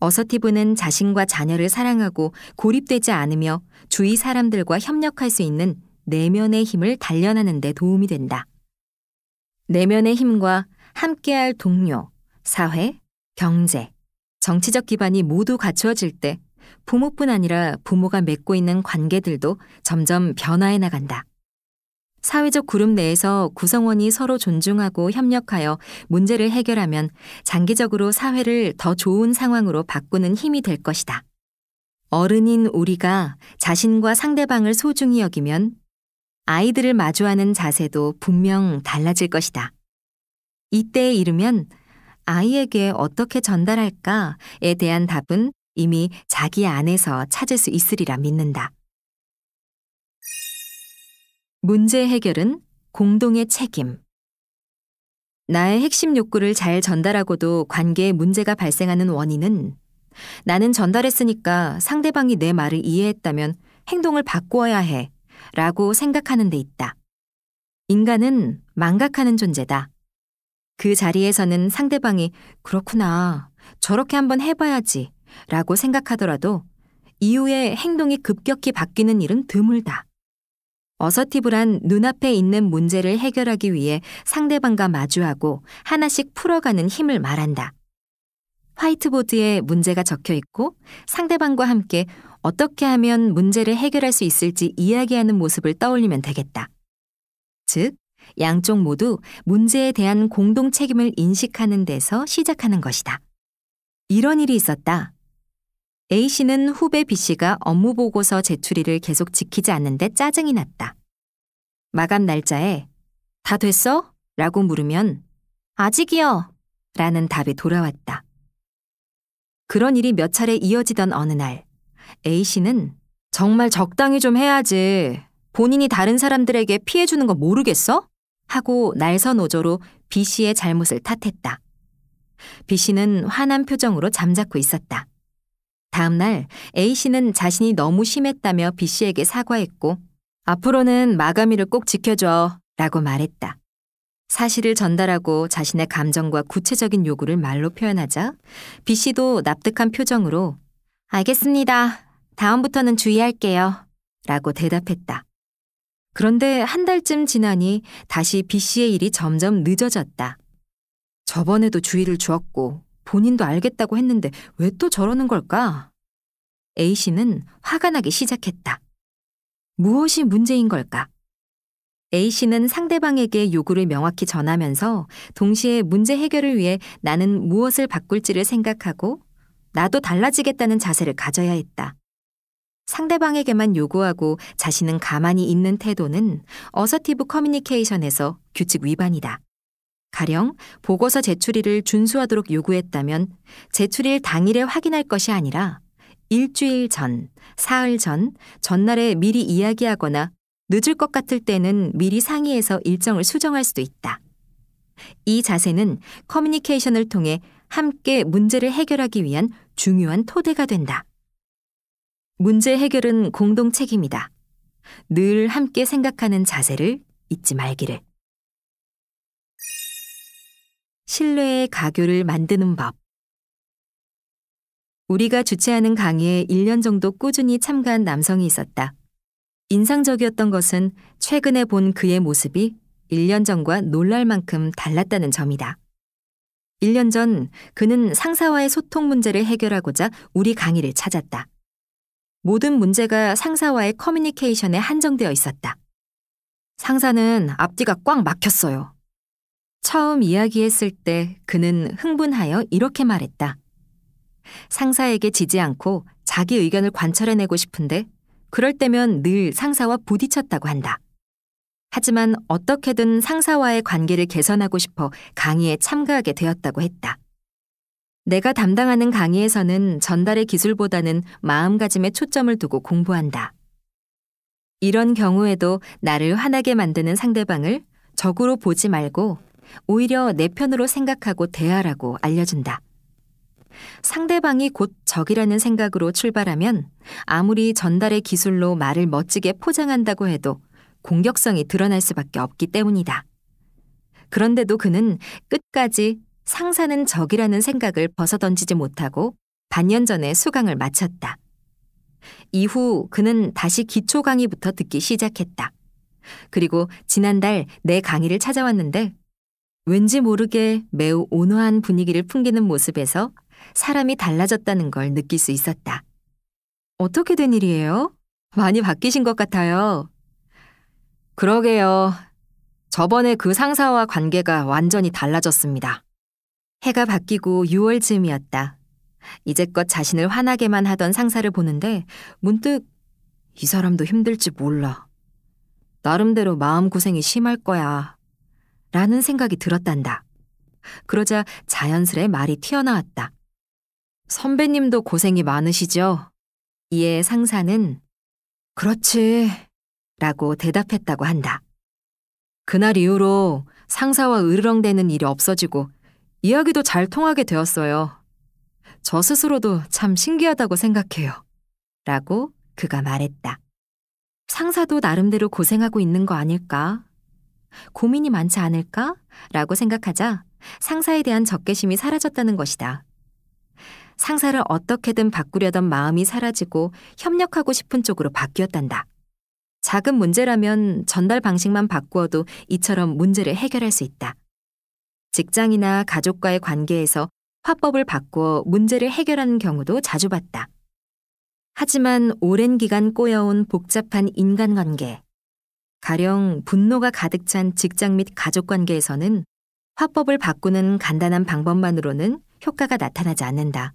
어서티브는 자신과 자녀를 사랑하고 고립되지 않으며 주위 사람들과 협력할 수 있는 내면의 힘을 단련하는 데 도움이 된다. 내면의 힘과 함께할 동료, 사회, 경제, 정치적 기반이 모두 갖추어질 때 부모뿐 아니라 부모가 맺고 있는 관계들도 점점 변화해 나간다. 사회적 그룹 내에서 구성원이 서로 존중하고 협력하여 문제를 해결하면 장기적으로 사회를 더 좋은 상황으로 바꾸는 힘이 될 것이다. 어른인 우리가 자신과 상대방을 소중히 여기면 아이들을 마주하는 자세도 분명 달라질 것이다. 이때에 이르면 아이에게 어떻게 전달할까에 대한 답은 이미 자기 안에서 찾을 수 있으리라 믿는다. 문제 해결은 공동의 책임. 나의 핵심 욕구를 잘 전달하고도 관계에 문제가 발생하는 원인은 나는 전달했으니까 상대방이 내 말을 이해했다면 행동을 바꾸어야 해 라고 생각하는 데 있다. 인간은 망각하는 존재다. 그 자리에서는 상대방이 그렇구나, 저렇게 한번 해봐야지 라고 생각하더라도 이후에 행동이 급격히 바뀌는 일은 드물다. 어서티브란 눈앞에 있는 문제를 해결하기 위해 상대방과 마주하고 하나씩 풀어가는 힘을 말한다. 화이트보드에 문제가 적혀 있고 상대방과 함께 어떻게 하면 문제를 해결할 수 있을지 이야기하는 모습을 떠올리면 되겠다. 즉, 양쪽 모두 문제에 대한 공동 책임을 인식하는 데서 시작하는 것이다. 이런 일이 있었다. A씨는 후배 B씨가 업무 보고서 제출일을 계속 지키지 않는데 짜증이 났다. 마감 날짜에 다 됐어? 라고 물으면 아직이요. 라는 답이 돌아왔다. 그런 일이 몇 차례 이어지던 어느 날 A씨는 정말 적당히 좀 해야지. 본인이 다른 사람들에게 피해주는 거 모르겠어? 하고 날선 오조로 B씨의 잘못을 탓했다. B씨는 화난 표정으로 잠자코 있었다. 다음날 A씨는 자신이 너무 심했다며 B씨에게 사과했고 앞으로는 마감일을 꼭 지켜줘 라고 말했다. 사실을 전달하고 자신의 감정과 구체적인 요구를 말로 표현하자 B씨도 납득한 표정으로 알겠습니다. 다음부터는 주의할게요. 라고 대답했다. 그런데 한 달쯤 지나니 다시 B씨의 일이 점점 늦어졌다. 저번에도 주의를 주었고 본인도 알겠다고 했는데 왜 또 저러는 걸까? A씨는 화가 나기 시작했다. 무엇이 문제인 걸까? A씨는 상대방에게 요구를 명확히 전하면서 동시에 문제 해결을 위해 나는 무엇을 바꿀지를 생각하고 나도 달라지겠다는 자세를 가져야 했다. 상대방에게만 요구하고 자신은 가만히 있는 태도는 어서티브 커뮤니케이션에서 규칙 위반이다. 가령 보고서 제출일을 준수하도록 요구했다면 제출일 당일에 확인할 것이 아니라 일주일 전, 사흘 전, 전날에 미리 이야기하거나 늦을 것 같을 때는 미리 상의해서 일정을 수정할 수도 있다. 이 자세는 커뮤니케이션을 통해 함께 문제를 해결하기 위한 중요한 토대가 된다. 문제 해결은 공동 책임이다. 늘 함께 생각하는 자세를 잊지 말기를. 신뢰의 가교를 만드는 법. 우리가 주최하는 강의에 1년 정도 꾸준히 참가한 남성이 있었다. 인상적이었던 것은 최근에 본 그의 모습이 1년 전과 놀랄 만큼 달랐다는 점이다. 1년 전 그는 상사와의 소통 문제를 해결하고자 우리 강의를 찾았다. 모든 문제가 상사와의 커뮤니케이션에 한정되어 있었다. 상사는 앞뒤가 꽉 막혔어요. 처음 이야기했을 때 그는 흥분하여 이렇게 말했다. 상사에게 지지 않고 자기 의견을 관철해내고 싶은데 그럴 때면 늘 상사와 부딪혔다고 한다. 하지만 어떻게든 상사와의 관계를 개선하고 싶어 강의에 참가하게 되었다고 했다. 내가 담당하는 강의에서는 전달의 기술보다는 마음가짐에 초점을 두고 공부한다. 이런 경우에도 나를 화나게 만드는 상대방을 적으로 보지 말고 오히려 내 편으로 생각하고 대하라고 알려준다. 상대방이 곧 적이라는 생각으로 출발하면 아무리 전달의 기술로 말을 멋지게 포장한다고 해도 공격성이 드러날 수밖에 없기 때문이다. 그런데도 그는 끝까지 상사는 적이라는 생각을 벗어던지지 못하고 반년 전에 수강을 마쳤다. 이후 그는 다시 기초 강의부터 듣기 시작했다. 그리고 지난달 내 강의를 찾아왔는데 왠지 모르게 매우 온화한 분위기를 풍기는 모습에서 사람이 달라졌다는 걸 느낄 수 있었다. 어떻게 된 일이에요? 많이 바뀌신 것 같아요. 그러게요. 저번에 그 상사와 관계가 완전히 달라졌습니다. 해가 바뀌고 6월쯤이었다. 이제껏 자신을 화나게만 하던 상사를 보는데 문득 이 사람도 힘들지 몰라. 나름대로 마음고생이 심할 거야. 라는 생각이 들었단다. 그러자 자연스레 말이 튀어나왔다. 선배님도 고생이 많으시죠? 이에 상사는 그렇지 라고 대답했다고 한다. 그날 이후로 상사와 으르렁대는 일이 없어지고 이야기도 잘 통하게 되었어요. 저 스스로도 참 신기하다고 생각해요. 라고 그가 말했다. 상사도 나름대로 고생하고 있는 거 아닐까? 고민이 많지 않을까? 라고 생각하자 상사에 대한 적개심이 사라졌다는 것이다. 상사를 어떻게든 바꾸려던 마음이 사라지고 협력하고 싶은 쪽으로 바뀌었단다. 작은 문제라면 전달 방식만 바꾸어도 이처럼 문제를 해결할 수 있다. 직장이나 가족과의 관계에서 화법을 바꾸어 문제를 해결하는 경우도 자주 봤다. 하지만 오랜 기간 꼬여온 복잡한 인간관계, 가령 분노가 가득 찬 직장 및 가족 관계에서는 화법을 바꾸는 간단한 방법만으로는 효과가 나타나지 않는다.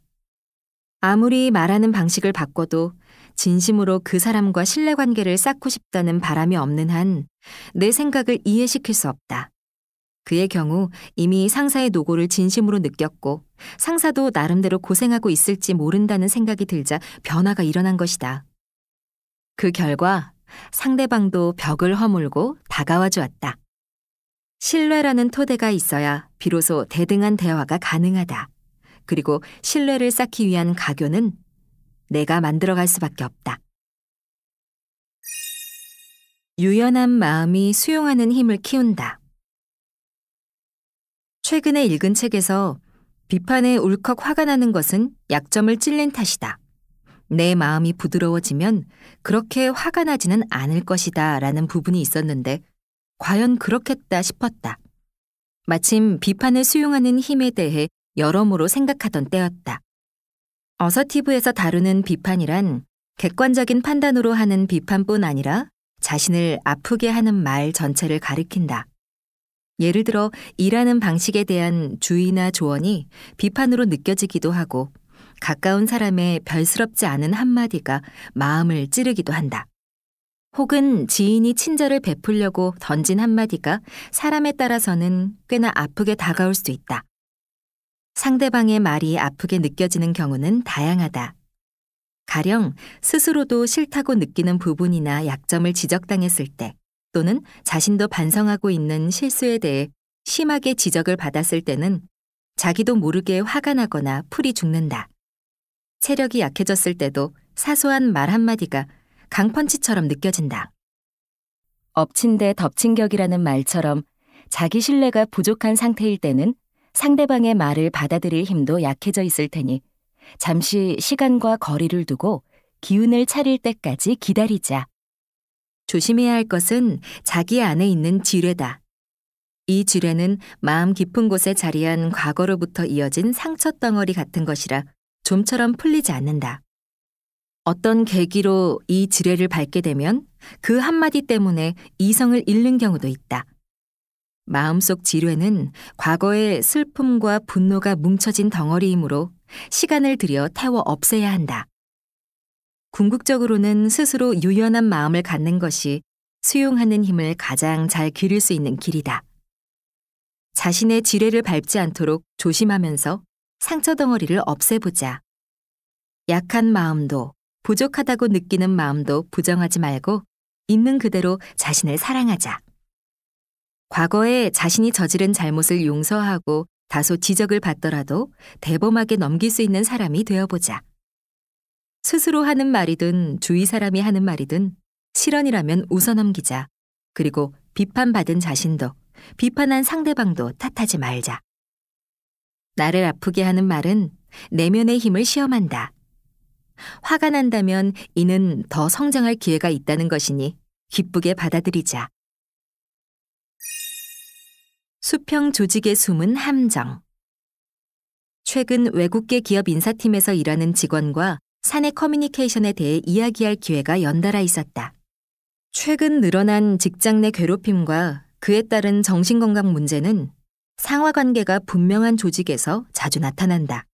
아무리 말하는 방식을 바꿔도 진심으로 그 사람과 신뢰 관계를 쌓고 싶다는 바람이 없는 한 내 생각을 이해시킬 수 없다. 그의 경우 이미 상사의 노고를 진심으로 느꼈고 상사도 나름대로 고생하고 있을지 모른다는 생각이 들자 변화가 일어난 것이다. 그 결과 상대방도 벽을 허물고 다가와 주었다. 신뢰라는 토대가 있어야 비로소 대등한 대화가 가능하다. 그리고 신뢰를 쌓기 위한 가교는 내가 만들어갈 수밖에 없다. 유연한 마음이 수용하는 힘을 키운다. 최근에 읽은 책에서 비판에 울컥 화가 나는 것은 약점을 찔린 탓이다. 내 마음이 부드러워지면 그렇게 화가 나지는 않을 것이다 라는 부분이 있었는데 과연 그렇겠다 싶었다. 마침 비판을 수용하는 힘에 대해 여러모로 생각하던 때였다. 어서티브에서 다루는 비판이란 객관적인 판단으로 하는 비판뿐 아니라 자신을 아프게 하는 말 전체를 가리킨다. 예를 들어 일하는 방식에 대한 주의나 조언이 비판으로 느껴지기도 하고 가까운 사람의 별스럽지 않은 한마디가 마음을 찌르기도 한다. 혹은 지인이 친절을 베풀려고 던진 한마디가 사람에 따라서는 꽤나 아프게 다가올 수 있다. 상대방의 말이 아프게 느껴지는 경우는 다양하다. 가령 스스로도 싫다고 느끼는 부분이나 약점을 지적당했을 때 또는 자신도 반성하고 있는 실수에 대해 심하게 지적을 받았을 때는 자기도 모르게 화가 나거나 풀이 죽는다. 체력이 약해졌을 때도 사소한 말 한마디가 강펀치처럼 느껴진다. 엎친 데 덮친 격이라는 말처럼 자기 신뢰가 부족한 상태일 때는 상대방의 말을 받아들일 힘도 약해져 있을 테니 잠시 시간과 거리를 두고 기운을 차릴 때까지 기다리자. 조심해야 할 것은 자기 안에 있는 지뢰다. 이 지뢰는 마음 깊은 곳에 자리한 과거로부터 이어진 상처 덩어리 같은 것이라 좀처럼 풀리지 않는다. 어떤 계기로 이 지뢰를 밟게 되면 그 한마디 때문에 이성을 잃는 경우도 있다. 마음속 지뢰는 과거의 슬픔과 분노가 뭉쳐진 덩어리이므로 시간을 들여 태워 없애야 한다. 궁극적으로는 스스로 유연한 마음을 갖는 것이 수용하는 힘을 가장 잘 기를 수 있는 길이다. 자신의 지뢰를 밟지 않도록 조심하면서 상처 덩어리를 없애보자. 약한 마음도 부족하다고 느끼는 마음도 부정하지 말고 있는 그대로 자신을 사랑하자. 과거에 자신이 저지른 잘못을 용서하고 다소 지적을 받더라도 대범하게 넘길 수 있는 사람이 되어보자. 스스로 하는 말이든 주위 사람이 하는 말이든 실언이라면 웃어넘기자. 그리고 비판받은 자신도 비판한 상대방도 탓하지 말자. 나를 아프게 하는 말은 내면의 힘을 시험한다. 화가 난다면 이는 더 성장할 기회가 있다는 것이니 기쁘게 받아들이자. 수평 조직의 숨은 함정. 최근 외국계 기업 인사팀에서 일하는 직원과 사내 커뮤니케이션에 대해 이야기할 기회가 연달아 있었다. 최근 늘어난 직장 내 괴롭힘과 그에 따른 정신건강 문제는 상하 관계가 분명한 조직에서 자주 나타난다.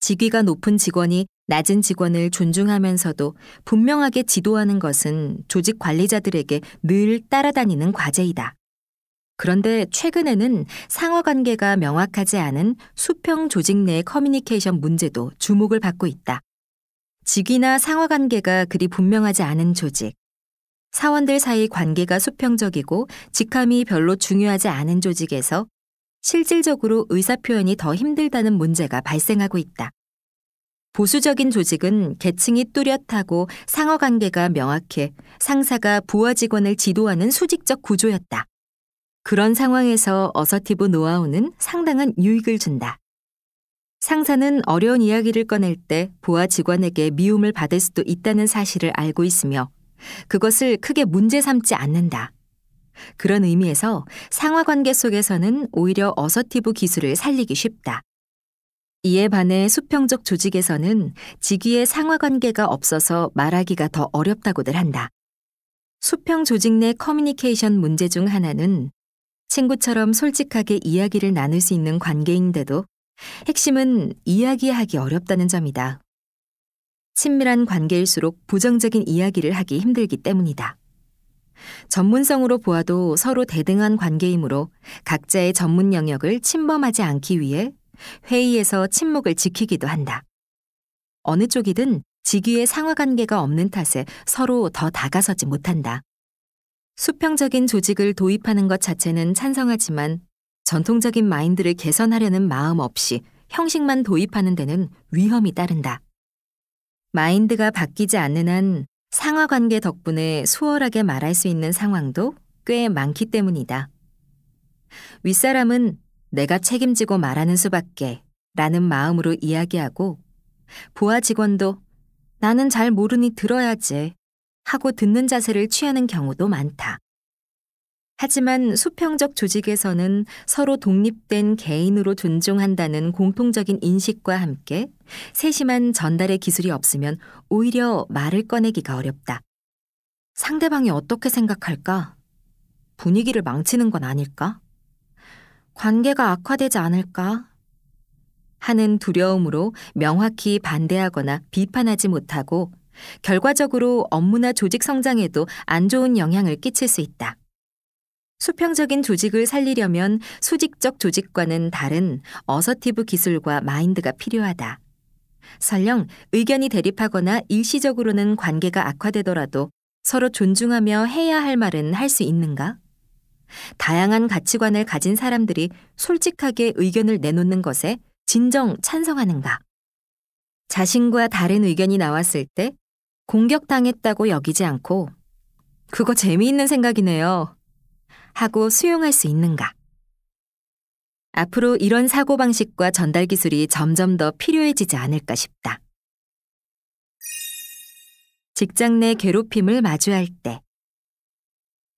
직위가 높은 직원이 낮은 직원을 존중하면서도 분명하게 지도하는 것은 조직 관리자들에게 늘 따라다니는 과제이다. 그런데 최근에는 상하 관계가 명확하지 않은 수평 조직 내 커뮤니케이션 문제도 주목을 받고 있다. 직위나 상하 관계가 그리 분명하지 않은 조직, 사원들 사이 관계가 수평적이고 직함이 별로 중요하지 않은 조직에서 실질적으로 의사표현이 더 힘들다는 문제가 발생하고 있다. 보수적인 조직은 계층이 뚜렷하고 상호 관계가 명확해 상사가 부하 직원을 지도하는 수직적 구조였다. 그런 상황에서 어서티브 노하우는 상당한 유익을 준다. 상사는 어려운 이야기를 꺼낼 때 부하 직원에게 미움을 받을 수도 있다는 사실을 알고 있으며 그것을 크게 문제 삼지 않는다. 그런 의미에서 상하 관계 속에서는 오히려 어서티브 기술을 살리기 쉽다. 이에 반해 수평적 조직에서는 직위의 상하 관계가 없어서 말하기가 더 어렵다고들 한다. 수평 조직 내 커뮤니케이션 문제 중 하나는 친구처럼 솔직하게 이야기를 나눌 수 있는 관계인데도 핵심은 이야기하기 어렵다는 점이다. 친밀한 관계일수록 부정적인 이야기를 하기 힘들기 때문이다. 전문성으로 보아도 서로 대등한 관계이므로 각자의 전문 영역을 침범하지 않기 위해 회의에서 침묵을 지키기도 한다. 어느 쪽이든 직위의 상하관계가 없는 탓에 서로 더 다가서지 못한다. 수평적인 조직을 도입하는 것 자체는 찬성하지만 전통적인 마인드를 개선하려는 마음 없이 형식만 도입하는 데는 위험이 따른다. 마인드가 바뀌지 않는 한 상하 관계 덕분에 수월하게 말할 수 있는 상황도 꽤 많기 때문이다. 윗사람은 내가 책임지고 말하는 수밖에 라는 마음으로 이야기하고 보아 직원도 나는 잘 모르니 들어야지 하고 듣는 자세를 취하는 경우도 많다. 하지만 수평적 조직에서는 서로 독립된 개인으로 존중한다는 공통적인 인식과 함께 세심한 전달의 기술이 없으면 오히려 말을 꺼내기가 어렵다. 상대방이 어떻게 생각할까? 분위기를 망치는 건 아닐까? 관계가 악화되지 않을까? 하는 두려움으로 명확히 반대하거나 비판하지 못하고 결과적으로 업무나 조직 성장에도 안 좋은 영향을 끼칠 수 있다. 수평적인 조직을 살리려면 수직적 조직과는 다른 어서티브 기술과 마인드가 필요하다. 설령 의견이 대립하거나 일시적으로는 관계가 악화되더라도 서로 존중하며 해야 할 말은 할 수 있는가? 다양한 가치관을 가진 사람들이 솔직하게 의견을 내놓는 것에 진정 찬성하는가? 자신과 다른 의견이 나왔을 때 공격당했다고 여기지 않고 그거 재미있는 생각이네요. 하고 수용할 수 있는가? 앞으로 이런 사고방식과 전달 기술이 점점 더 필요해지지 않을까 싶다. 직장 내 괴롭힘을 마주할 때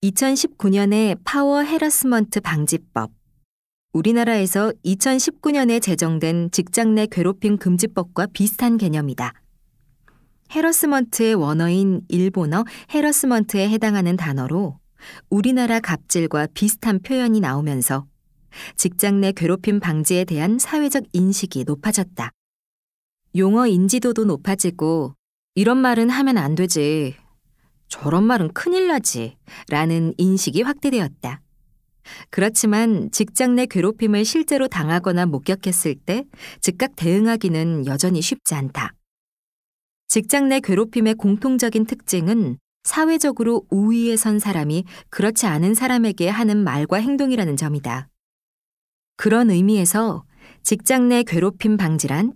2019년에 파워 헤러스먼트 방지법 우리나라에서 2019년에 제정된 직장 내 괴롭힘 금지법과 비슷한 개념이다. 헤러스먼트의 원어인 일본어 헤러스먼트에 해당하는 단어로 우리나라 갑질과 비슷한 표현이 나오면서 직장 내 괴롭힘 방지에 대한 사회적 인식이 높아졌다. 용어 인지도도 높아지고 이런 말은 하면 안 되지. 저런 말은 큰일 나지. 라는 인식이 확대되었다. 그렇지만 직장 내 괴롭힘을 실제로 당하거나 목격했을 때 즉각 대응하기는 여전히 쉽지 않다. 직장 내 괴롭힘의 공통적인 특징은 사회적으로 우위에 선 사람이 그렇지 않은 사람에게 하는 말과 행동이라는 점이다. 그런 의미에서 직장 내 괴롭힘 방지란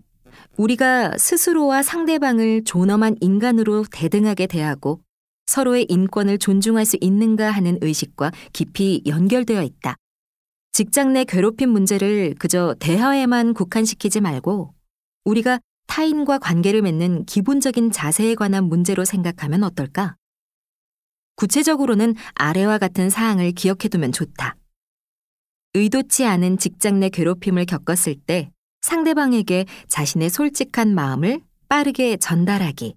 우리가 스스로와 상대방을 존엄한 인간으로 대등하게 대하고 서로의 인권을 존중할 수 있는가 하는 의식과 깊이 연결되어 있다. 직장 내 괴롭힘 문제를 그저 대화에만 국한시키지 말고 우리가 타인과 관계를 맺는 기본적인 자세에 관한 문제로 생각하면 어떨까? 구체적으로는 아래와 같은 사항을 기억해두면 좋다. 의도치 않은 직장 내 괴롭힘을 겪었을 때 상대방에게 자신의 솔직한 마음을 빠르게 전달하기.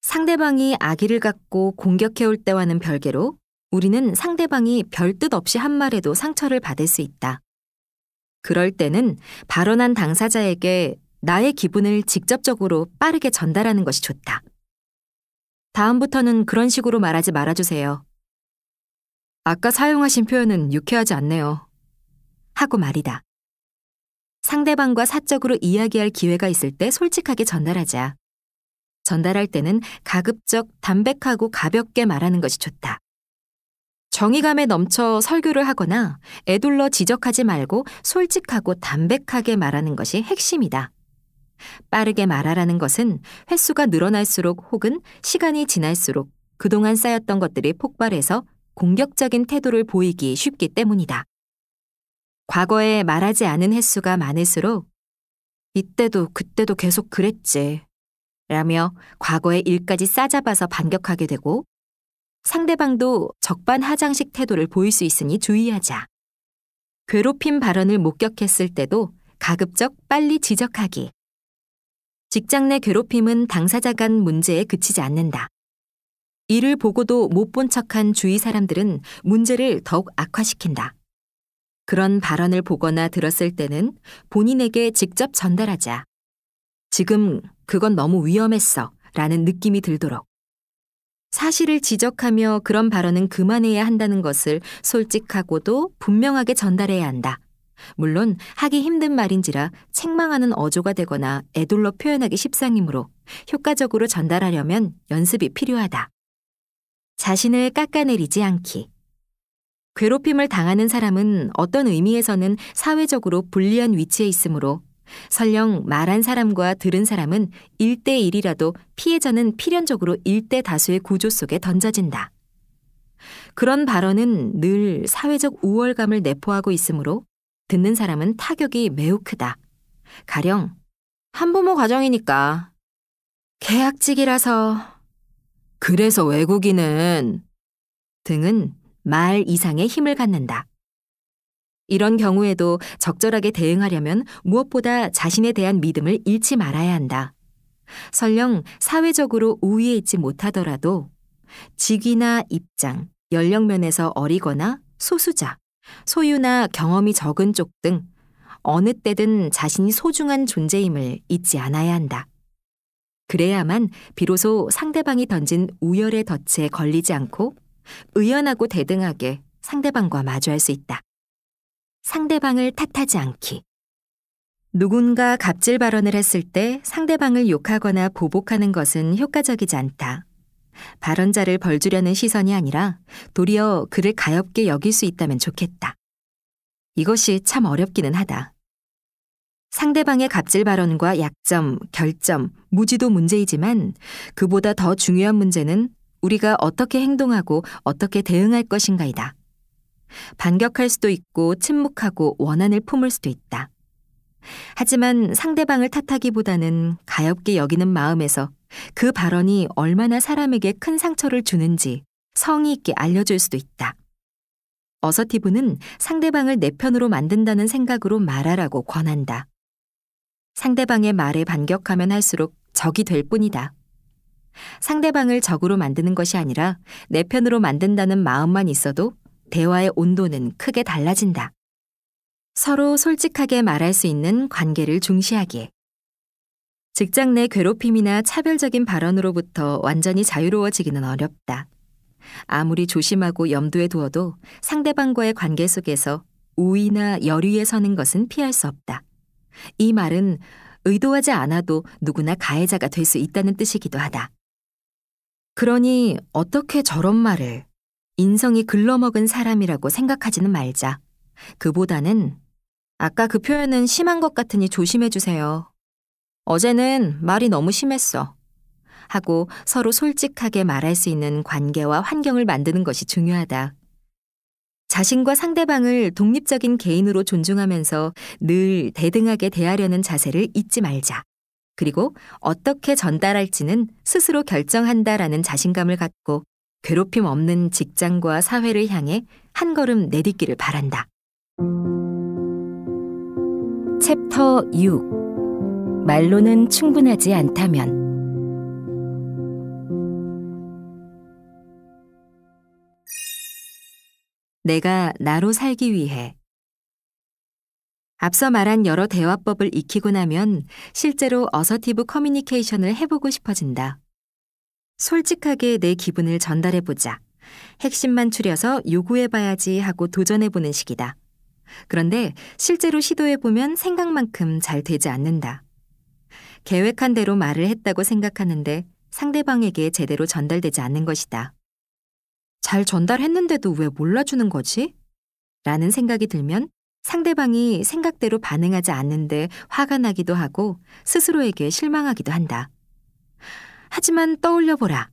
상대방이 아기를 갖고 공격해올 때와는 별개로 우리는 상대방이 별 뜻 없이 한 말에도 상처를 받을 수 있다. 그럴 때는 발언한 당사자에게 나의 기분을 직접적으로 빠르게 전달하는 것이 좋다. 다음부터는 그런 식으로 말하지 말아주세요. 아까 사용하신 표현은 유쾌하지 않네요. 하고 말이다. 상대방과 사적으로 이야기할 기회가 있을 때 솔직하게 전달하자. 전달할 때는 가급적 담백하고 가볍게 말하는 것이 좋다. 정의감에 넘쳐 설교를 하거나 애둘러 지적하지 말고 솔직하고 담백하게 말하는 것이 핵심이다. 빠르게 말하라는 것은 횟수가 늘어날수록 혹은 시간이 지날수록 그동안 쌓였던 것들이 폭발해서 공격적인 태도를 보이기 쉽기 때문이다. 과거에 말하지 않은 횟수가 많을수록 이때도 그때도 계속 그랬지. 라며 과거의 일까지 싸잡아서 반격하게 되고 상대방도 적반하장식 태도를 보일 수 있으니 주의하자. 괴롭힘 발언을 목격했을 때도 가급적 빨리 지적하기, 직장 내 괴롭힘은 당사자 간 문제에 그치지 않는다. 이를 보고도 못 본 척한 주위 사람들은 문제를 더욱 악화시킨다. 그런 발언을 보거나 들었을 때는 본인에게 직접 전달하자. 지금 그건 너무 위험했어 라는 느낌이 들도록. 사실을 지적하며 그런 발언은 그만해야 한다는 것을 솔직하고도 분명하게 전달해야 한다. 물론 하기 힘든 말인지라 책망하는 어조가 되거나 애둘러 표현하기 십상이므로 효과적으로 전달하려면 연습이 필요하다. 자신을 깎아내리지 않기. 괴롭힘을 당하는 사람은 어떤 의미에서는 사회적으로 불리한 위치에 있으므로 설령 말한 사람과 들은 사람은 1대1이라도 피해자는 필연적으로 1대 다수의 구조 속에 던져진다. 그런 발언은 늘 사회적 우월감을 내포하고 있으므로 듣는 사람은 타격이 매우 크다. 가령 한부모 가정이니까 계약직이라서 그래서 외국인은 등은 말 이상의 힘을 갖는다. 이런 경우에도 적절하게 대응하려면 무엇보다 자신에 대한 믿음을 잃지 말아야 한다. 설령 사회적으로 우위에 있지 못하더라도 직위나 입장, 연령면에서 어리거나 소수자, 소유나 경험이 적은 쪽 등 어느 때든 자신이 소중한 존재임을 잊지 않아야 한다. 그래야만 비로소 상대방이 던진 우열의 덫에 걸리지 않고 의연하고 대등하게 상대방과 마주할 수 있다. 상대방을 탓하지 않기. 누군가 갑질 발언을 했을 때 상대방을 욕하거나 보복하는 것은 효과적이지 않다. 발언자를 벌주려는 시선이 아니라 도리어 그를 가엽게 여길 수 있다면 좋겠다. 이것이 참 어렵기는 하다. 상대방의 갑질 발언과 약점, 결점, 무지도 문제이지만 그보다 더 중요한 문제는 우리가 어떻게 행동하고 어떻게 대응할 것인가이다. 반격할 수도 있고 침묵하고 원한을 품을 수도 있다. 하지만 상대방을 탓하기보다는 가엽게 여기는 마음에서 그 발언이 얼마나 사람에게 큰 상처를 주는지 성의 있게 알려줄 수도 있다. 어서티브는 상대방을 내 편으로 만든다는 생각으로 말하라고 권한다. 상대방의 말에 반격하면 할수록 적이 될 뿐이다. 상대방을 적으로 만드는 것이 아니라 내 편으로 만든다는 마음만 있어도 대화의 온도는 크게 달라진다. 서로 솔직하게 말할 수 있는 관계를 중시하기에 직장 내 괴롭힘이나 차별적인 발언으로부터 완전히 자유로워지기는 어렵다. 아무리 조심하고 염두에 두어도 상대방과의 관계 속에서 우위나 열위에 서는 것은 피할 수 없다. 이 말은 의도하지 않아도 누구나 가해자가 될 수 있다는 뜻이기도 하다. 그러니 어떻게 저런 말을 인성이 글러먹은 사람이라고 생각하지는 말자. 그보다는 아까 그 표현은 심한 것 같으니 조심해 주세요. 어제는 말이 너무 심했어. 하고 서로 솔직하게 말할 수 있는 관계와 환경을 만드는 것이 중요하다. 자신과 상대방을 독립적인 개인으로 존중하면서 늘 대등하게 대하려는 자세를 잊지 말자. 그리고 어떻게 전달할지는 스스로 결정한다라는 자신감을 갖고 괴롭힘 없는 직장과 사회를 향해 한 걸음 내딛기를 바란다. 챕터 6 말로는 충분하지 않다면 내가 나로 살기 위해 앞서 말한 여러 대화법을 익히고 나면 실제로 어서티브 커뮤니케이션을 해보고 싶어진다. 솔직하게 내 기분을 전달해보자. 핵심만 추려서 요구해봐야지 하고 도전해보는 시기다. 그런데 실제로 시도해보면 생각만큼 잘 되지 않는다. 계획한 대로 말을 했다고 생각하는데 상대방에게 제대로 전달되지 않는 것이다. 잘 전달했는데도 왜 몰라주는 거지? 라는 생각이 들면 상대방이 생각대로 반응하지 않는데 화가 나기도 하고 스스로에게 실망하기도 한다. 하지만 떠올려보라.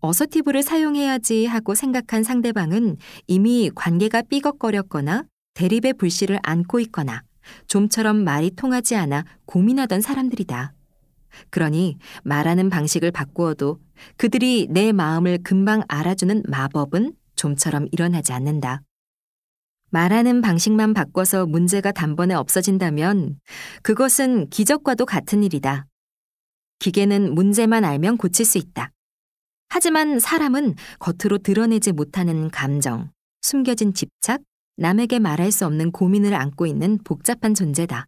어서티브를 사용해야지 하고 생각한 상대방은 이미 관계가 삐걱거렸거나 대립의 불씨를 안고 있거나 좀처럼 말이 통하지 않아 고민하던 사람들이다. 그러니 말하는 방식을 바꾸어도 그들이 내 마음을 금방 알아주는 마법은 좀처럼 일어나지 않는다. 말하는 방식만 바꿔서 문제가 단번에 없어진다면 그것은 기적과도 같은 일이다. 기계는 문제만 알면 고칠 수 있다. 하지만 사람은 겉으로 드러내지 못하는 감정, 숨겨진 집착, 남에게 말할 수 없는 고민을 안고 있는 복잡한 존재다.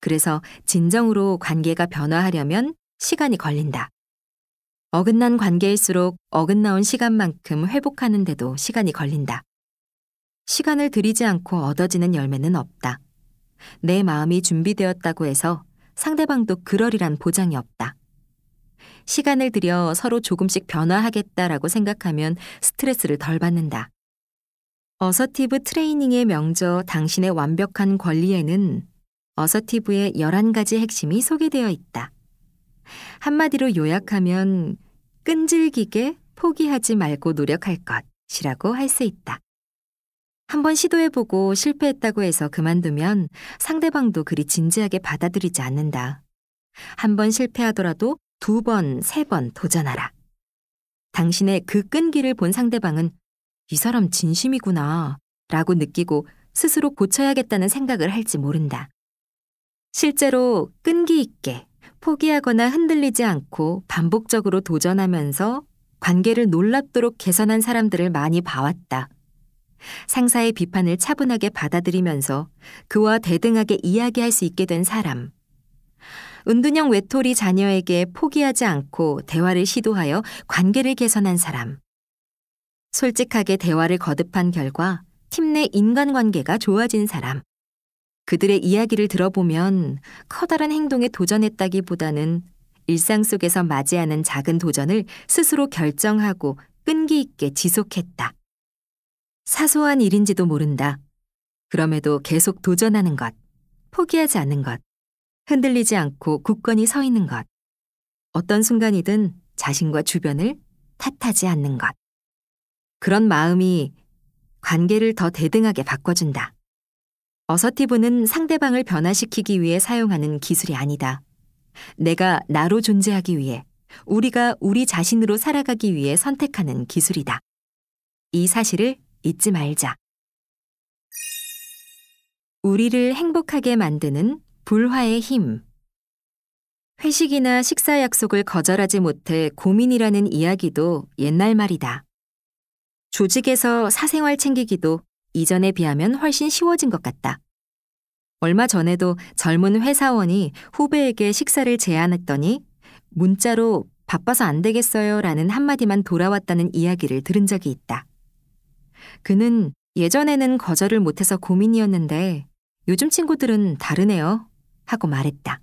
그래서 진정으로 관계가 변화하려면 시간이 걸린다. 어긋난 관계일수록 어긋나온 시간만큼 회복하는데도 시간이 걸린다. 시간을 들이지 않고 얻어지는 열매는 없다. 내 마음이 준비되었다고 해서 상대방도 그러리란 보장이 없다. 시간을 들여 서로 조금씩 변화하겠다라고 생각하면 스트레스를 덜 받는다. 어서티브 트레이닝의 명저 당신의 완벽한 권리에는 어서티브의 11가지 핵심이 소개되어 있다. 한마디로 요약하면 끈질기게 포기하지 말고 노력할 것이라고 할 수 있다. 한 번 시도해보고 실패했다고 해서 그만두면 상대방도 그리 진지하게 받아들이지 않는다. 한 번 실패하더라도 두 번, 세 번 도전하라. 당신의 그 끈기를 본 상대방은 이 사람 진심이구나 라고 느끼고 스스로 고쳐야겠다는 생각을 할지 모른다. 실제로 끈기 있게 포기하거나 흔들리지 않고 반복적으로 도전하면서 관계를 놀랍도록 개선한 사람들을 많이 봐왔다. 상사의 비판을 차분하게 받아들이면서 그와 대등하게 이야기할 수 있게 된 사람. 은둔형 외톨이 자녀에게 포기하지 않고 대화를 시도하여 관계를 개선한 사람. 솔직하게 대화를 거듭한 결과 팀 내 인간관계가 좋아진 사람. 그들의 이야기를 들어보면 커다란 행동에 도전했다기보다는 일상 속에서 맞이하는 작은 도전을 스스로 결정하고 끈기 있게 지속했다. 사소한 일인지도 모른다. 그럼에도 계속 도전하는 것, 포기하지 않는 것, 흔들리지 않고 굳건히 서 있는 것, 어떤 순간이든 자신과 주변을 탓하지 않는 것. 그런 마음이 관계를 더 대등하게 바꿔준다. 어서티브는 상대방을 변화시키기 위해 사용하는 기술이 아니다. 내가 나로 존재하기 위해, 우리가 우리 자신으로 살아가기 위해 선택하는 기술이다. 이 사실을 잊지 말자. 우리를 행복하게 만드는 불화의 힘. 회식이나 식사 약속을 거절하지 못해 고민이라는 이야기도 옛날 말이다. 조직에서 사생활 챙기기도 이전에 비하면 훨씬 쉬워진 것 같다. 얼마 전에도 젊은 회사원이 후배에게 식사를 제안했더니 문자로 바빠서 안 되겠어요 라는 한마디만 돌아왔다는 이야기를 들은 적이 있다. 그는 예전에는 거절을 못해서 고민이었는데 요즘 친구들은 다르네요 하고 말했다.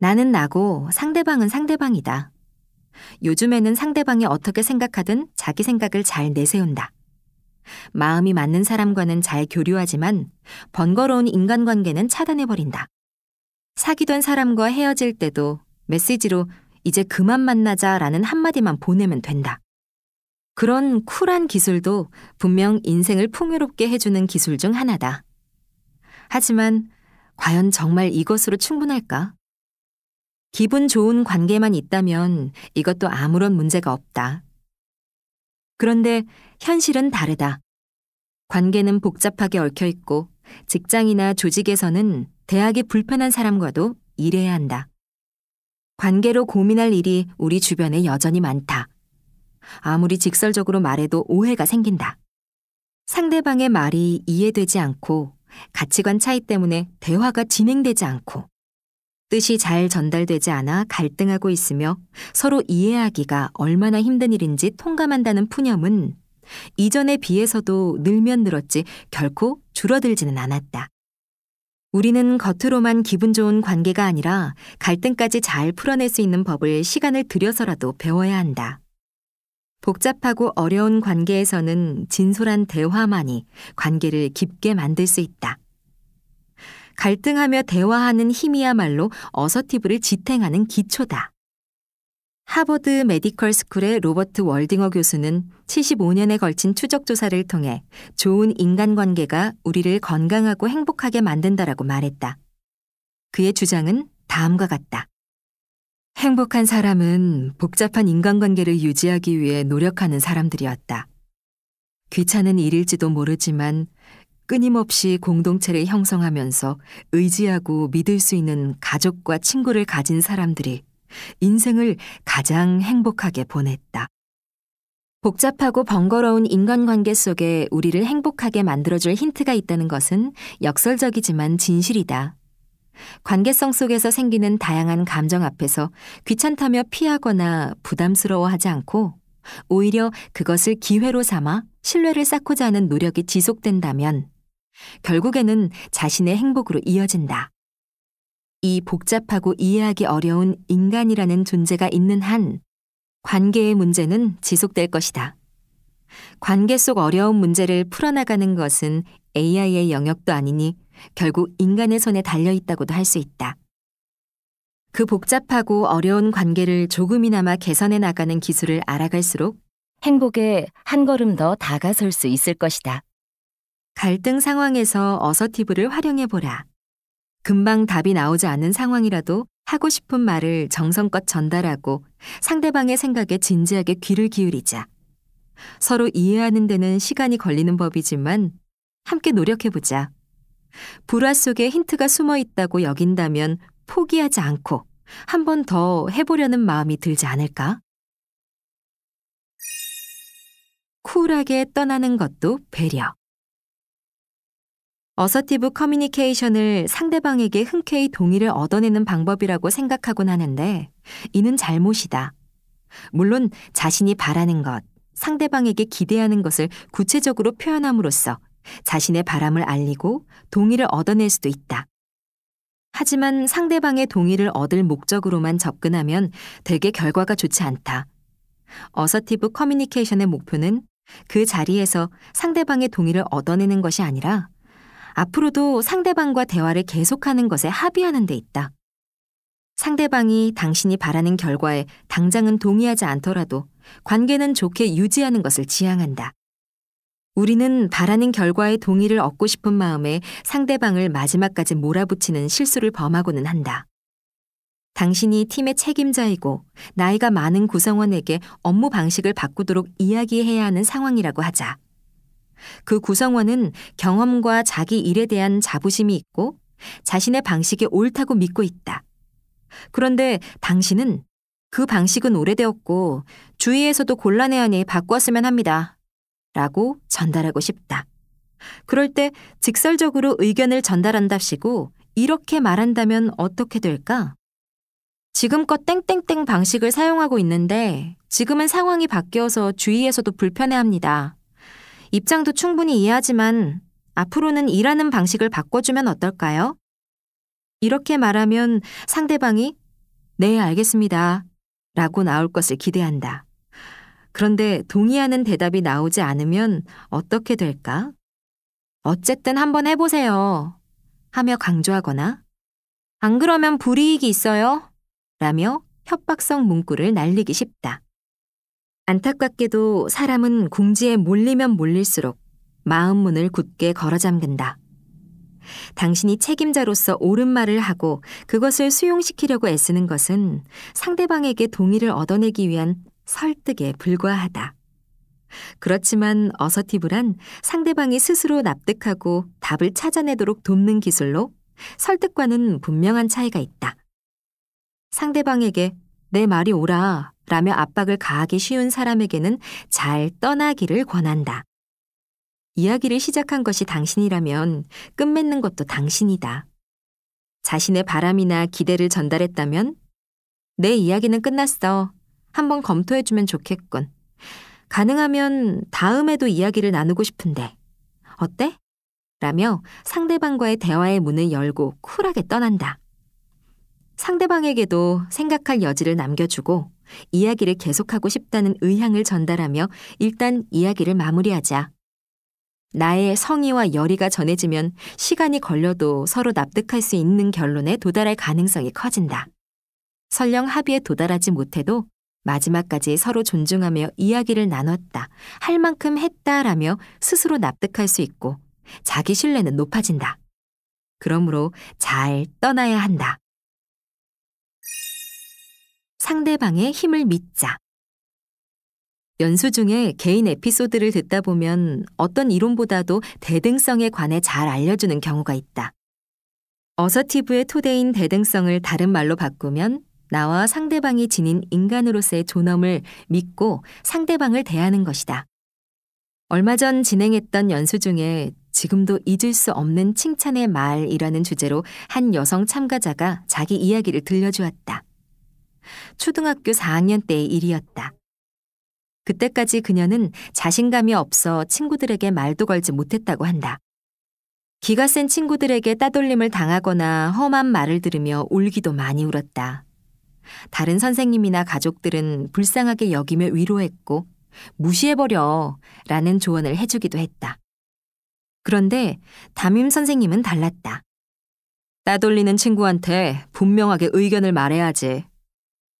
나는 나고 상대방은 상대방이다. 요즘에는 상대방이 어떻게 생각하든 자기 생각을 잘 내세운다. 마음이 맞는 사람과는 잘 교류하지만 번거로운 인간관계는 차단해버린다. 사귀던 사람과 헤어질 때도 메시지로 이제 그만 만나자 라는 한마디만 보내면 된다. 그런 쿨한 기술도 분명 인생을 풍요롭게 해주는 기술 중 하나다. 하지만 과연 정말 이것으로 충분할까? 기분 좋은 관계만 있다면 이것도 아무런 문제가 없다. 그런데 현실은 다르다. 관계는 복잡하게 얽혀 있고 직장이나 조직에서는 대학이 불편한 사람과도 일해야 한다. 관계로 고민할 일이 우리 주변에 여전히 많다. 아무리 직설적으로 말해도 오해가 생긴다. 상대방의 말이 이해되지 않고 가치관 차이 때문에 대화가 진행되지 않고 뜻이 잘 전달되지 않아 갈등하고 있으며 서로 이해하기가 얼마나 힘든 일인지 통감한다는 푸념은 이전에 비해서도 늘면 늘었지 결코 줄어들지는 않았다. 우리는 겉으로만 기분 좋은 관계가 아니라 갈등까지 잘 풀어낼 수 있는 법을 시간을 들여서라도 배워야 한다. 복잡하고 어려운 관계에서는 진솔한 대화만이 관계를 깊게 만들 수 있다. 갈등하며 대화하는 힘이야말로 어서티브를 지탱하는 기초다. 하버드 메디컬 스쿨의 로버트 월딩어 교수는 75년에 걸친 추적 조사를 통해 좋은 인간관계가 우리를 건강하고 행복하게 만든다라고 말했다. 그의 주장은 다음과 같다. 행복한 사람은 복잡한 인간관계를 유지하기 위해 노력하는 사람들이었다. 귀찮은 일일지도 모르지만 끊임없이 공동체를 형성하면서 의지하고 믿을 수 있는 가족과 친구를 가진 사람들이 인생을 가장 행복하게 보냈다. 복잡하고 번거로운 인간관계 속에 우리를 행복하게 만들어줄 힌트가 있다는 것은 역설적이지만 진실이다. 관계성 속에서 생기는 다양한 감정 앞에서 귀찮다며 피하거나 부담스러워하지 않고 오히려 그것을 기회로 삼아 신뢰를 쌓고자 하는 노력이 지속된다면 결국에는 자신의 행복으로 이어진다. 이 복잡하고 이해하기 어려운 인간이라는 존재가 있는 한 관계의 문제는 지속될 것이다. 관계 속 어려운 문제를 풀어나가는 것은 AI의 영역도 아니니 결국 인간의 손에 달려 있다고도 할 수 있다. 그 복잡하고 어려운 관계를 조금이나마 개선해 나가는 기술을 알아갈수록 행복에 한 걸음 더 다가설 수 있을 것이다. 갈등 상황에서 어서티브를 활용해 보라. 금방 답이 나오지 않는 상황이라도 하고 싶은 말을 정성껏 전달하고 상대방의 생각에 진지하게 귀를 기울이자. 서로 이해하는 데는 시간이 걸리는 법이지만 함께 노력해보자. 불화 속에 힌트가 숨어 있다고 여긴다면 포기하지 않고 한 번 더 해보려는 마음이 들지 않을까? 쿨하게 떠나는 것도 배려. 어서티브 커뮤니케이션을 상대방에게 흔쾌히 동의를 얻어내는 방법이라고 생각하곤 하는데 이는 잘못이다. 물론 자신이 바라는 것, 상대방에게 기대하는 것을 구체적으로 표현함으로써 자신의 바람을 알리고 동의를 얻어낼 수도 있다. 하지만 상대방의 동의를 얻을 목적으로만 접근하면 되게 결과가 좋지 않다. 어서티브 커뮤니케이션의 목표는 그 자리에서 상대방의 동의를 얻어내는 것이 아니라 앞으로도 상대방과 대화를 계속하는 것에 합의하는 데 있다. 상대방이 당신이 바라는 결과에 당장은 동의하지 않더라도 관계는 좋게 유지하는 것을 지향한다. 우리는 바라는 결과에 동의를 얻고 싶은 마음에 상대방을 마지막까지 몰아붙이는 실수를 범하고는 한다. 당신이 팀의 책임자이고 나이가 많은 구성원에게 업무 방식을 바꾸도록 이야기해야 하는 상황이라고 하자. 그 구성원은 경험과 자기 일에 대한 자부심이 있고 자신의 방식이 옳다고 믿고 있다. 그런데 당신은 그 방식은 오래되었고 주위에서도 곤란해하니 바꾸었으면 합니다. 라고 전달하고 싶다. 그럴 때 직설적으로 의견을 전달한답시고 이렇게 말한다면 어떻게 될까? 지금껏 땡땡땡 방식을 사용하고 있는데 지금은 상황이 바뀌어서 주위에서도 불편해합니다. 입장도 충분히 이해하지만 앞으로는 일하는 방식을 바꿔주면 어떨까요? 이렇게 말하면 상대방이 네, 알겠습니다. 라고 나올 것을 기대한다. 그런데 동의하는 대답이 나오지 않으면 어떻게 될까? 어쨌든 한번 해보세요. 하며 강조하거나, 안 그러면 불이익이 있어요. 라며 협박성 문구를 날리기 쉽다. 안타깝게도 사람은 궁지에 몰리면 몰릴수록 마음 문을 굳게 걸어 잠근다. 당신이 책임자로서 옳은 말을 하고 그것을 수용시키려고 애쓰는 것은 상대방에게 동의를 얻어내기 위한 설득에 불과하다. 그렇지만 어서티브란 상대방이 스스로 납득하고 답을 찾아내도록 돕는 기술로 설득과는 분명한 차이가 있다. 상대방에게 내 말이 옳아 라며 압박을 가하기 쉬운 사람에게는 잘 떠나기를 권한다. 이야기를 시작한 것이 당신이라면 끝맺는 것도 당신이다. 자신의 바람이나 기대를 전달했다면 내 이야기는 끝났어. 한번 검토해주면 좋겠군. 가능하면 다음에도 이야기를 나누고 싶은데. 어때? 라며 상대방과의 대화의 문을 열고 쿨하게 떠난다. 상대방에게도 생각할 여지를 남겨주고 이야기를 계속하고 싶다는 의향을 전달하며 일단 이야기를 마무리하자. 나의 성의와 열의가 전해지면 시간이 걸려도 서로 납득할 수 있는 결론에 도달할 가능성이 커진다. 설령 합의에 도달하지 못해도 마지막까지 서로 존중하며 이야기를 나눴다, 할 만큼 했다라며 스스로 납득할 수 있고 자기 신뢰는 높아진다. 그러므로 잘 떠나야 한다. 상대방의 힘을 믿자. 연수 중에 개인 에피소드를 듣다 보면 어떤 이론보다도 대등성에 관해 잘 알려주는 경우가 있다. 어서티브의 토대인 대등성을 다른 말로 바꾸면 나와 상대방이 지닌 인간으로서의 존엄을 믿고 상대방을 대하는 것이다. 얼마 전 진행했던 연수 중에 지금도 잊을 수 없는 칭찬의 말이라는 주제로 한 여성 참가자가 자기 이야기를 들려주었다. 초등학교 4학년 때의 일이었다. 그때까지 그녀는 자신감이 없어 친구들에게 말도 걸지 못했다고 한다. 기가 센 친구들에게 따돌림을 당하거나 험한 말을 들으며 울기도 많이 울었다. 다른 선생님이나 가족들은 불쌍하게 여기며 위로했고, 무시해버려 라는 조언을 해주기도 했다. 그런데 담임 선생님은 달랐다. 따돌리는 친구한테 분명하게 의견을 말해야지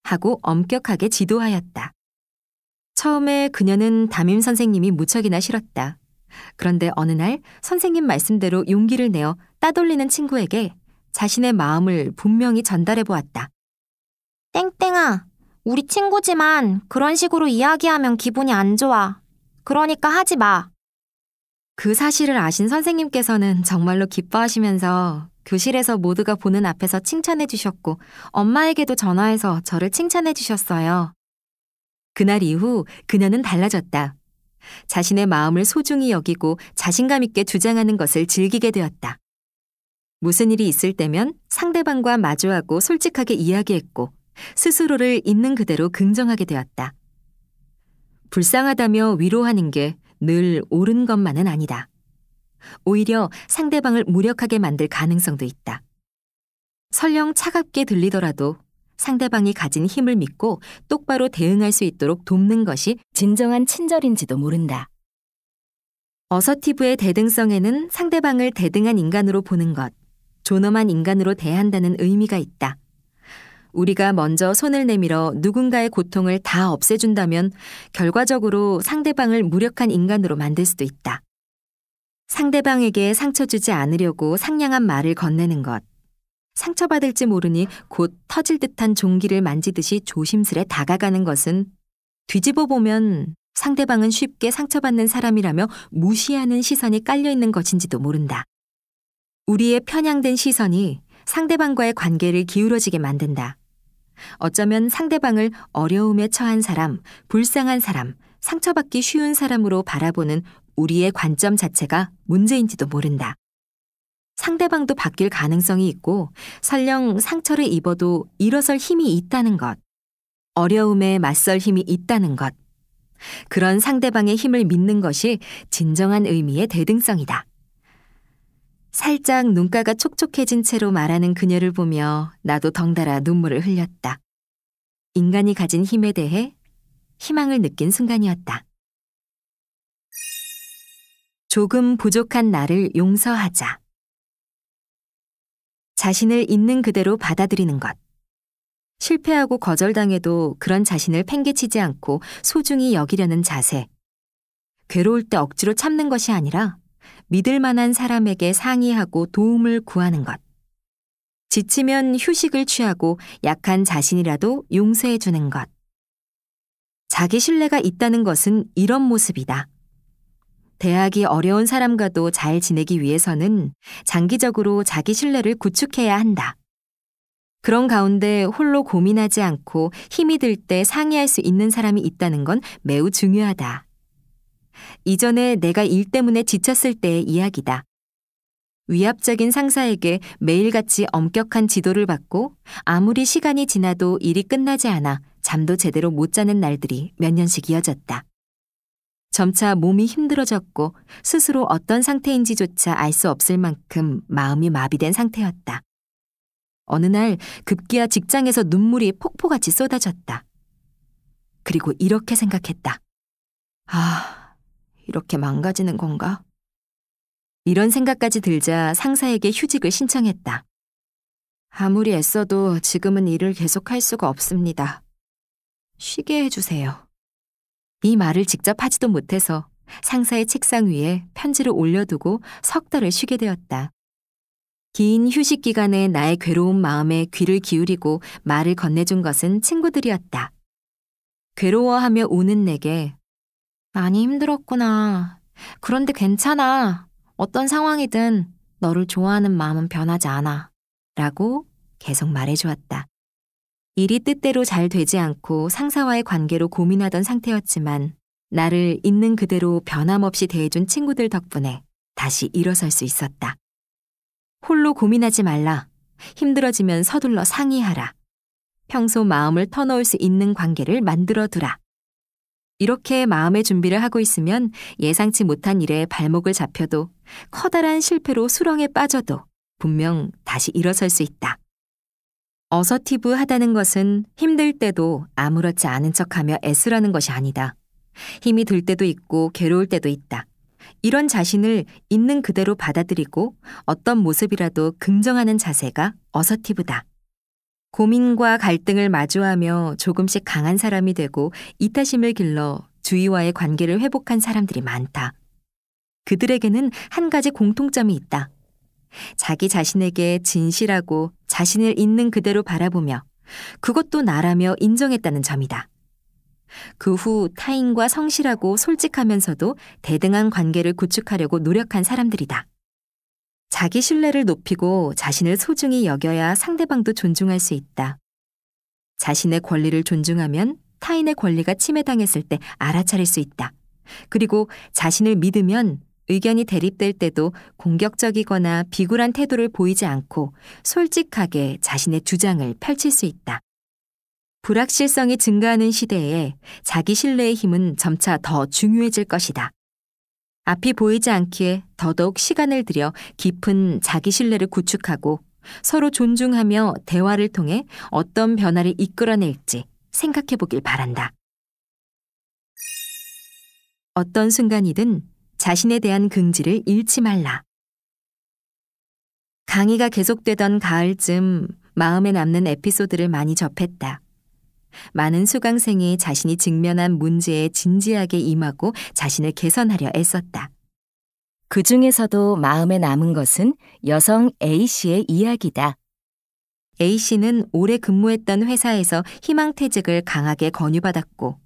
하고 엄격하게 지도하였다. 처음에 그녀는 담임 선생님이 무척이나 싫었다. 그런데 어느 날 선생님 말씀대로 용기를 내어 따돌리는 친구에게 자신의 마음을 분명히 전달해 보았다. 땡땡아, 우리 친구지만 그런 식으로 이야기하면 기분이 안 좋아. 그러니까 하지 마. 그 사실을 아신 선생님께서는 정말로 기뻐하시면서 교실에서 모두가 보는 앞에서 칭찬해 주셨고 엄마에게도 전화해서 저를 칭찬해 주셨어요. 그날 이후 그녀는 달라졌다. 자신의 마음을 소중히 여기고 자신감 있게 주장하는 것을 즐기게 되었다. 무슨 일이 있을 때면 상대방과 마주하고 솔직하게 이야기했고 스스로를 있는 그대로 긍정하게 되었다. 불쌍하다며 위로하는 게 늘 옳은 것만은 아니다. 오히려 상대방을 무력하게 만들 가능성도 있다. 설령 차갑게 들리더라도 상대방이 가진 힘을 믿고 똑바로 대응할 수 있도록 돕는 것이 진정한 친절인지도 모른다. 어서티브의 대등성에는 상대방을 대등한 인간으로 보는 것, 존엄한 인간으로 대한다는 의미가 있다. 우리가 먼저 손을 내밀어 누군가의 고통을 다 없애준다면 결과적으로 상대방을 무력한 인간으로 만들 수도 있다. 상대방에게 상처 주지 않으려고 상냥한 말을 건네는 것. 상처받을지 모르니 곧 터질 듯한 종기를 만지듯이 조심스레 다가가는 것은 뒤집어 보면 상대방은 쉽게 상처받는 사람이라며 무시하는 시선이 깔려있는 것인지도 모른다. 우리의 편향된 시선이 상대방과의 관계를 기울어지게 만든다. 어쩌면 상대방을 어려움에 처한 사람, 불쌍한 사람, 상처받기 쉬운 사람으로 바라보는 우리의 관점 자체가 문제인지도 모른다. 상대방도 바뀔 가능성이 있고 설령 상처를 입어도 일어설 힘이 있다는 것. 어려움에 맞설 힘이 있다는 것. 그런 상대방의 힘을 믿는 것이 진정한 의미의 대등성이다. 살짝 눈가가 촉촉해진 채로 말하는 그녀를 보며 나도 덩달아 눈물을 흘렸다. 인간이 가진 힘에 대해 희망을 느낀 순간이었다. 조금 부족한 나를 용서하자. 자신을 있는 그대로 받아들이는 것. 실패하고 거절당해도 그런 자신을 팽개치지 않고 소중히 여기려는 자세. 괴로울 때 억지로 참는 것이 아니라 믿을 만한 사람에게 상의하고 도움을 구하는 것. 지치면 휴식을 취하고 약한 자신이라도 용서해 주는 것. 자기 신뢰가 있다는 것은 이런 모습이다. 대학이 어려운 사람과도 잘 지내기 위해서는 장기적으로 자기 신뢰를 구축해야 한다. 그런 가운데 홀로 고민하지 않고 힘이 들 때 상의할 수 있는 사람이 있다는 건 매우 중요하다. 이전에 내가 일 때문에 지쳤을 때의 이야기다. 위압적인 상사에게 매일같이 엄격한 지도를 받고 아무리 시간이 지나도 일이 끝나지 않아 잠도 제대로 못 자는 날들이 몇 년씩 이어졌다. 점차 몸이 힘들어졌고 스스로 어떤 상태인지조차 알 수 없을 만큼 마음이 마비된 상태였다. 어느 날 급기야 직장에서 눈물이 폭포같이 쏟아졌다. 그리고 이렇게 생각했다. 아, 이렇게 망가지는 건가? 이런 생각까지 들자 상사에게 휴직을 신청했다. 아무리 애써도 지금은 일을 계속할 수가 없습니다. 쉬게 해주세요. 이 말을 직접 하지도 못해서 상사의 책상 위에 편지를 올려두고 석 달을 쉬게 되었다. 긴 휴식 기간에 나의 괴로운 마음에 귀를 기울이고 말을 건네준 것은 친구들이었다. 괴로워하며 우는 내게 많이 힘들었구나. 그런데 괜찮아. 어떤 상황이든 너를 좋아하는 마음은 변하지 않아. 라고 계속 말해주었다. 일이 뜻대로 잘 되지 않고 상사와의 관계로 고민하던 상태였지만 나를 있는 그대로 변함없이 대해준 친구들 덕분에 다시 일어설 수 있었다. 홀로 고민하지 말라. 힘들어지면 서둘러 상의하라. 평소 마음을 터놓을 수 있는 관계를 만들어두라. 이렇게 마음의 준비를 하고 있으면 예상치 못한 일에 발목을 잡혀도 커다란 실패로 수렁에 빠져도 분명 다시 일어설 수 있다. 어서티브하다는 것은 힘들 때도 아무렇지 않은 척하며 애쓰라는 것이 아니다. 힘이 들 때도 있고 괴로울 때도 있다. 이런 자신을 있는 그대로 받아들이고 어떤 모습이라도 긍정하는 자세가 어서티브다. 고민과 갈등을 마주하며 조금씩 강한 사람이 되고 이타심을 길러 주위와의 관계를 회복한 사람들이 많다. 그들에게는 한 가지 공통점이 있다. 자기 자신에게 진실하고 자신을 있는 그대로 바라보며 그것도 나라며 인정했다는 점이다. 그 후 타인과 성실하고 솔직하면서도 대등한 관계를 구축하려고 노력한 사람들이다. 자기 신뢰를 높이고 자신을 소중히 여겨야 상대방도 존중할 수 있다. 자신의 권리를 존중하면 타인의 권리가 침해당했을 때 알아차릴 수 있다. 그리고 자신을 믿으면 의견이 대립될 때도 공격적이거나 비굴한 태도를 보이지 않고 솔직하게 자신의 주장을 펼칠 수 있다. 불확실성이 증가하는 시대에 자기 신뢰의 힘은 점차 더 중요해질 것이다. 앞이 보이지 않기에 더더욱 시간을 들여 깊은 자기 신뢰를 구축하고 서로 존중하며 대화를 통해 어떤 변화를 이끌어낼지 생각해 보길 바란다. 어떤 순간이든 자신에 대한 긍지를 잃지 말라. 강의가 계속되던 가을쯤 마음에 남는 에피소드를 많이 접했다. 많은 수강생이 자신이 직면한 문제에 진지하게 임하고 자신을 개선하려 애썼다. 그 중에서도 마음에 남은 것은 여성 A씨의 이야기다. A씨는 오래 근무했던 회사에서 희망퇴직을 강하게 권유받았고,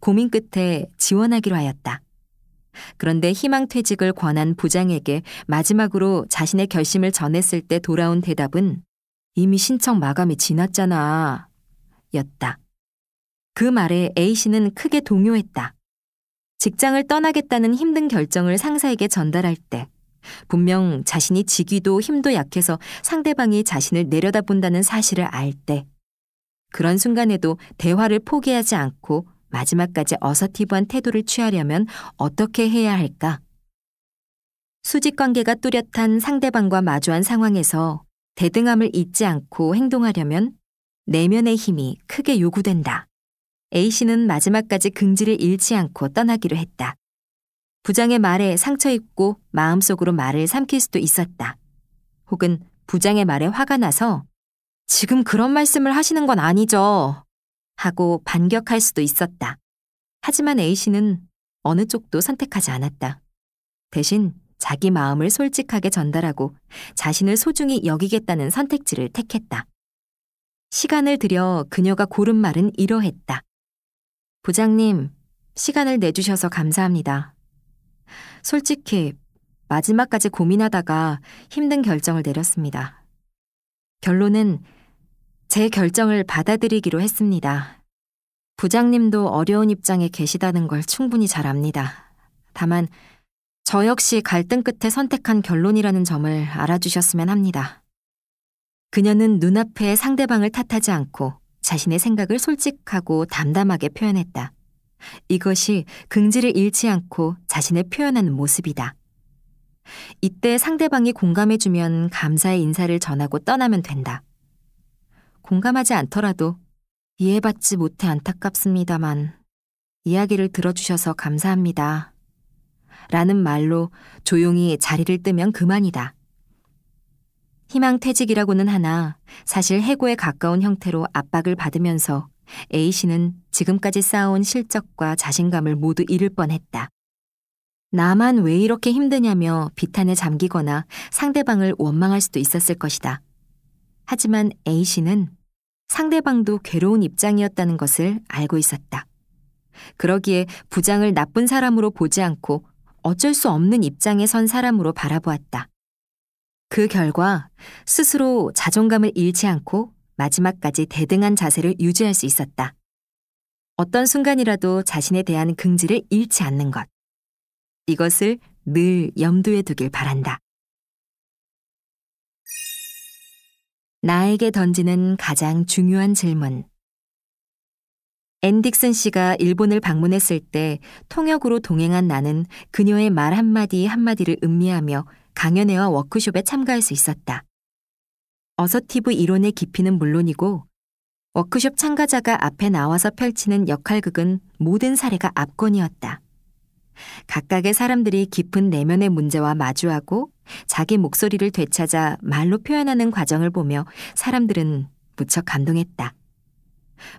고민 끝에 지원하기로 하였다. 그런데 희망퇴직을 권한 부장에게 마지막으로 자신의 결심을 전했을 때 돌아온 대답은 이미 신청 마감이 지났잖아. 였다. 그 말에 A씨는 크게 동요했다. 직장을 떠나겠다는 힘든 결정을 상사에게 전달할 때 분명 자신이 지기도 힘도 약해서 상대방이 자신을 내려다본다는 사실을 알 때 그런 순간에도 대화를 포기하지 않고 마지막까지 어서티브한 태도를 취하려면 어떻게 해야 할까? 수직 관계가 뚜렷한 상대방과 마주한 상황에서 대등함을 잊지 않고 행동하려면 내면의 힘이 크게 요구된다. A씨는 마지막까지 긍지를 잃지 않고 떠나기로 했다. 부장의 말에 상처 입고 마음속으로 말을 삼킬 수도 있었다. 혹은 부장의 말에 화가 나서 지금 그런 말씀을 하시는 건 아니죠. 하고 반격할 수도 있었다. 하지만 A씨는 어느 쪽도 선택하지 않았다. 대신 자기 마음을 솔직하게 전달하고 자신을 소중히 여기겠다는 선택지를 택했다. 시간을 들여 그녀가 고른 말은 이러했다. 부장님, 시간을 내주셔서 감사합니다. 솔직히 마지막까지 고민하다가 힘든 결정을 내렸습니다. 결론은 제 결정을 받아들이기로 했습니다. 부장님도 어려운 입장에 계시다는 걸 충분히 잘 압니다. 다만, 저 역시 갈등 끝에 선택한 결론이라는 점을 알아주셨으면 합니다. 그녀는 눈앞에 상대방을 탓하지 않고 자신의 생각을 솔직하고 담담하게 표현했다. 이것이 긍지를 잃지 않고 자신의 표현하는 모습이다. 이때 상대방이 공감해주면 감사의 인사를 전하고 떠나면 된다. 공감하지 않더라도 이해받지 못해 안타깝습니다만 이야기를 들어주셔서 감사합니다. 라는 말로 조용히 자리를 뜨면 그만이다. 희망퇴직이라고는 하나 사실 해고에 가까운 형태로 압박을 받으면서 A씨는 지금까지 쌓아온 실적과 자신감을 모두 잃을 뻔했다. 나만 왜 이렇게 힘드냐며 비탄에 잠기거나 상대방을 원망할 수도 있었을 것이다. 하지만 A씨는 상대방도 괴로운 입장이었다는 것을 알고 있었다. 그러기에 부장을 나쁜 사람으로 보지 않고 어쩔 수 없는 입장에 선 사람으로 바라보았다. 그 결과 스스로 자존감을 잃지 않고 마지막까지 대등한 자세를 유지할 수 있었다. 어떤 순간이라도 자신에 대한 긍지를 잃지 않는 것. 이것을 늘 염두에 두길 바란다. 나에게 던지는 가장 중요한 질문. 앤딕슨 씨가 일본을 방문했을 때 통역으로 동행한 나는 그녀의 말 한마디 한마디를 음미하며 강연회와 워크숍에 참가할 수 있었다. 어서티브 이론의 깊이는 물론이고 워크숍 참가자가 앞에 나와서 펼치는 역할극은 모든 사례가 압권이었다. 각각의 사람들이 깊은 내면의 문제와 마주하고 자기 목소리를 되찾아 말로 표현하는 과정을 보며 사람들은 무척 감동했다.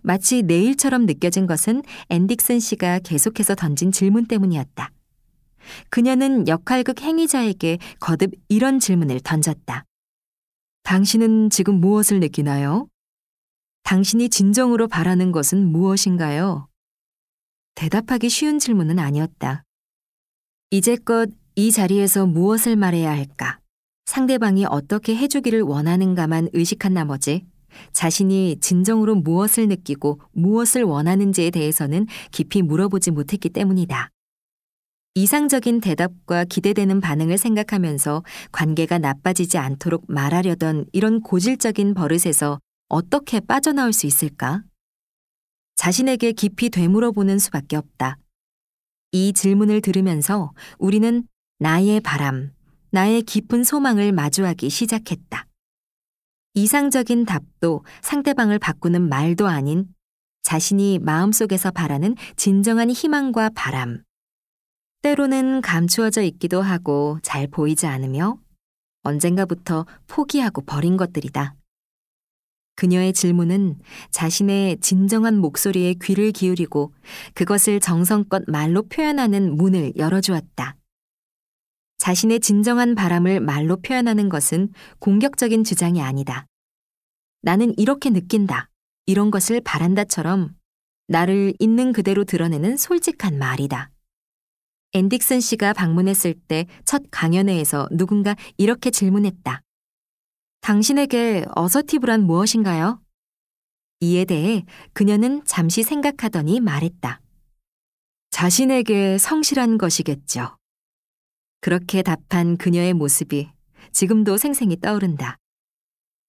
마치 내 일처럼 느껴진 것은 앤딕슨 씨가 계속해서 던진 질문 때문이었다. 그녀는 역할극 행위자에게 거듭 이런 질문을 던졌다. 당신은 지금 무엇을 느끼나요? 당신이 진정으로 바라는 것은 무엇인가요? 대답하기 쉬운 질문은 아니었다. 이제껏 이 자리에서 무엇을 말해야 할까? 상대방이 어떻게 해주기를 원하는가만 의식한 나머지 자신이 진정으로 무엇을 느끼고 무엇을 원하는지에 대해서는 깊이 물어보지 못했기 때문이다. 이상적인 대답과 기대되는 반응을 생각하면서 관계가 나빠지지 않도록 말하려던 이런 고질적인 버릇에서 어떻게 빠져나올 수 있을까? 자신에게 깊이 되물어보는 수밖에 없다. 이 질문을 들으면서 우리는 나의 바람, 나의 깊은 소망을 마주하기 시작했다. 이상적인 답도 상대방을 바꾸는 말도 아닌 자신이 마음속에서 바라는 진정한 희망과 바람. 때로는 감추어져 있기도 하고 잘 보이지 않으며 언젠가부터 포기하고 버린 것들이다. 그녀의 질문은 자신의 진정한 목소리에 귀를 기울이고 그것을 정성껏 말로 표현하는 문을 열어주었다. 자신의 진정한 바람을 말로 표현하는 것은 공격적인 주장이 아니다. 나는 이렇게 느낀다. 이런 것을 바란다처럼 나를 있는 그대로 드러내는 솔직한 말이다. 앤딕슨 씨가 방문했을 때 첫 강연회에서 누군가 이렇게 질문했다. 당신에게 어서티브란 무엇인가요? 이에 대해 그녀는 잠시 생각하더니 말했다. 자신에게 성실한 것이겠죠. 그렇게 답한 그녀의 모습이 지금도 생생히 떠오른다.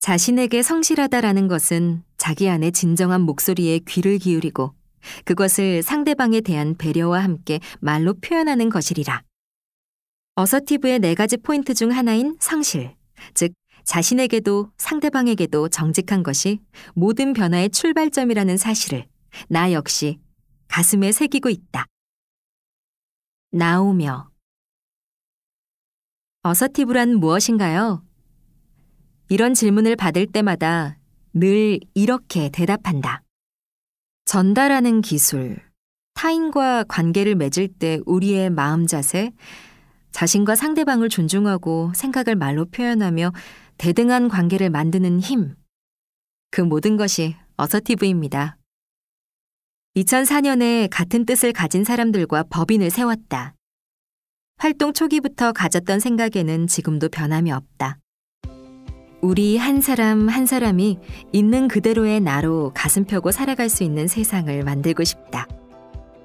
자신에게 성실하다라는 것은 자기 안의 진정한 목소리에 귀를 기울이고 그것을 상대방에 대한 배려와 함께 말로 표현하는 것이리라. 어서티브의 네 가지 포인트 중 하나인 상실, 즉 자신에게도 상대방에게도 정직한 것이 모든 변화의 출발점이라는 사실을 나 역시 가슴에 새기고 있다. 나오며 어서티브란 무엇인가요? 이런 질문을 받을 때마다 늘 이렇게 대답한다. 전달하는 기술, 타인과 관계를 맺을 때 우리의 마음 자세, 자신과 상대방을 존중하고 생각을 말로 표현하며 대등한 관계를 만드는 힘. 그 모든 것이 어서티브입니다. 2004년에 같은 뜻을 가진 사람들과 법인을 세웠다. 활동 초기부터 가졌던 생각에는 지금도 변함이 없다. 우리 한 사람 한 사람이 있는 그대로의 나로 가슴 펴고 살아갈 수 있는 세상을 만들고 싶다.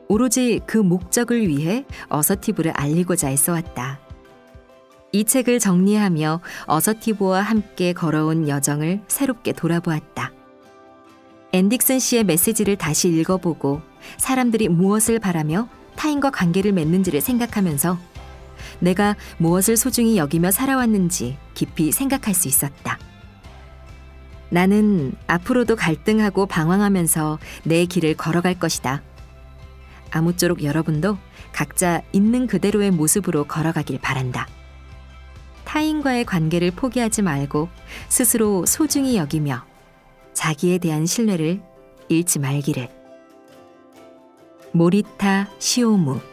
오로지 그 목적을 위해 어서티브를 알리고자 애써왔다. 이 책을 정리하며 어서티브와 함께 걸어온 여정을 새롭게 돌아보았다. 앤딕슨 씨의 메시지를 다시 읽어보고 사람들이 무엇을 바라며 타인과 관계를 맺는지를 생각하면서 내가 무엇을 소중히 여기며 살아왔는지 깊이 생각할 수 있었다. 나는 앞으로도 갈등하고 방황하면서 내 길을 걸어갈 것이다. 아무쪼록 여러분도 각자 있는 그대로의 모습으로 걸어가길 바란다. 타인과의 관계를 포기하지 말고 스스로 소중히 여기며 자기에 대한 신뢰를 잃지 말기를. 모리타 시오무